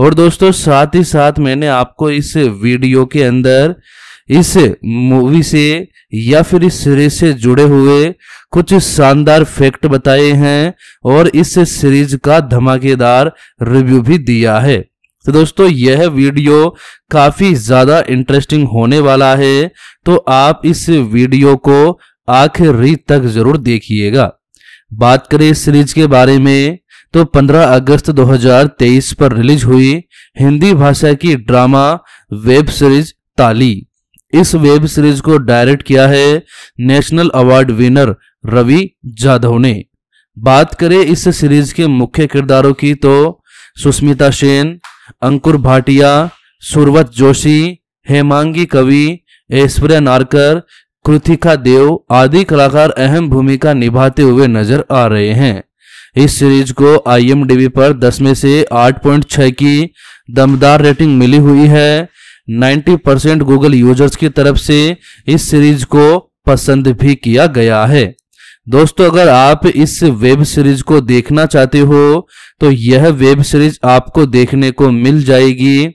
और दोस्तों साथ ही साथ मैंने आपको इस वीडियो के अंदर इस मूवी से या फिर इस सीरीज से जुड़े हुए कुछ शानदार फैक्ट बताए हैं और इस सीरीज का धमाकेदार रिव्यू भी दिया है तो दोस्तों यह वीडियो काफी ज्यादा इंटरेस्टिंग होने वाला है तो आप इस वीडियो को आखिरी तक जरूर देखिएगा बात करें इस सीरीज के बारे में तो 15 अगस्त 2023 पर रिलीज हुई हिंदी भाषा की ड्रामा वेब सीरीज ताली इस वेब सीरीज को डायरेक्ट किया है national award winner Ravi Jadhav ने बात करें इस सीरीज के मुख्य किरदारों की तो सुष्मिता सेन अंकुर भाटिया सुरवत जोशी हेमांगी कवि ऐश्वर्या नारकर कृतिका देव आदि कलाकार अहम भूमिका निभाते हुए नजर आ रहे हैं इस सीरीज को आईएमडीबी पर 10 में से 8.6 की दमदार रेटिंग मिली हुई है 90 परसेंट गूगल यूजर्स की तरफ से इस सीरीज को पसंद भी किया गया है दोस्तों अगर आप इस वेब सीरीज को देखना चाहते हो तो यह वेब सीरीज आपको देखने को मिल जाएगी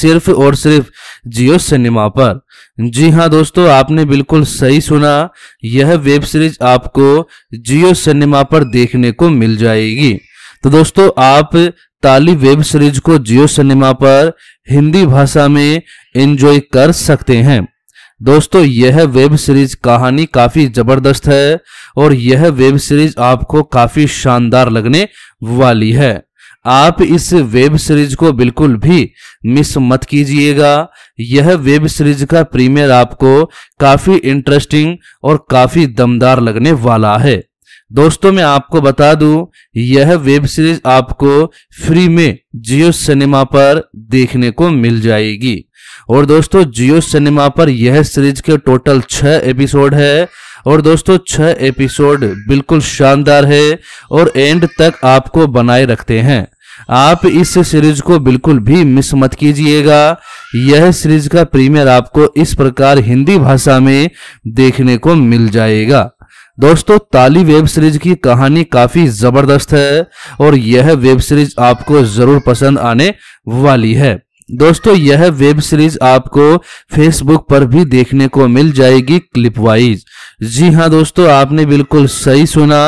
सिर्फ और सिर्फ जियो सिनेमा पर जी हाँ दोस्तों आपने बिल्कुल सही सुना यह वेब सीरीज आपको जियो सिनेमा पर देखने को मिल जाएगी तो दोस्तों आप ताली वेब सीरीज को जियो सिनेमा पर हिंदी भाषा में एंजॉय कर सकते हैं दोस्तों यह वेब सीरीज कहानी काफी जबरदस्त है और यह वेब सीरीज आपको काफी शानदार लगने वाली है आप इस वेब सीरीज को बिल्कुल भी मिस मत कीजिएगा यह वेब सीरीज का प्रीमियर आपको काफी इंटरेस्टिंग और काफी दमदार लगने वाला है दोस्तों मैं आपको बता दूं यह वेब सीरीज आपको फ्री में जियो सिनेमा पर देखने को मिल जाएगी और दोस्तों जियो सिनेमा पर यह सीरीज के टोटल छह एपिसोड है और दोस्तों छह एपिसोड बिल्कुल शानदार है और एंड तक आपको बनाए रखते हैं आप इस सीरीज को बिल्कुल भी मिस मत कीजिएगा यह सीरीज का प्रीमियर आपको इस प्रकार हिंदी भाषा में देखने को मिल जाएगा दोस्तों ताली वेब सीरीज की कहानी काफी जबरदस्त है और यह वेब सीरीज आपको जरूर पसंद आने वाली है दोस्तों यह वेब सीरीज आपको फेसबुक पर भी देखने को मिल जाएगी क्लिप वाइज जी हाँ दोस्तों आपने बिल्कुल सही सुना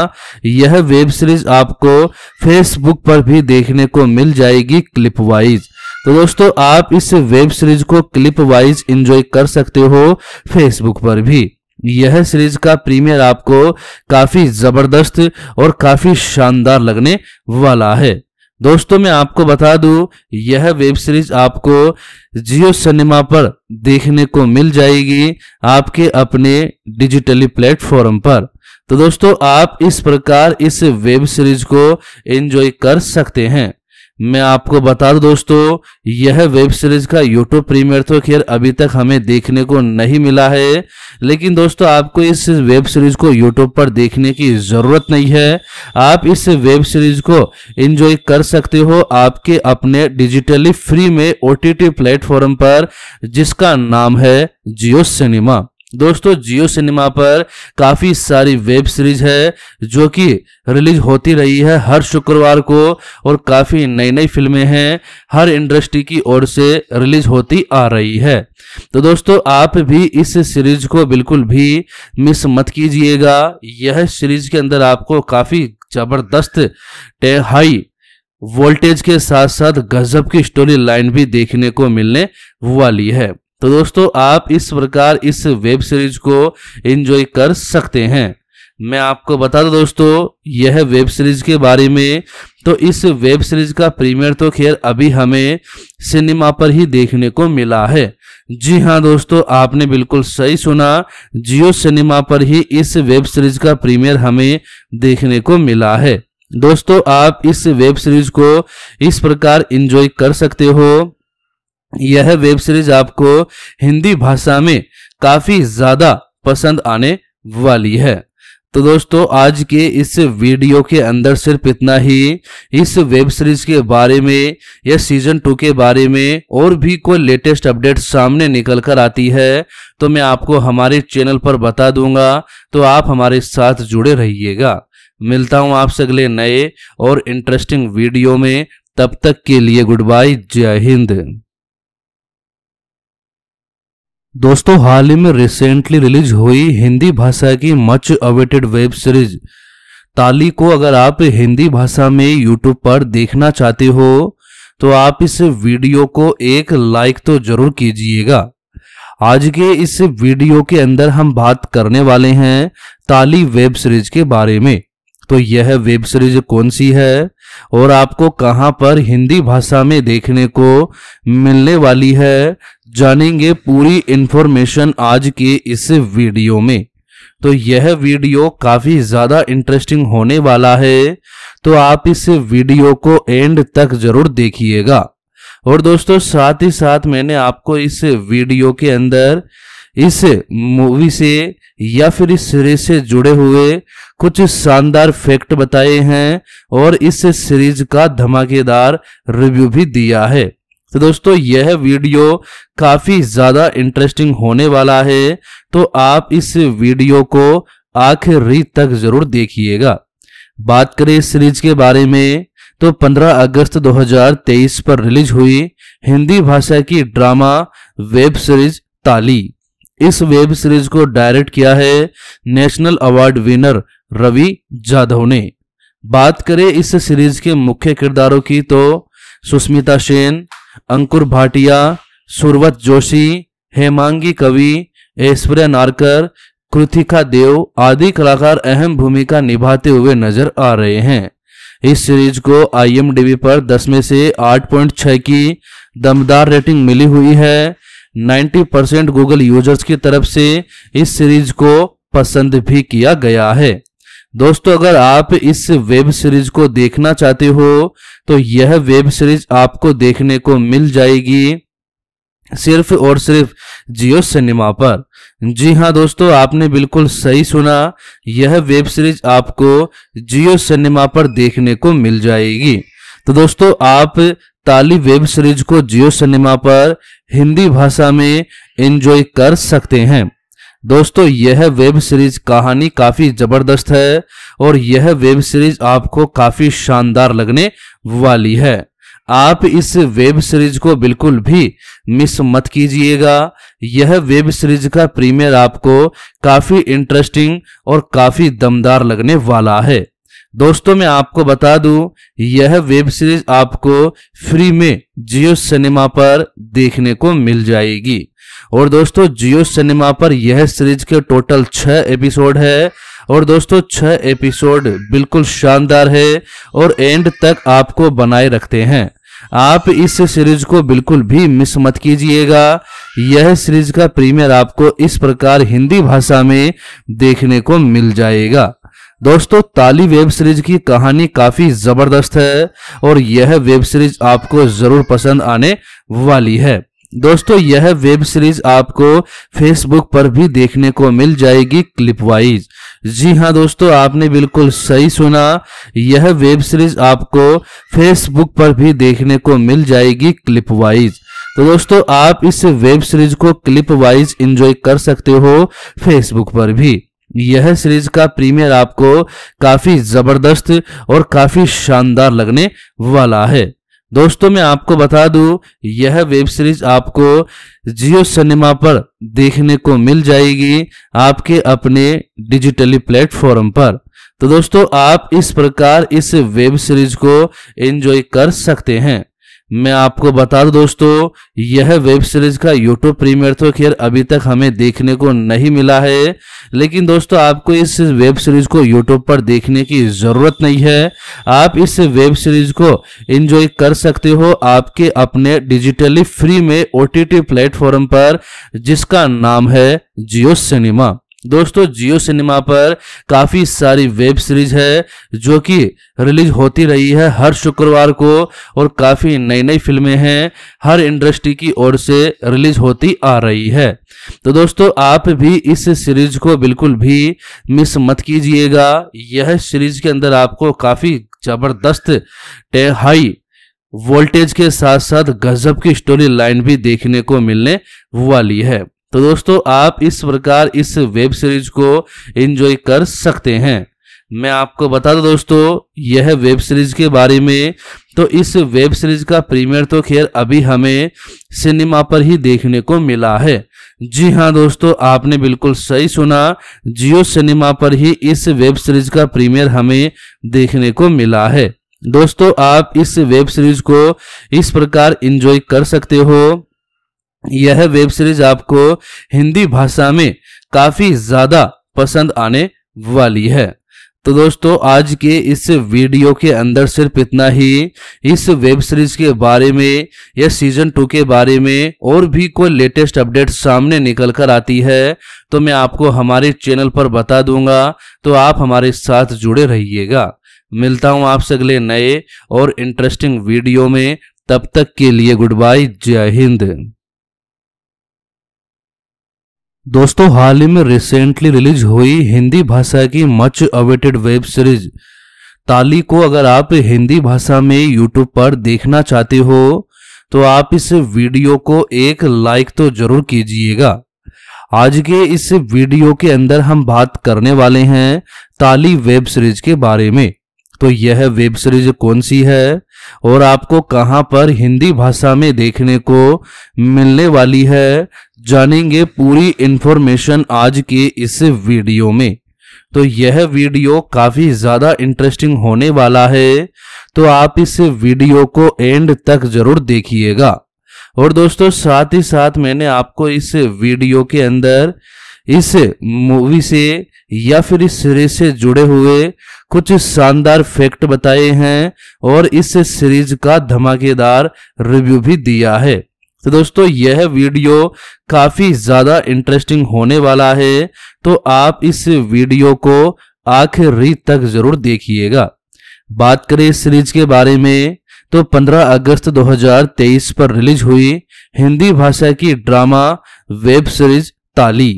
यह वेब सीरीज आपको फेसबुक पर भी देखने को मिल जाएगी क्लिप वाइज तो दोस्तों आप इस वेब सीरीज को क्लिप वाइज एंजॉय कर सकते हो फेसबुक पर भी यह सीरीज का प्रीमियर आपको काफी जबरदस्त और काफी शानदार लगने वाला है दोस्तों मैं आपको बता दूं यह वेब सीरीज आपको जियो सिनेमा पर देखने को मिल जाएगी आपके अपने डिजिटली प्लेटफॉर्म पर तो दोस्तों आप इस प्रकार इस वेब सीरीज को एंजॉय कर सकते हैं मैं आपको बता दूं दोस्तों यह वेब सीरीज का यूट्यूब प्रीमियर तो खैर अभी तक हमें देखने को नहीं मिला है लेकिन दोस्तों आपको इस वेब सीरीज को यूट्यूब पर देखने की ज़रूरत नहीं है आप इस वेब सीरीज को एंजॉय कर सकते हो आपके अपने डिजिटली फ्री में ओ टी प्लेटफॉर्म पर जिसका नाम है जियो सिनेमा दोस्तों जियो सिनेमा पर काफ़ी सारी वेब सीरीज है जो कि रिलीज होती रही है हर शुक्रवार को और काफ़ी नई नई फिल्में हैं हर इंडस्ट्री की ओर से रिलीज होती आ रही है तो दोस्तों आप भी इस सीरीज को बिल्कुल भी मिस मत कीजिएगा यह सीरीज के अंदर आपको काफ़ी ज़बरदस्त हाई वोल्टेज के साथ साथ गजब की स्टोरी लाइन भी देखने को मिलने वाली है तो दोस्तों आप इस प्रकार इस वेब सीरीज को एंजॉय कर सकते हैं मैं आपको बता दूं दोस्तों यह वेब सीरीज के बारे में तो इस वेब सीरीज का प्रीमियर तो खैर अभी हमें सिनेमा पर ही देखने को मिला है जी हाँ दोस्तों आपने बिल्कुल सही सुना जियो सिनेमा पर ही इस वेब सीरीज का प्रीमियर हमें देखने को मिला है दोस्तों आप इस वेब सीरीज को इस प्रकार एंजॉय कर सकते हो यह वेब सीरीज आपको हिंदी भाषा में काफी ज्यादा पसंद आने वाली है तो दोस्तों आज के इस वीडियो के अंदर सिर्फ इतना ही इस वेब सीरीज के बारे में या सीजन टू के बारे में और भी कोई लेटेस्ट अपडेट सामने निकल कर आती है तो मैं आपको हमारे चैनल पर बता दूंगा तो आप हमारे साथ जुड़े रहिएगा मिलता हूं आपसे अगले नए और इंटरेस्टिंग वीडियो में तब तक के लिए गुड बाय जय हिंद दोस्तों हाल ही में रिसेंटली रिलीज हुई हिंदी भाषा की मच अवेटेड वेब सीरीज ताली को अगर आप हिंदी भाषा में यूट्यूब पर देखना चाहते हो तो आप इस वीडियो को एक लाइक तो जरूर कीजिएगा आज के इस वीडियो के अंदर हम बात करने वाले हैं ताली वेब सीरीज के बारे में तो यह वेब सीरीज कौन सी है और आपको कहां पर हिंदी भाषा में देखने को मिलने वाली है जानेंगे पूरी इंफॉर्मेशन आज के इस वीडियो में तो यह वीडियो काफी ज्यादा इंटरेस्टिंग होने वाला है तो आप इस वीडियो को एंड तक जरूर देखिएगा और दोस्तों साथ ही साथ मैंने आपको इस वीडियो के अंदर इस मूवी से या फिर इस सीरीज से जुड़े हुए कुछ शानदार फैक्ट बताए हैं और इस सीरीज का धमाकेदार रिव्यू भी दिया है तो दोस्तों यह वीडियो काफी ज्यादा इंटरेस्टिंग होने वाला है तो आप इस वीडियो को आखिरी तक जरूर देखिएगा बात करें इस सीरीज के बारे में तो 15 अगस्त 2023 पर रिलीज हुई हिंदी भाषा की ड्रामा वेब सीरीज ताली इस वेब सीरीज को डायरेक्ट किया है national award winner Ravi Jadhav ने बात करें इस सीरीज के मुख्य किरदारों की तो सुष्मिता सेन अंकुर भाटिया सुरवत जोशी हेमांगी कवि ऐश्वर्या नारकर कृतिका देव आदि कलाकार अहम भूमिका निभाते हुए नजर आ रहे हैं इस सीरीज को आईएमडीबी पर 10 में से 8.6 की दमदार रेटिंग मिली हुई है 90 परसेंट गूगल यूजर्स की तरफ से इस सीरीज को पसंद भी किया गया है दोस्तों अगर आप इस वेब सीरीज को देखना चाहते हो तो यह वेब सीरीज आपको देखने को मिल जाएगी सिर्फ और सिर्फ जियो सिनेमा पर जी हाँ दोस्तों आपने बिल्कुल सही सुना यह वेब सीरीज आपको जियो सिनेमा पर देखने को मिल जाएगी तो दोस्तों आप ताली वेब सीरीज को जियो सिनेमा पर हिंदी भाषा में एंजॉय कर सकते हैं दोस्तों यह वेब सीरीज कहानी काफी जबरदस्त है और यह वेब सीरीज आपको काफी शानदार लगने वाली है आप इस वेब सीरीज को बिल्कुल भी मिस मत कीजिएगा यह वेब सीरीज का प्रीमियर आपको काफी इंटरेस्टिंग और काफी दमदार लगने वाला है दोस्तों मैं आपको बता दूं यह वेब सीरीज आपको फ्री में जियो सिनेमा पर देखने को मिल जाएगी और दोस्तों जियो सिनेमा पर यह सीरीज के टोटल छह एपिसोड है और दोस्तों छह एपिसोड बिल्कुल शानदार है और एंड तक आपको बनाए रखते हैं आप इस सीरीज को बिल्कुल भी मिस मत कीजिएगा यह सीरीज का प्रीमियर आपको इस प्रकार हिंदी भाषा में देखने को मिल जाएगा दोस्तों ताली वेब सीरीज की कहानी काफी जबरदस्त है और यह वेब सीरीज आपको जरूर पसंद आने वाली है दोस्तों यह वेब सीरीज आपको फेसबुक पर भी देखने को मिल जाएगी क्लिप वाइज जी हाँ दोस्तों आपने बिल्कुल सही सुना यह वेब सीरीज आपको फेसबुक पर भी देखने को मिल जाएगी क्लिप वाइज तो दोस्तों आप इस वेब सीरीज को क्लिप वाइज एंजॉय कर सकते हो फेसबुक पर भी यह सीरीज का प्रीमियर आपको काफी जबरदस्त और काफी शानदार लगने वाला है दोस्तों मैं आपको बता दूं यह वेब सीरीज आपको जियो सिनेमा पर देखने को मिल जाएगी आपके अपने डिजिटली प्लेटफॉर्म पर तो दोस्तों आप इस प्रकार इस वेब सीरीज को एंजॉय कर सकते हैं मैं आपको बता दूं दोस्तों यह वेब सीरीज का यूट्यूब प्रीमियर तो खैर अभी तक हमें देखने को नहीं मिला है लेकिन दोस्तों आपको इस वेब सीरीज को यूट्यूब पर देखने की ज़रूरत नहीं है आप इस वेब सीरीज को एंजॉय कर सकते हो आपके अपने डिजिटली फ्री में ओ प्लेटफॉर्म पर जिसका नाम है जियो सिनेमा दोस्तों जियो सिनेमा पर काफ़ी सारी वेब सीरीज है जो कि रिलीज होती रही है हर शुक्रवार को और काफ़ी नई नई फिल्में हैं हर इंडस्ट्री की ओर से रिलीज होती आ रही है तो दोस्तों आप भी इस सीरीज को बिल्कुल भी मिस मत कीजिएगा यह सीरीज के अंदर आपको काफ़ी ज़बरदस्त हाई वोल्टेज के साथ साथ गजब की स्टोरी लाइन भी देखने को मिलने वाली है तो दोस्तों आप इस प्रकार इस वेब सीरीज को एंजॉय कर सकते हैं मैं आपको बता दूं दोस्तों यह वेब सीरीज के बारे में तो इस वेब सीरीज का प्रीमियर तो खैर अभी हमें सिनेमा पर ही देखने को मिला है जी हाँ दोस्तों आपने बिल्कुल सही सुना जियो सिनेमा पर ही इस वेब सीरीज का प्रीमियर हमें देखने को मिला है दोस्तों आप इस वेब सीरीज को इस प्रकार एंजॉय कर सकते हो यह वेब सीरीज आपको हिंदी भाषा में काफी ज्यादा पसंद आने वाली है तो दोस्तों आज के इस वीडियो के अंदर सिर्फ इतना ही इस वेब सीरीज के बारे में या सीजन टू के बारे में और भी कोई लेटेस्ट अपडेट सामने निकल कर आती है तो मैं आपको हमारे चैनल पर बता दूंगा तो आप हमारे साथ जुड़े रहिएगा मिलता हूं आपसे अगले नए और इंटरेस्टिंग वीडियो में तब तक के लिए गुड बाय जय हिंद दोस्तों हाल ही में रिसेंटली रिलीज हुई हिंदी भाषा की मच अवेटेड वेब सीरीज ताली को अगर आप हिंदी भाषा में यूट्यूब पर देखना चाहते हो तो आप इस वीडियो को एक लाइक तो जरूर कीजिएगा आज के इस वीडियो के अंदर हम बात करने वाले हैं ताली वेब सीरीज के बारे में तो यह वेब सीरीज कौन सी है और आपको कहां पर हिंदी भाषा में देखने को मिलने वाली है जानेंगे पूरी इंफॉर्मेशन आज के इस वीडियो में तो यह वीडियो काफी ज्यादा इंटरेस्टिंग होने वाला है तो आप इस वीडियो को एंड तक जरूर देखिएगा और दोस्तों साथ ही साथ मैंने आपको इस वीडियो के अंदर इस मूवी से या फिर इस सीरीज से जुड़े हुए कुछ शानदार फैक्ट बताए हैं और इस सीरीज का धमाकेदार रिव्यू भी दिया है तो दोस्तों यह वीडियो काफी ज्यादा इंटरेस्टिंग होने वाला है तो आप इस वीडियो को आखिरी तक जरूर देखिएगा बात करें इस सीरीज के बारे में तो 15 अगस्त 2023 पर रिलीज हुई हिंदी भाषा की ड्रामा वेब सीरीज ताली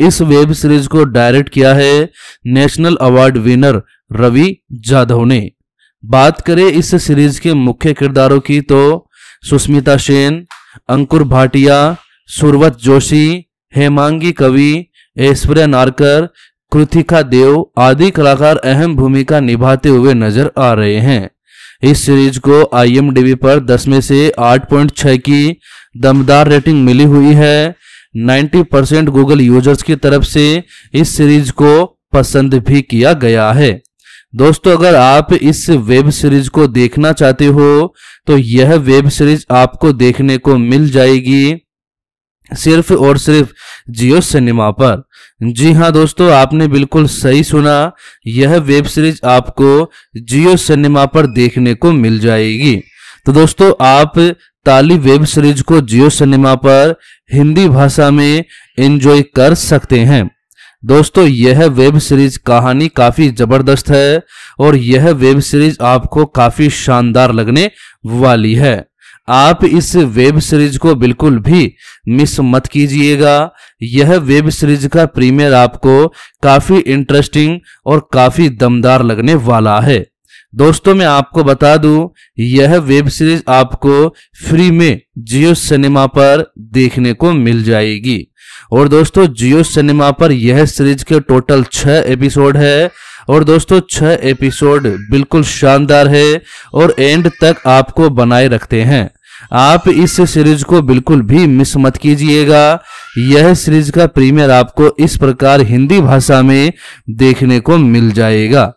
इस वेब सीरीज को डायरेक्ट किया है national award winner Ravi Jadhav ने बात करें इस सीरीज के मुख्य किरदारों की तो सुष्मिता सेन अंकुर भाटिया सुरवत जोशी हेमांगी कवि ऐश्वर्या नारकर कृतिका देव आदि कलाकार अहम भूमिका निभाते हुए नजर आ रहे हैं इस सीरीज को आईएमडीबी पर 10 में से 8.6 की दमदार रेटिंग मिली हुई है 90 परसेंट गूगल यूजर्स की तरफ से इस सीरीज को पसंद भी किया गया है दोस्तों अगर आप इस वेब सीरीज को देखना चाहते हो तो यह वेब सीरीज आपको देखने को मिल जाएगी सिर्फ और सिर्फ जियो सिनेमा पर जी हाँ दोस्तों आपने बिल्कुल सही सुना यह वेब सीरीज आपको जियो सिनेमा पर देखने को मिल जाएगी तो दोस्तों आप ताली वेब सीरीज को जियो सिनेमा पर हिंदी भाषा में एंजॉय कर सकते हैं दोस्तों यह वेब सीरीज कहानी काफी जबरदस्त है और यह वेब सीरीज आपको काफी शानदार लगने वाली है आप इस वेब सीरीज को बिल्कुल भी मिस मत कीजिएगा यह वेब सीरीज का प्रीमियर आपको काफी इंटरेस्टिंग और काफी दमदार लगने वाला है दोस्तों मैं आपको बता दूं यह वेब सीरीज आपको फ्री में जियो सिनेमा पर देखने को मिल जाएगी और दोस्तों जियो सिनेमा पर यह सीरीज के टोटल छह एपिसोड है और दोस्तों छह एपिसोड बिल्कुल शानदार है और एंड तक आपको बनाए रखते हैं आप इस सीरीज को बिल्कुल भी मिस मत कीजिएगा यह सीरीज का प्रीमियर आपको इस प्रकार हिंदी भाषा में देखने को मिल जाएगा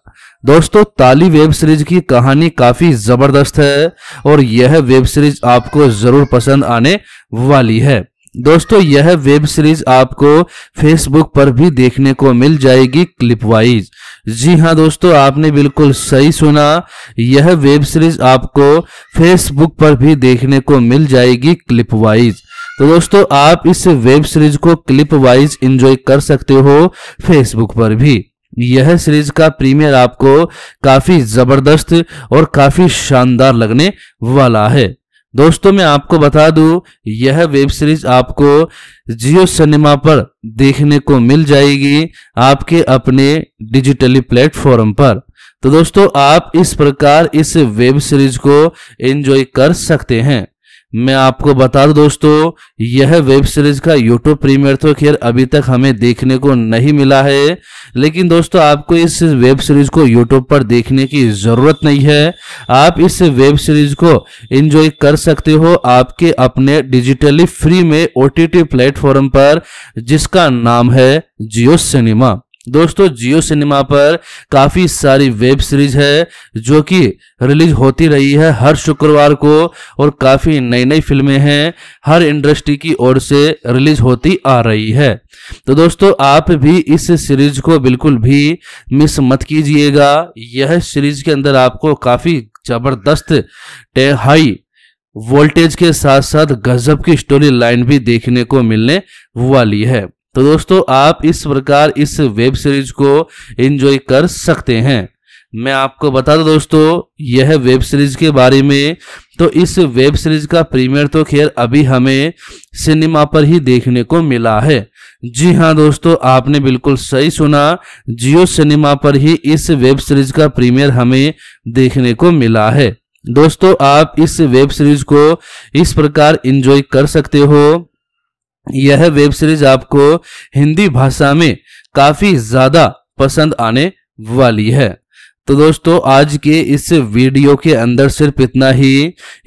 दोस्तों ताली वेब सीरीज की कहानी काफी जबरदस्त है और यह वेब सीरीज आपको जरूर पसंद आने वाली है दोस्तों यह वेब सीरीज आपको फेसबुक पर भी देखने को मिल जाएगी क्लिप वाइज जी हाँ दोस्तों आपने बिल्कुल सही सुना यह वेब सीरीज आपको फेसबुक पर भी देखने को मिल जाएगी क्लिप वाइज तो दोस्तों आप इस वेब सीरीज को क्लिप वाइज एंजॉय कर सकते हो फेसबुक पर भी यह सीरीज का प्रीमियर आपको काफी जबरदस्त और काफी शानदार लगने वाला है दोस्तों मैं आपको बता दूं यह वेब सीरीज आपको जियो सिनेमा पर देखने को मिल जाएगी आपके अपने डिजिटली प्लेटफॉर्म पर तो दोस्तों आप इस प्रकार इस वेब सीरीज को एंजॉय कर सकते हैं मैं आपको बता दूं दोस्तों यह वेब सीरीज का यूट्यूब प्रीमियर तो खैर अभी तक हमें देखने को नहीं मिला है लेकिन दोस्तों आपको इस वेब सीरीज को यूट्यूब पर देखने की जरूरत नहीं है आप इस वेब सीरीज को एंजॉय कर सकते हो आपके अपने डिजिटली फ्री में ओटीटी प्लेटफॉर्म पर जिसका नाम है जियो सिनेमा दोस्तों जियो सिनेमा पर काफ़ी सारी वेब सीरीज है जो कि रिलीज होती रही है हर शुक्रवार को और काफ़ी नई नई फिल्में हैं हर इंडस्ट्री की ओर से रिलीज होती आ रही है तो दोस्तों आप भी इस सीरीज को बिल्कुल भी मिस मत कीजिएगा यह सीरीज के अंदर आपको काफ़ी ज़बरदस्त हाई वोल्टेज के साथ साथ गजब की स्टोरी लाइन भी देखने को मिलने वाली है तो दोस्तों आप इस प्रकार इस वेब सीरीज को एंजॉय कर सकते हैं मैं आपको बता दूं दोस्तों यह वेब सीरीज के बारे में तो इस वेब सीरीज का प्रीमियर तो खैर अभी हमें सिनेमा पर ही देखने को मिला है जी हाँ दोस्तों आपने बिल्कुल सही सुना जियो सिनेमा पर ही इस वेब सीरीज का प्रीमियर हमें देखने को मिला है दोस्तों आप इस वेब सीरीज को इस प्रकार एंजॉय कर सकते हो यह वेब सीरीज आपको हिंदी भाषा में काफी ज्यादा पसंद आने वाली है तो दोस्तों आज के इस वीडियो के अंदर सिर्फ इतना ही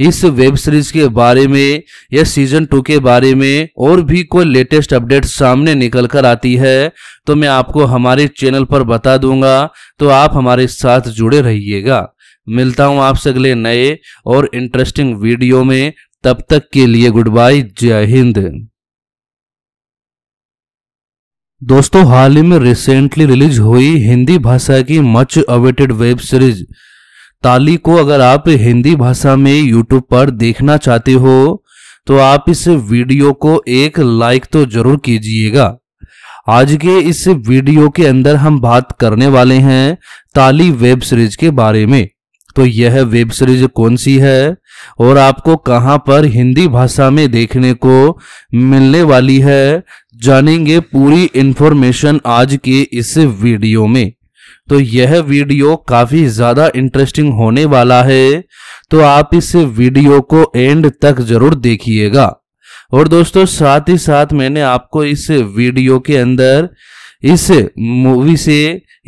इस वेब सीरीज के बारे में या सीजन टू के बारे में और भी कोई लेटेस्ट अपडेट सामने निकल कर आती है तो मैं आपको हमारे चैनल पर बता दूंगा तो आप हमारे साथ जुड़े रहिएगा मिलता हूं आपसे अगले नए और इंटरेस्टिंग वीडियो में तब तक के लिए गुड बाय जय हिंद दोस्तों हाल ही में रिसेंटली रिलीज हुई हिंदी भाषा की मच अवेटेड वेब सीरीज ताली को अगर आप हिंदी भाषा में यूट्यूब पर देखना चाहते हो तो आप इस वीडियो को एक लाइक तो जरूर कीजिएगा आज के इस वीडियो के अंदर हम बात करने वाले हैं ताली वेब सीरीज के बारे में तो यह वेब सीरीज कौन सी है और आपको कहां पर हिंदी भाषा में देखने को मिलने वाली है जानेंगे पूरी इंफॉर्मेशन आज के इस वीडियो में तो यह वीडियो काफी ज्यादा इंटरेस्टिंग होने वाला है तो आप इस वीडियो को एंड तक जरूर देखिएगा और दोस्तों साथ ही साथ मैंने आपको इस वीडियो के अंदर इस मूवी से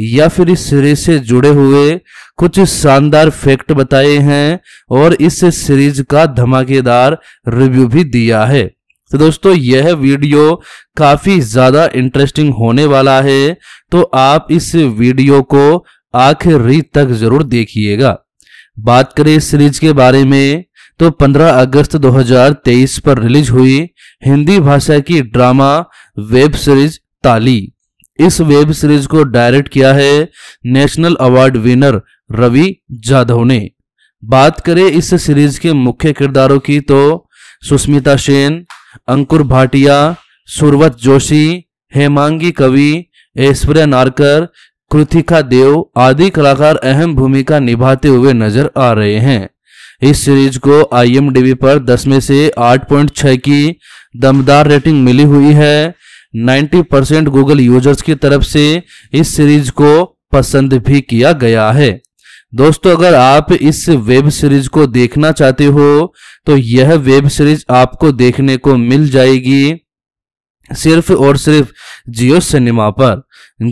या फिर इस सीरीज से जुड़े हुए कुछ शानदार फैक्ट बताए हैं और इस सीरीज का धमाकेदार रिव्यू भी दिया है तो दोस्तों यह वीडियो काफी ज्यादा इंटरेस्टिंग होने वाला है तो आप इस वीडियो को आखिरी तक जरूर देखिएगा बात करें इस सीरीज के बारे में तो 15 अगस्त 2023 पर रिलीज हुई हिंदी भाषा की ड्रामा वेब सीरीज ताली इस वेब सीरीज को डायरेक्ट किया है national award winner Ravi Jadhav ने बात करें इस सीरीज के मुख्य किरदारों की तो सुष्मिता सेन अंकुर भाटिया सुरवत जोशी हेमांगी कवि ऐश्वर्या नारकर कृतिका देव आदि कलाकार अहम भूमिका निभाते हुए नजर आ रहे हैं इस सीरीज को आईएमडीबी पर 10 में से 8.6 की दमदार रेटिंग मिली हुई है 90 परसेंट गूगल यूजर्स की तरफ से इस सीरीज को पसंद भी किया गया है दोस्तों अगर आप इस वेब सीरीज को देखना चाहते हो तो यह वेब सीरीज आपको देखने को मिल जाएगी सिर्फ और सिर्फ जियो सिनेमा पर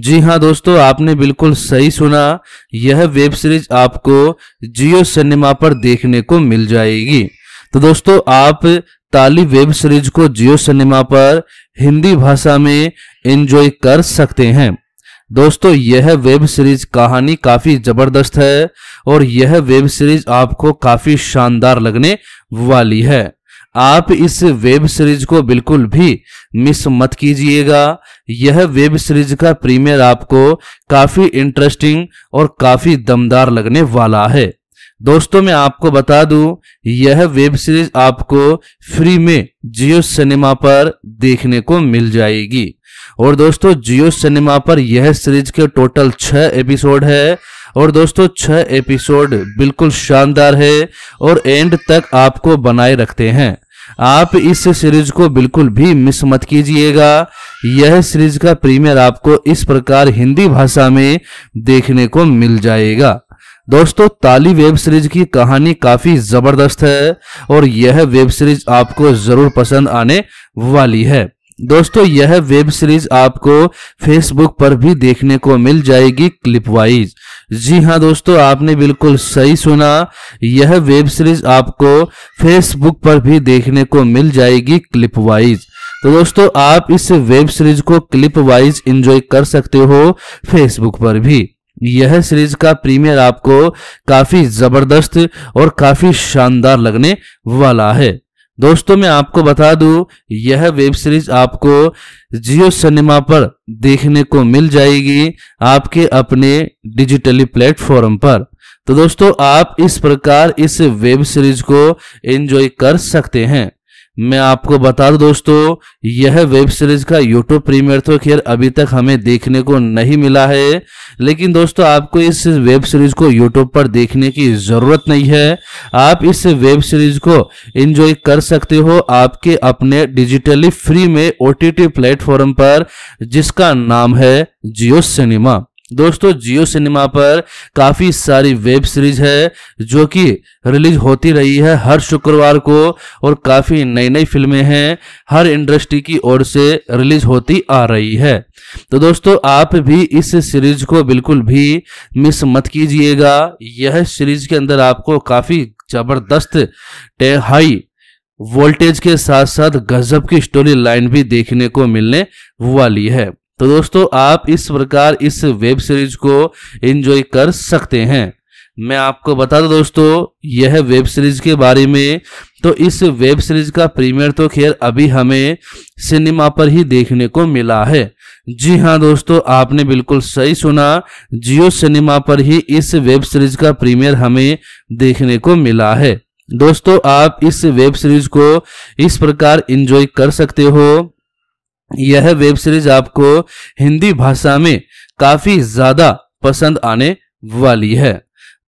जी हाँ दोस्तों आपने बिल्कुल सही सुना यह वेब सीरीज आपको जियो सिनेमा पर देखने को मिल जाएगी तो दोस्तों आप ताली वेब सीरीज को जियो सिनेमा पर हिंदी भाषा में एंजॉय कर सकते हैं दोस्तों यह वेब सीरीज कहानी काफी जबरदस्त है और यह वेब सीरीज आपको काफी शानदार लगने वाली है आप इस वेब सीरीज को बिल्कुल भी मिस मत कीजिएगा यह वेब सीरीज का प्रीमियर आपको काफी इंटरेस्टिंग और काफी दमदार लगने वाला है दोस्तों मैं आपको बता दूं यह वेब सीरीज आपको फ्री में जियो सिनेमा पर देखने को मिल जाएगी और दोस्तों जियो सिनेमा पर यह सीरीज के टोटल छह एपिसोड है और दोस्तों छह एपिसोड बिल्कुल शानदार है और एंड तक आपको बनाए रखते हैं आप इस सीरीज को बिल्कुल भी मिस मत कीजिएगा यह सीरीज का प्रीमियर आपको इस प्रकार हिंदी भाषा में देखने को मिल जाएगा दोस्तों ताली वेब सीरीज की कहानी काफी जबरदस्त है और यह वेब सीरीज आपको जरूर पसंद आने वाली है दोस्तों यह वेब सीरीज आपको फेसबुक पर भी देखने को मिल जाएगी क्लिप वाइज जी हाँ दोस्तों आपने बिल्कुल सही सुना यह वेब सीरीज आपको फेसबुक पर भी देखने को मिल जाएगी क्लिप वाइज तो दोस्तों आप इस वेब सीरीज को क्लिप वाइज एंजॉय कर सकते हो फेसबुक पर भी यह सीरीज का प्रीमियर आपको काफी जबरदस्त और काफी शानदार लगने वाला है दोस्तों मैं आपको बता दूं यह वेब सीरीज आपको जियो सिनेमा पर देखने को मिल जाएगी आपके अपने डिजिटली प्लेटफॉर्म पर तो दोस्तों आप इस प्रकार इस वेब सीरीज को एंजॉय कर सकते हैं मैं आपको बता दूं दोस्तों यह वेब सीरीज का यूट्यूब प्रीमियर तो खैर अभी तक हमें देखने को नहीं मिला है लेकिन दोस्तों आपको इस वेब सीरीज को यूट्यूब पर देखने की जरूरत नहीं है आप इस वेब सीरीज को एंजॉय कर सकते हो आपके अपने डिजिटली फ्री में ओटीटी प्लेटफॉर्म पर जिसका नाम है जियो सिनेमा दोस्तों जियो सिनेमा पर काफ़ी सारी वेब सीरीज है जो कि रिलीज होती रही है हर शुक्रवार को और काफ़ी नई नई फिल्में हैं हर इंडस्ट्री की ओर से रिलीज होती आ रही है तो दोस्तों आप भी इस सीरीज को बिल्कुल भी मिस मत कीजिएगा यह सीरीज के अंदर आपको काफ़ी ज़बरदस्त हाई वोल्टेज के साथ साथ गजब की स्टोरी लाइन भी देखने को मिलने वाली है तो दोस्तों आप इस प्रकार इस वेब सीरीज को एंजॉय कर सकते हैं मैं आपको बता दूं दोस्तों यह वेब सीरीज के बारे में तो इस वेब सीरीज का प्रीमियर तो खैर अभी हमें सिनेमा पर ही देखने को मिला है जी हाँ दोस्तों आपने बिल्कुल सही सुना जियो सिनेमा पर ही इस वेब सीरीज का प्रीमियर हमें देखने को मिला है दोस्तों आप इस वेब सीरीज को इस प्रकार एंजॉय कर सकते हो यह वेब सीरीज आपको हिंदी भाषा में काफी ज्यादा पसंद आने वाली है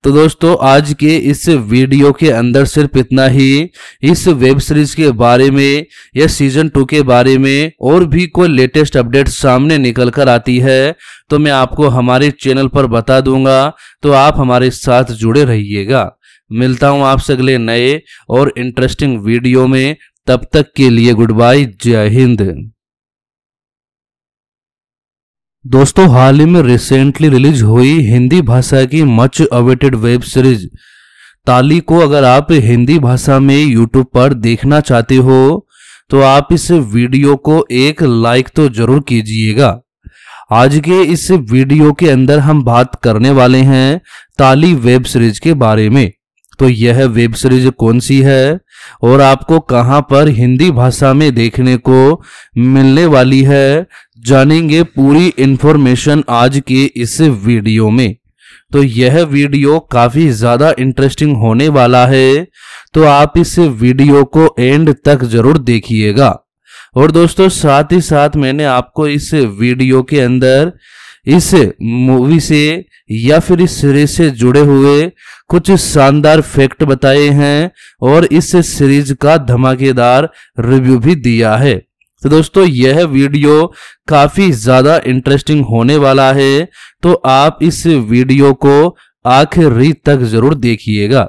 तो दोस्तों आज के इस वीडियो के अंदर सिर्फ इतना ही इस वेब सीरीज के बारे में या सीजन टू के बारे में और भी कोई लेटेस्ट अपडेट सामने निकल कर आती है तो मैं आपको हमारे चैनल पर बता दूंगा तो आप हमारे साथ जुड़े रहिएगा मिलता हूं आपसे अगले नए और इंटरेस्टिंग वीडियो में तब तक के लिए गुड बाय जय हिंद दोस्तों हाल ही में रिसेंटली रिलीज हुई हिंदी भाषा की मच अवेटेड वेब सीरीज ताली को अगर आप हिंदी भाषा में यूट्यूब पर देखना चाहते हो तो आप इस वीडियो को एक लाइक तो जरूर कीजिएगा आज के इस वीडियो के अंदर हम बात करने वाले हैं ताली वेब सीरीज के बारे में तो यह वेब सीरीज कौन सी है और आपको कहां पर हिंदी भाषा में देखने को मिलने वाली है जानेंगे पूरी इंफॉर्मेशन आज के इस वीडियो में तो यह वीडियो काफी ज्यादा इंटरेस्टिंग होने वाला है तो आप इस वीडियो को एंड तक जरूर देखिएगा और दोस्तों साथ ही साथ मैंने आपको इस वीडियो के अंदर इस मूवी से या फिर इस सीरीज से जुड़े हुए कुछ शानदार फैक्ट बताए हैं और इस सीरीज का धमाकेदार रिव्यू भी दिया है तो दोस्तों यह वीडियो काफी ज्यादा इंटरेस्टिंग होने वाला है तो आप इस वीडियो को आखिरी तक जरूर देखिएगा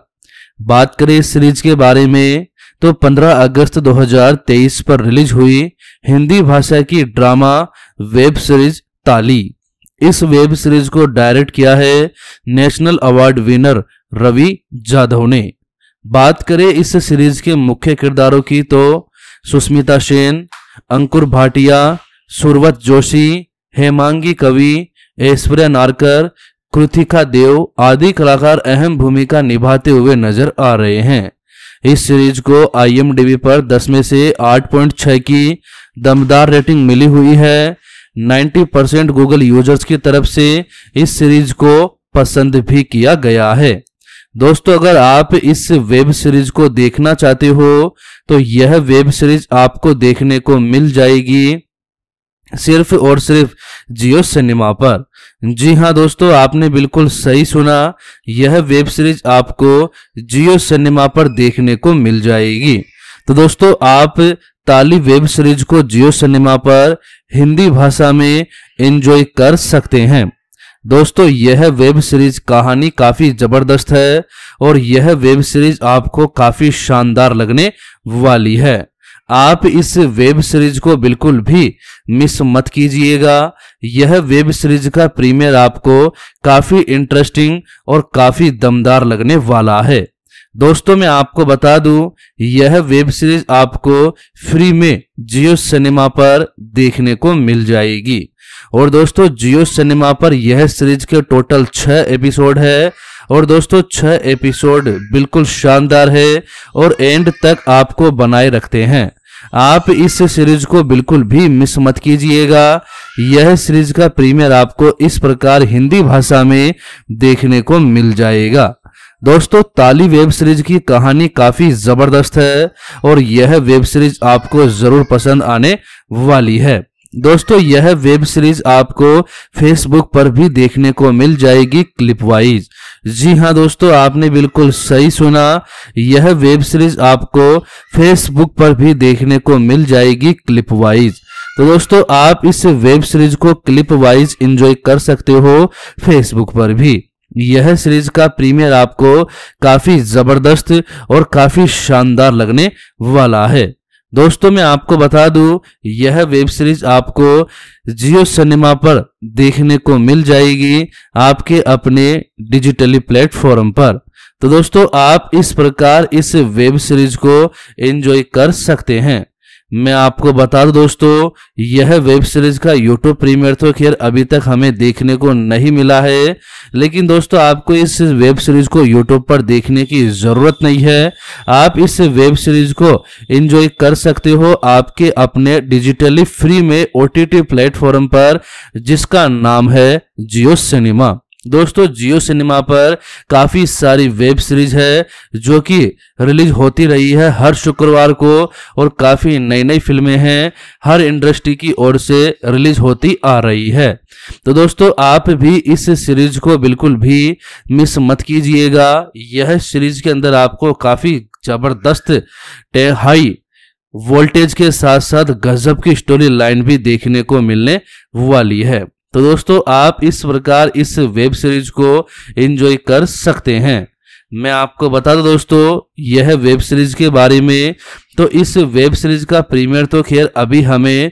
बात करें इस सीरीज के बारे में तो 15 अगस्त 2023 पर रिलीज हुई हिंदी भाषा की ड्रामा वेब सीरीज ताली इस वेब सीरीज को डायरेक्ट किया है national award winner Ravi Jadhav ने बात करें इस सीरीज के मुख्य किरदारों की तो सुष्मिता सेन अंकुर भाटिया सुरवत जोशी हेमांगी कवि ऐश्वर्या नारकर कृतिका देव आदि कलाकार अहम भूमिका निभाते हुए नजर आ रहे हैं इस सीरीज को आईएमडीबी पर 10 में से 8.6 की दमदार रेटिंग मिली हुई है 90 परसेंट गूगल यूजर्स की तरफ से इस सीरीज को पसंद भी किया गया है दोस्तों अगर आप इस वेब सीरीज को देखना चाहते हो तो यह वेब सीरीज आपको देखने को मिल जाएगी सिर्फ और सिर्फ जियो सिनेमा पर जी हाँ दोस्तों आपने बिल्कुल सही सुना यह वेब सीरीज आपको जियो सिनेमा पर देखने को मिल जाएगी तो दोस्तों आप ताली वेब सीरीज को जियो सिनेमा पर हिंदी भाषा में एंजॉय कर सकते हैं दोस्तों यह वेब सीरीज कहानी काफी जबरदस्त है और यह वेब सीरीज आपको काफी शानदार लगने वाली है आप इस वेब सीरीज को बिल्कुल भी मिस मत कीजिएगा यह वेब सीरीज का प्रीमियर आपको काफी इंटरेस्टिंग और काफी दमदार लगने वाला है दोस्तों मैं आपको बता दूं यह वेब सीरीज आपको फ्री में जियो सिनेमा पर देखने को मिल जाएगी और दोस्तों जियो सिनेमा पर यह सीरीज के टोटल छह एपिसोड है और दोस्तों छह एपिसोड बिल्कुल शानदार है और एंड तक आपको बनाए रखते हैं आप इस सीरीज को बिल्कुल भी मिस मत कीजिएगा यह सीरीज का प्रीमियर आपको इस प्रकार हिंदी भाषा में देखने को मिल जाएगा दोस्तों ताली वेब सीरीज की कहानी काफी जबरदस्त है और यह वेब सीरीज आपको जरूर पसंद आने वाली है दोस्तों यह वेब सीरीज आपको फेसबुक पर भी देखने को मिल जाएगी क्लिप वाइज जी हाँ दोस्तों आपने बिल्कुल सही सुना यह वेब सीरीज आपको फेसबुक पर भी देखने को मिल जाएगी क्लिप वाइज तो दोस्तों आप इस वेब सीरीज को क्लिप वाइज एंजॉय कर सकते हो फेसबुक पर भी यह सीरीज का प्रीमियर आपको काफी जबरदस्त और काफी शानदार लगने वाला है दोस्तों मैं आपको बता दूं यह वेब सीरीज आपको जियो सिनेमा पर देखने को मिल जाएगी आपके अपने डिजिटली प्लेटफॉर्म पर तो दोस्तों आप इस प्रकार इस वेब सीरीज को एंजॉय कर सकते हैं मैं आपको बता दूं दोस्तों यह वेब सीरीज का यूट्यूब प्रीमियर तो खैर अभी तक हमें देखने को नहीं मिला है लेकिन दोस्तों आपको इस वेब सीरीज को यूट्यूब पर देखने की जरूरत नहीं है आप इस वेब सीरीज को एंजॉय कर सकते हो आपके अपने डिजिटली फ्री में ओटीटी प्लेटफॉर्म पर जिसका नाम है जियो सिनेमा दोस्तों जियो सिनेमा पर काफ़ी सारी वेब सीरीज है जो कि रिलीज होती रही है हर शुक्रवार को और काफ़ी नई नई फिल्में हैं हर इंडस्ट्री की ओर से रिलीज होती आ रही है तो दोस्तों आप भी इस सीरीज को बिल्कुल भी मिस मत कीजिएगा यह सीरीज के अंदर आपको काफ़ी ज़बरदस्त हाई वोल्टेज के साथ साथ गजब की स्टोरी लाइन भी देखने को मिलने वाली है तो दोस्तों आप इस प्रकार इस वेब सीरीज को एंजॉय कर सकते हैं मैं आपको बता दूं दोस्तों यह वेब सीरीज के बारे में तो इस वेब सीरीज का प्रीमियर तो खैर अभी हमें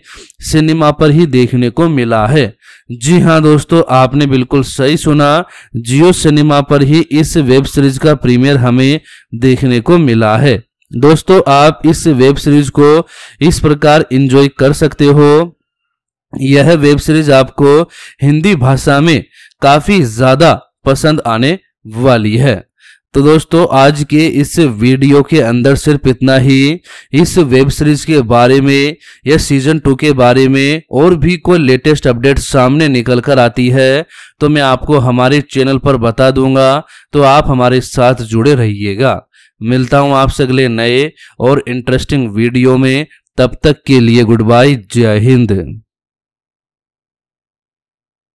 सिनेमा पर ही देखने को मिला है जी हाँ दोस्तों आपने बिल्कुल सही सुना जियो सिनेमा पर ही इस वेब सीरीज का प्रीमियर हमें देखने को मिला है दोस्तों आप इस वेब सीरीज को इस प्रकार एंजॉय कर सकते हो यह वेब सीरीज आपको हिंदी भाषा में काफी ज्यादा पसंद आने वाली है तो दोस्तों आज के इस वीडियो के अंदर सिर्फ इतना ही इस वेब सीरीज के बारे में या सीजन टू के बारे में और भी कोई लेटेस्ट अपडेट सामने निकल कर आती है तो मैं आपको हमारे चैनल पर बता दूंगा तो आप हमारे साथ जुड़े रहिएगा मिलता हूं आपसे अगले नए और इंटरेस्टिंग वीडियो में तब तक के लिए गुड बाय जय हिंद